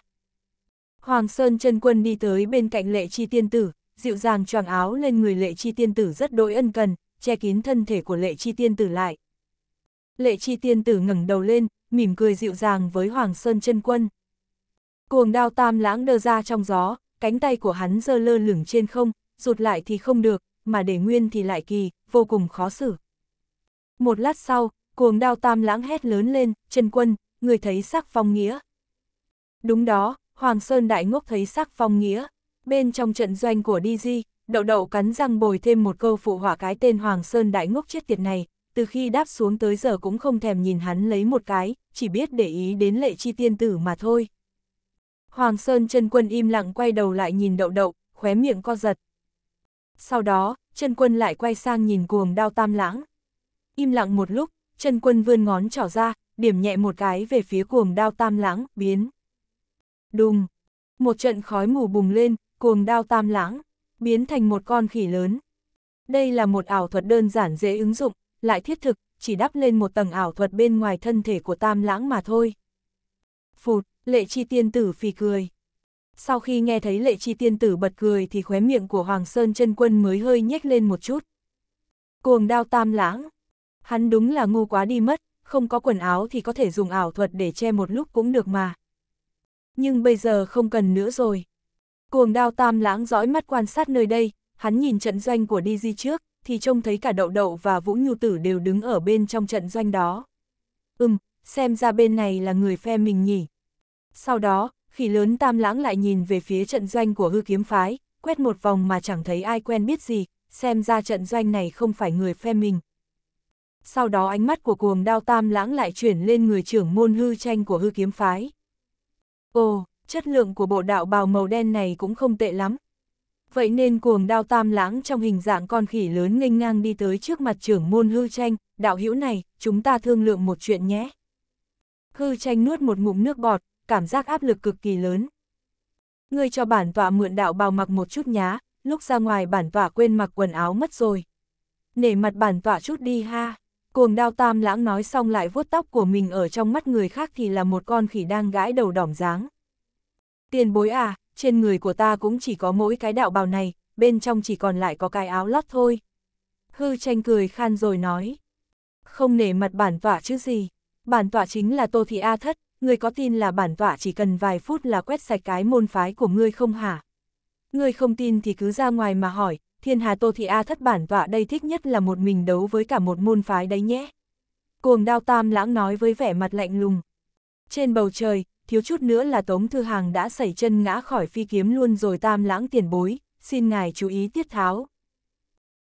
Hoàng Sơn chân quân đi tới bên cạnh lệ chi tiên tử, dịu dàng choàng áo lên người lệ chi tiên tử rất đội ân cần, che kín thân thể của lệ chi tiên tử lại. Lệ chi tiên tử ngẩng đầu lên, mỉm cười dịu dàng với Hoàng Sơn chân quân. Cuồng đao tam lãng đơ ra trong gió, cánh tay của hắn dơ lơ lửng trên không, rụt lại thì không được, mà để nguyên thì lại kỳ, vô cùng khó xử. Một lát sau, cuồng đao tam lãng hét lớn lên, Trần Quân, người thấy sắc phong nghĩa. Đúng đó, Hoàng Sơn Đại Ngốc thấy sắc phong nghĩa, bên trong trận doanh của DG, đậu đậu cắn răng bồi thêm một câu phụ hỏa cái tên Hoàng Sơn Đại Ngốc chết tiệt này, từ khi đáp xuống tới giờ cũng không thèm nhìn hắn lấy một cái, chỉ biết để ý đến lệ chi tiên tử mà thôi. Hoàng Sơn Trần Quân im lặng quay đầu lại nhìn đậu đậu, khóe miệng co giật. Sau đó, Trần Quân lại quay sang nhìn cuồng đao tam lãng. Im lặng một lúc, chân quân vươn ngón trỏ ra, điểm nhẹ một cái về phía cuồng đao tam lãng, biến. Đùng! Một trận khói mù bùng lên, cuồng đao tam lãng, biến thành một con khỉ lớn. Đây là một ảo thuật đơn giản dễ ứng dụng, lại thiết thực, chỉ đắp lên một tầng ảo thuật bên ngoài thân thể của tam lãng mà thôi. Phụt, lệ chi tiên tử phì cười. Sau khi nghe thấy lệ chi tiên tử bật cười thì khóe miệng của Hoàng Sơn chân quân mới hơi nhếch lên một chút. Cuồng đao tam lãng, Hắn đúng là ngu quá đi mất, không có quần áo thì có thể dùng ảo thuật để che một lúc cũng được mà. Nhưng bây giờ không cần nữa rồi. Cuồng đao tam lãng dõi mắt quan sát nơi đây, hắn nhìn trận doanh của Di Di trước, thì trông thấy cả đậu đậu và vũ nhu tử đều đứng ở bên trong trận doanh đó. Ừm, xem ra bên này là người phe mình nhỉ. Sau đó, khỉ lớn tam lãng lại nhìn về phía trận doanh của hư kiếm phái, quét một vòng mà chẳng thấy ai quen biết gì, xem ra trận doanh này không phải người phe mình sau đó ánh mắt của cuồng đao tam lãng lại chuyển lên người trưởng môn hư tranh của hư kiếm phái. Ồ, chất lượng của bộ đạo bào màu đen này cũng không tệ lắm. Vậy nên cuồng đao tam lãng trong hình dạng con khỉ lớn nghênh ngang đi tới trước mặt trưởng môn hư tranh, đạo hữu này, chúng ta thương lượng một chuyện nhé. Hư tranh nuốt một ngụm nước bọt, cảm giác áp lực cực kỳ lớn. Ngươi cho bản tọa mượn đạo bào mặc một chút nhá, lúc ra ngoài bản tọa quên mặc quần áo mất rồi. Nể mặt bản tọa chút đi ha. Cuồng đao tam lãng nói xong lại vuốt tóc của mình ở trong mắt người khác thì là một con khỉ đang gãi đầu đỏm dáng. Tiền bối à, trên người của ta cũng chỉ có mỗi cái đạo bào này, bên trong chỉ còn lại có cái áo lót thôi. Hư tranh cười khan rồi nói. Không nể mặt bản tọa chứ gì. Bản tọa chính là Tô Thị A Thất, người có tin là bản tọa chỉ cần vài phút là quét sạch cái môn phái của ngươi không hả? Ngươi không tin thì cứ ra ngoài mà hỏi, thiên hà tô thị A thất bản tọa đây thích nhất là một mình đấu với cả một môn phái đấy nhé. Cuồng đao tam lãng nói với vẻ mặt lạnh lùng. Trên bầu trời, thiếu chút nữa là Tống Thư Hàng đã sẩy chân ngã khỏi phi kiếm luôn rồi tam lãng tiền bối, xin ngài chú ý tiết tháo.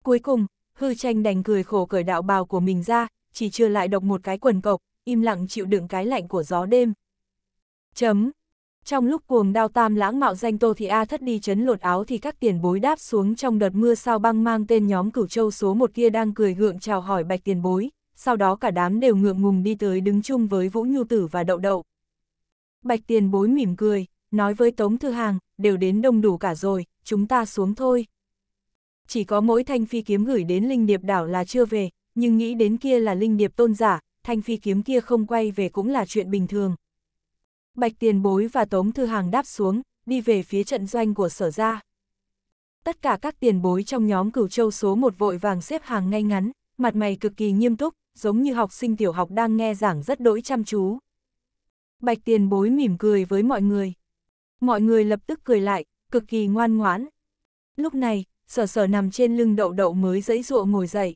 Cuối cùng, hư tranh đành cười khổ cởi đạo bào của mình ra, chỉ chưa lại độc một cái quần cộc, im lặng chịu đựng cái lạnh của gió đêm. Chấm. Trong lúc cuồng đao tam lãng mạo danh Tô Thị A thất đi chấn lột áo thì các tiền bối đáp xuống trong đợt mưa sao băng mang tên nhóm cửu châu số một kia đang cười gượng chào hỏi bạch tiền bối, sau đó cả đám đều ngượng ngùng đi tới đứng chung với Vũ Nhu Tử và Đậu Đậu. Bạch tiền bối mỉm cười, nói với Tống Thư Hàng, đều đến đông đủ cả rồi, chúng ta xuống thôi. Chỉ có mỗi thanh phi kiếm gửi đến linh điệp đảo là chưa về, nhưng nghĩ đến kia là linh điệp tôn giả, thanh phi kiếm kia không quay về cũng là chuyện bình thường. Bạch Tiền Bối và Tống Thư Hàng đáp xuống, đi về phía trận doanh của sở gia. Tất cả các tiền bối trong nhóm cửu châu số một vội vàng xếp hàng ngay ngắn, mặt mày cực kỳ nghiêm túc, giống như học sinh tiểu học đang nghe giảng rất đỗi chăm chú. Bạch tiền bối mỉm cười với mọi người. Mọi người lập tức cười lại, cực kỳ ngoan ngoãn. Lúc này, sở sở nằm trên lưng đậu đậu mới dãy ruộng ngồi dậy.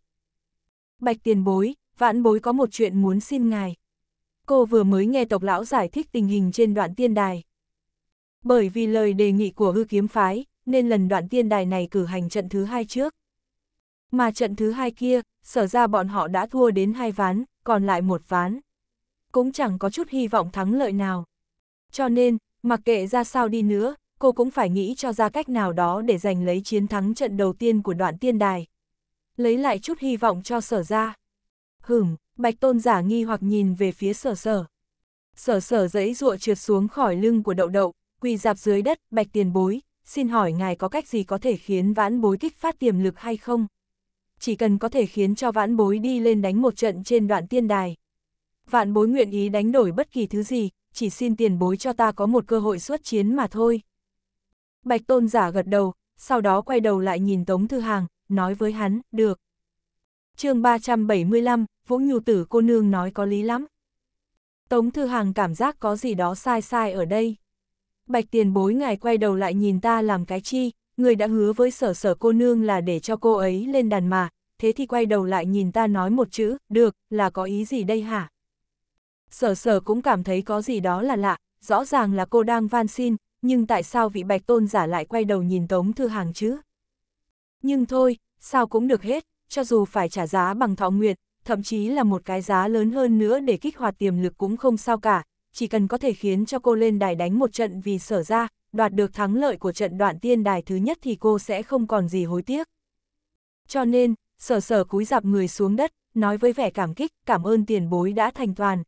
Bạch tiền bối, vãn bối có một chuyện muốn xin ngài cô vừa mới nghe tộc lão giải thích tình hình trên đoạn tiên đài. Bởi vì lời đề nghị của hư kiếm phái, nên lần đoạn tiên đài này cử hành trận thứ hai trước. Mà trận thứ hai kia, sở ra bọn họ đã thua đến hai ván, còn lại một ván. Cũng chẳng có chút hy vọng thắng lợi nào. Cho nên, mặc kệ ra sao đi nữa, cô cũng phải nghĩ cho ra cách nào đó để giành lấy chiến thắng trận đầu tiên của đoạn tiên đài. Lấy lại chút hy vọng cho sở ra. Hửm, bạch tôn giả nghi hoặc nhìn về phía sở sở. Sở sở dẫy ruộ trượt xuống khỏi lưng của đậu đậu, quỳ dạp dưới đất, bạch tiền bối, xin hỏi ngài có cách gì có thể khiến vãn bối kích phát tiềm lực hay không? Chỉ cần có thể khiến cho vãn bối đi lên đánh một trận trên đoạn tiên đài. vãn bối nguyện ý đánh đổi bất kỳ thứ gì, chỉ xin tiền bối cho ta có một cơ hội xuất chiến mà thôi. Bạch tôn giả gật đầu, sau đó quay đầu lại nhìn Tống Thư Hàng, nói với hắn, được chương 375, Vũ Nhu Tử cô nương nói có lý lắm. Tống Thư Hàng cảm giác có gì đó sai sai ở đây. Bạch tiền bối ngài quay đầu lại nhìn ta làm cái chi, người đã hứa với sở sở cô nương là để cho cô ấy lên đàn mà, thế thì quay đầu lại nhìn ta nói một chữ, được, là có ý gì đây hả? Sở sở cũng cảm thấy có gì đó là lạ, rõ ràng là cô đang van xin, nhưng tại sao vị bạch tôn giả lại quay đầu nhìn Tống Thư Hàng chứ? Nhưng thôi, sao cũng được hết, cho dù phải trả giá bằng thọ nguyệt, thậm chí là một cái giá lớn hơn nữa để kích hoạt tiềm lực cũng không sao cả, chỉ cần có thể khiến cho cô lên đài đánh một trận vì sở ra, đoạt được thắng lợi của trận đoạn tiên đài thứ nhất thì cô sẽ không còn gì hối tiếc. Cho nên, sở sở cúi dạp người xuống đất, nói với vẻ cảm kích, cảm ơn tiền bối đã thành toàn.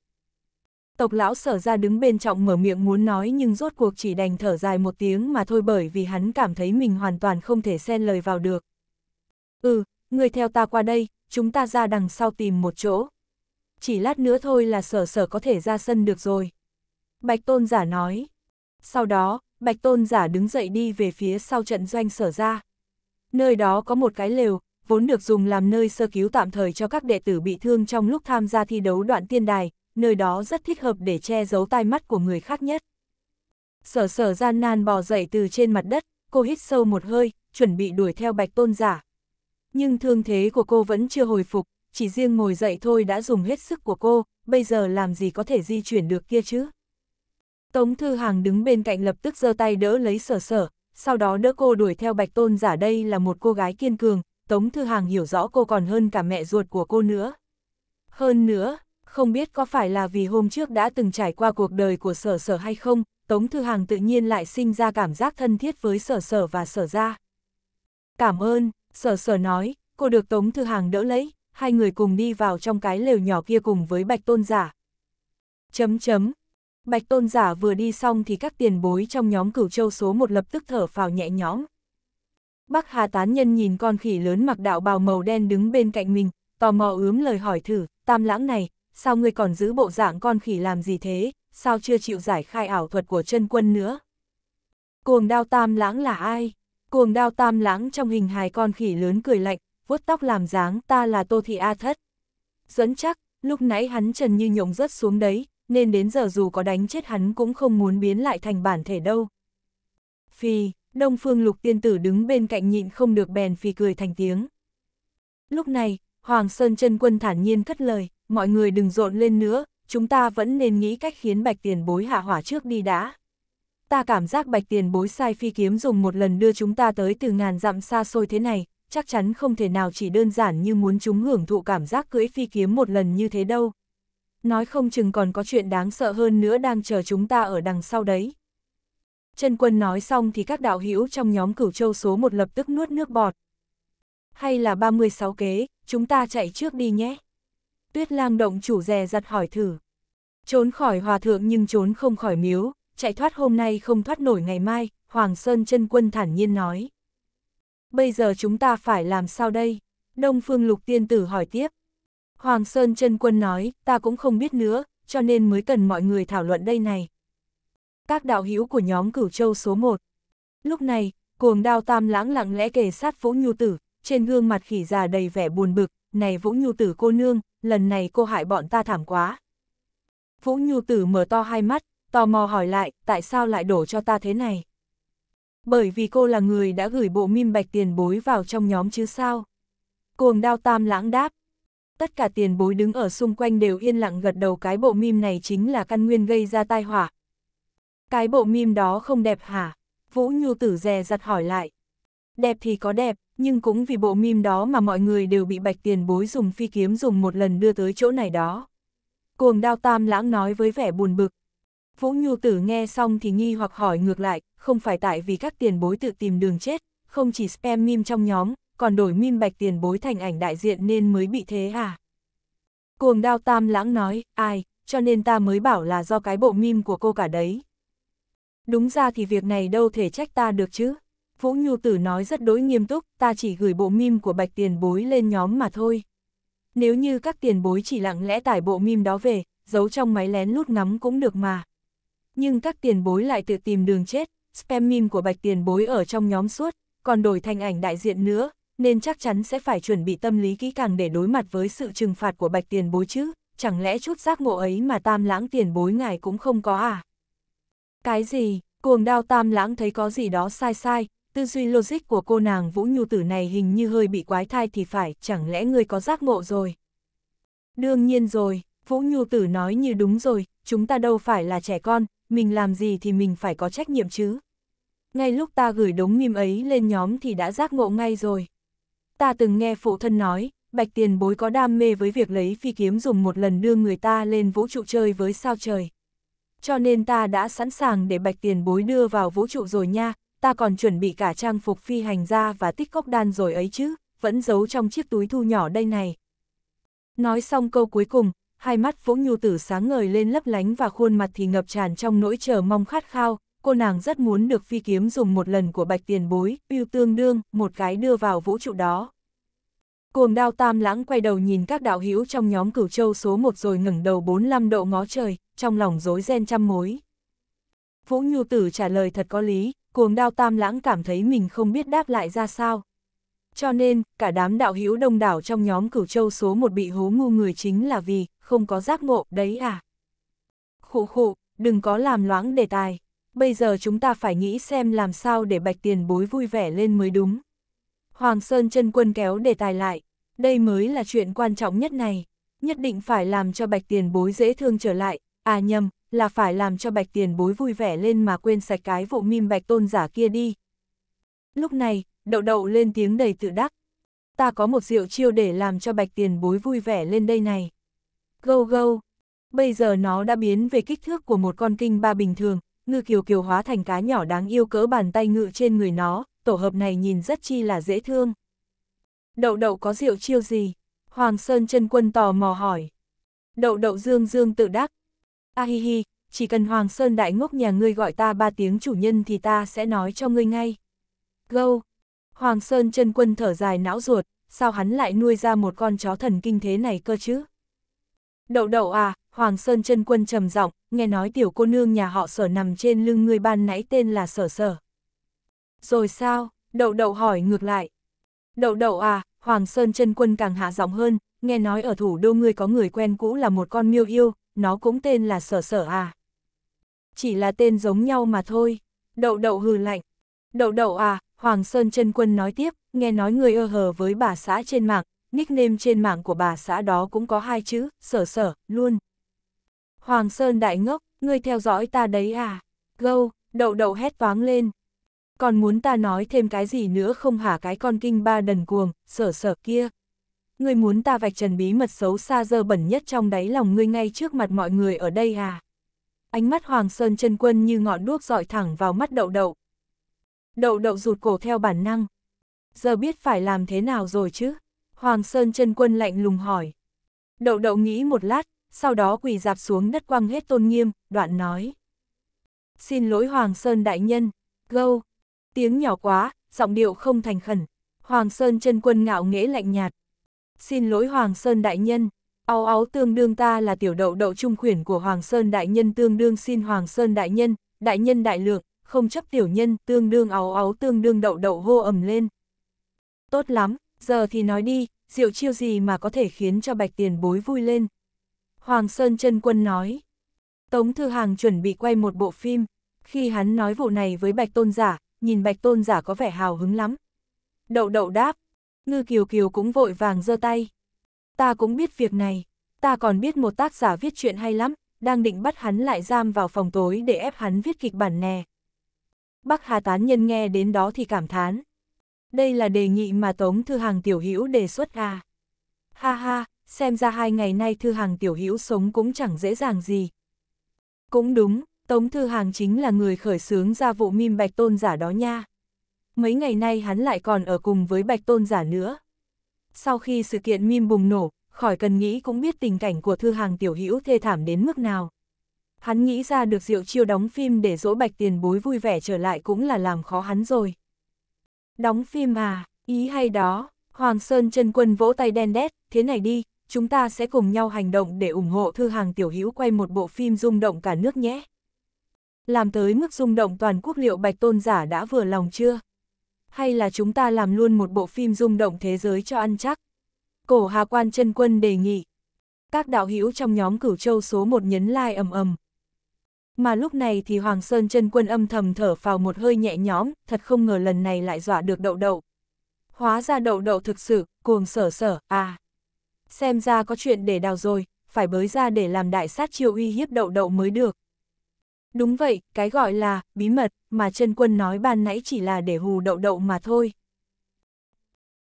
Tộc lão sở ra đứng bên trọng mở miệng muốn nói nhưng rốt cuộc chỉ đành thở dài một tiếng mà thôi bởi vì hắn cảm thấy mình hoàn toàn không thể xen lời vào được. Ừ, người theo ta qua đây, chúng ta ra đằng sau tìm một chỗ. Chỉ lát nữa thôi là sở sở có thể ra sân được rồi. Bạch tôn giả nói. Sau đó, bạch tôn giả đứng dậy đi về phía sau trận doanh sở ra. Nơi đó có một cái lều, vốn được dùng làm nơi sơ cứu tạm thời cho các đệ tử bị thương trong lúc tham gia thi đấu đoạn tiên đài, nơi đó rất thích hợp để che giấu tai mắt của người khác nhất. Sở sở gian nan bò dậy từ trên mặt đất, cô hít sâu một hơi, chuẩn bị đuổi theo bạch tôn giả nhưng thương thế của cô vẫn chưa hồi phục, chỉ riêng ngồi dậy thôi đã dùng hết sức của cô, bây giờ làm gì có thể di chuyển được kia chứ. Tống Thư Hàng đứng bên cạnh lập tức giơ tay đỡ lấy sở sở, sau đó đỡ cô đuổi theo Bạch Tôn giả đây là một cô gái kiên cường, Tống Thư Hàng hiểu rõ cô còn hơn cả mẹ ruột của cô nữa. Hơn nữa, không biết có phải là vì hôm trước đã từng trải qua cuộc đời của sở sở hay không, Tống Thư Hàng tự nhiên lại sinh ra cảm giác thân thiết với sở sở và sở ra. Cảm ơn, Sở sở nói, cô được Tống Thư Hàng đỡ lấy, hai người cùng đi vào trong cái lều nhỏ kia cùng với Bạch Tôn Giả. Chấm chấm. Bạch Tôn Giả vừa đi xong thì các tiền bối trong nhóm cửu châu số một lập tức thở phào nhẹ nhõm. Bắc Hà Tán Nhân nhìn con khỉ lớn mặc đạo bào màu đen đứng bên cạnh mình, tò mò ướm lời hỏi thử, tam lãng này, sao ngươi còn giữ bộ dạng con khỉ làm gì thế, sao chưa chịu giải khai ảo thuật của chân quân nữa? Cuồng đao tam lãng là ai? Cuồng đao tam lãng trong hình hài con khỉ lớn cười lạnh, vuốt tóc làm dáng ta là Tô Thị A Thất. Dẫn chắc, lúc nãy hắn trần như nhộng rớt xuống đấy, nên đến giờ dù có đánh chết hắn cũng không muốn biến lại thành bản thể đâu. Phi, Đông Phương Lục Tiên Tử đứng bên cạnh nhịn không được bèn phi cười thành tiếng. Lúc này, Hoàng Sơn chân Quân thản nhiên cất lời, mọi người đừng rộn lên nữa, chúng ta vẫn nên nghĩ cách khiến bạch tiền bối hạ hỏa trước đi đã ta cảm giác bạch tiền bối sai phi kiếm dùng một lần đưa chúng ta tới từ ngàn dặm xa xôi thế này, chắc chắn không thể nào chỉ đơn giản như muốn chúng hưởng thụ cảm giác cưỡi phi kiếm một lần như thế đâu. Nói không chừng còn có chuyện đáng sợ hơn nữa đang chờ chúng ta ở đằng sau đấy. Trần Quân nói xong thì các đạo hữu trong nhóm cửu châu số một lập tức nuốt nước bọt. Hay là 36 kế, chúng ta chạy trước đi nhé. Tuyết lang động chủ rè giặt hỏi thử. Trốn khỏi hòa thượng nhưng trốn không khỏi miếu, chạy thoát hôm nay không thoát nổi ngày mai, Hoàng Sơn chân quân thản nhiên nói. Bây giờ chúng ta phải làm sao đây? Đông Phương Lục Tiên Tử hỏi tiếp. Hoàng Sơn chân quân nói, ta cũng không biết nữa, cho nên mới cần mọi người thảo luận đây này. Các đạo hữu của nhóm cửu châu số 1. Lúc này, cuồng đao tam lãng lặng lẽ kề sát Vũ Nhu Tử, trên gương mặt khỉ già đầy vẻ buồn bực, này Vũ Nhu Tử cô nương, lần này cô hại bọn ta thảm quá. Vũ Nhu Tử mở to hai mắt, tò mò hỏi lại, tại sao lại đổ cho ta thế này? Bởi vì cô là người đã gửi bộ mim bạch tiền bối vào trong nhóm chứ sao? Cuồng đao tam lãng đáp. Tất cả tiền bối đứng ở xung quanh đều yên lặng gật đầu cái bộ mim này chính là căn nguyên gây ra tai họa. Cái bộ mim đó không đẹp hả? Vũ Nhu tử dè dặt hỏi lại. Đẹp thì có đẹp, nhưng cũng vì bộ mim đó mà mọi người đều bị bạch tiền bối dùng phi kiếm dùng một lần đưa tới chỗ này đó. Cuồng đao tam lãng nói với vẻ buồn bực. Vũ Nhu Tử nghe xong thì nghi hoặc hỏi ngược lại, không phải tại vì các tiền bối tự tìm đường chết, không chỉ spam mim trong nhóm, còn đổi mim bạch tiền bối thành ảnh đại diện nên mới bị thế à? Cuồng đao tam lãng nói, ai, cho nên ta mới bảo là do cái bộ mim của cô cả đấy. Đúng ra thì việc này đâu thể trách ta được chứ. Vũ Nhu Tử nói rất đối nghiêm túc, ta chỉ gửi bộ mim của bạch tiền bối lên nhóm mà thôi. Nếu như các tiền bối chỉ lặng lẽ tải bộ mim đó về, giấu trong máy lén lút ngắm cũng được mà nhưng các tiền bối lại tự tìm đường chết, spam của bạch tiền bối ở trong nhóm suốt, còn đổi thành ảnh đại diện nữa, nên chắc chắn sẽ phải chuẩn bị tâm lý kỹ càng để đối mặt với sự trừng phạt của bạch tiền bối chứ, chẳng lẽ chút giác ngộ ấy mà tam lãng tiền bối ngài cũng không có à? Cái gì, cuồng đao tam lãng thấy có gì đó sai sai, tư duy logic của cô nàng vũ nhu tử này hình như hơi bị quái thai thì phải, chẳng lẽ ngươi có giác ngộ rồi? Đương nhiên rồi, vũ nhu tử nói như đúng rồi, chúng ta đâu phải là trẻ con, mình làm gì thì mình phải có trách nhiệm chứ. Ngay lúc ta gửi đống mim ấy lên nhóm thì đã giác ngộ ngay rồi. Ta từng nghe phụ thân nói, bạch tiền bối có đam mê với việc lấy phi kiếm dùng một lần đưa người ta lên vũ trụ chơi với sao trời. Cho nên ta đã sẵn sàng để bạch tiền bối đưa vào vũ trụ rồi nha, ta còn chuẩn bị cả trang phục phi hành ra và tích cốc đan rồi ấy chứ, vẫn giấu trong chiếc túi thu nhỏ đây này. Nói xong câu cuối cùng, hai mắt Vũ Nhu Tử sáng ngời lên lấp lánh và khuôn mặt thì ngập tràn trong nỗi chờ mong khát khao, cô nàng rất muốn được phi kiếm dùng một lần của bạch tiền bối, yêu tương đương, một cái đưa vào vũ trụ đó. Cuồng đao tam lãng quay đầu nhìn các đạo hữu trong nhóm cửu châu số 1 rồi ngẩng đầu 45 độ ngó trời, trong lòng rối ren trăm mối. Vũ Nhu Tử trả lời thật có lý, cuồng đao tam lãng cảm thấy mình không biết đáp lại ra sao. Cho nên, cả đám đạo hữu đông đảo trong nhóm cửu châu số 1 bị hố ngu người chính là vì không có giác ngộ, đấy à? Khụ khụ, đừng có làm loãng đề tài. Bây giờ chúng ta phải nghĩ xem làm sao để bạch tiền bối vui vẻ lên mới đúng. Hoàng Sơn chân quân kéo đề tài lại. Đây mới là chuyện quan trọng nhất này. Nhất định phải làm cho bạch tiền bối dễ thương trở lại. À nhầm, là phải làm cho bạch tiền bối vui vẻ lên mà quên sạch cái vụ mim bạch tôn giả kia đi. Lúc này, đậu đậu lên tiếng đầy tự đắc. Ta có một rượu chiêu để làm cho bạch tiền bối vui vẻ lên đây này. Gâu gâu. Bây giờ nó đã biến về kích thước của một con kinh ba bình thường, ngư kiều kiều hóa thành cá nhỏ đáng yêu cỡ bàn tay ngự trên người nó, tổ hợp này nhìn rất chi là dễ thương. Đậu đậu có rượu chiêu gì? Hoàng Sơn chân quân tò mò hỏi. Đậu đậu dương dương tự đắc. A hi hi, chỉ cần Hoàng Sơn đại ngốc nhà ngươi gọi ta ba tiếng chủ nhân thì ta sẽ nói cho ngươi ngay. Gâu. Hoàng Sơn chân quân thở dài não ruột, sao hắn lại nuôi ra một con chó thần kinh thế này cơ chứ? Đậu đậu à, Hoàng Sơn chân quân trầm giọng nghe nói tiểu cô nương nhà họ sở nằm trên lưng người ban nãy tên là sở sở. Rồi sao? Đậu đậu hỏi ngược lại. Đậu đậu à, Hoàng Sơn chân quân càng hạ giọng hơn, nghe nói ở thủ đô người có người quen cũ là một con miêu yêu, nó cũng tên là sở sở à. Chỉ là tên giống nhau mà thôi. Đậu đậu hừ lạnh. Đậu đậu à, Hoàng Sơn chân quân nói tiếp, nghe nói người ơ hờ với bà xã trên mạng, nickname trên mạng của bà xã đó cũng có hai chữ, sở sở, luôn. Hoàng Sơn đại ngốc, ngươi theo dõi ta đấy à? Gâu, đậu đậu hét toáng lên. Còn muốn ta nói thêm cái gì nữa không hả cái con kinh ba đần cuồng, sở sở kia. Ngươi muốn ta vạch trần bí mật xấu xa dơ bẩn nhất trong đáy lòng ngươi ngay trước mặt mọi người ở đây à? Ánh mắt Hoàng Sơn chân quân như ngọn đuốc dọi thẳng vào mắt đậu đậu. Đậu đậu rụt cổ theo bản năng. Giờ biết phải làm thế nào rồi chứ? Hoàng Sơn chân quân lạnh lùng hỏi. Đậu đậu nghĩ một lát, sau đó quỳ dạp xuống đất quăng hết tôn nghiêm, đoạn nói. Xin lỗi Hoàng Sơn đại nhân, gâu, tiếng nhỏ quá, giọng điệu không thành khẩn. Hoàng Sơn chân quân ngạo nghễ lạnh nhạt. Xin lỗi Hoàng Sơn đại nhân, áo áo tương đương ta là tiểu đậu đậu trung khuyển của Hoàng Sơn đại nhân tương đương xin Hoàng Sơn đại nhân, đại nhân đại lượng, không chấp tiểu nhân tương đương áo áo tương đương đậu đậu hô ầm lên. Tốt lắm, Giờ thì nói đi, rượu chiêu gì mà có thể khiến cho bạch tiền bối vui lên. Hoàng Sơn Trân Quân nói. Tống Thư Hàng chuẩn bị quay một bộ phim. Khi hắn nói vụ này với bạch tôn giả, nhìn bạch tôn giả có vẻ hào hứng lắm. Đậu đậu đáp. Ngư Kiều Kiều cũng vội vàng giơ tay. Ta cũng biết việc này. Ta còn biết một tác giả viết chuyện hay lắm, đang định bắt hắn lại giam vào phòng tối để ép hắn viết kịch bản nè. Bắc Hà Tán Nhân nghe đến đó thì cảm thán đây là đề nghị mà Tống Thư Hàng Tiểu Hữu đề xuất à. Ha ha, xem ra hai ngày nay Thư Hàng Tiểu Hữu sống cũng chẳng dễ dàng gì. Cũng đúng, Tống Thư Hàng chính là người khởi xướng ra vụ mim Bạch Tôn giả đó nha. Mấy ngày nay hắn lại còn ở cùng với Bạch Tôn giả nữa. Sau khi sự kiện mim bùng nổ, khỏi cần nghĩ cũng biết tình cảnh của Thư Hàng Tiểu Hữu thê thảm đến mức nào. Hắn nghĩ ra được rượu chiêu đóng phim để dỗ Bạch Tiền Bối vui vẻ trở lại cũng là làm khó hắn rồi. Đóng phim à, ý hay đó, Hoàng Sơn chân quân vỗ tay đen đét, thế này đi, chúng ta sẽ cùng nhau hành động để ủng hộ thư hàng tiểu hữu quay một bộ phim rung động cả nước nhé. Làm tới mức rung động toàn quốc liệu bạch tôn giả đã vừa lòng chưa? Hay là chúng ta làm luôn một bộ phim rung động thế giới cho ăn chắc? Cổ Hà Quan chân Quân đề nghị. Các đạo hữu trong nhóm cửu châu số 1 nhấn like ầm ầm, mà lúc này thì Hoàng Sơn chân quân âm thầm thở vào một hơi nhẹ nhõm, thật không ngờ lần này lại dọa được đậu đậu. Hóa ra đậu đậu thực sự, cuồng sở sở, à. Xem ra có chuyện để đào rồi, phải bới ra để làm đại sát chiêu uy hiếp đậu đậu mới được. Đúng vậy, cái gọi là bí mật mà chân quân nói ban nãy chỉ là để hù đậu đậu mà thôi.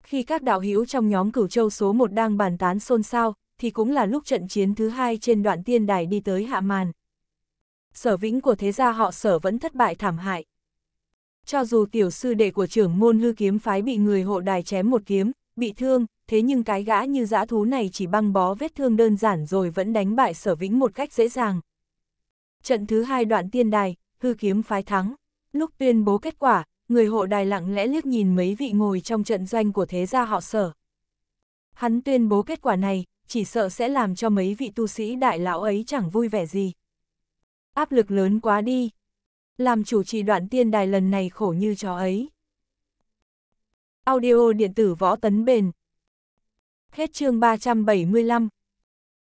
Khi các đạo hữu trong nhóm cửu châu số 1 đang bàn tán xôn xao, thì cũng là lúc trận chiến thứ hai trên đoạn tiên đài đi tới hạ màn sở vĩnh của thế gia họ sở vẫn thất bại thảm hại. Cho dù tiểu sư đệ của trưởng môn hư kiếm phái bị người hộ đài chém một kiếm, bị thương, thế nhưng cái gã như dã thú này chỉ băng bó vết thương đơn giản rồi vẫn đánh bại sở vĩnh một cách dễ dàng. Trận thứ hai đoạn tiên đài, hư kiếm phái thắng. Lúc tuyên bố kết quả, người hộ đài lặng lẽ liếc nhìn mấy vị ngồi trong trận doanh của thế gia họ sở. Hắn tuyên bố kết quả này, chỉ sợ sẽ làm cho mấy vị tu sĩ đại lão ấy chẳng vui vẻ gì. Áp lực lớn quá đi. Làm chủ trì đoạn tiên đài lần này khổ như chó ấy. Audio điện tử võ tấn bền. Hết chương 375.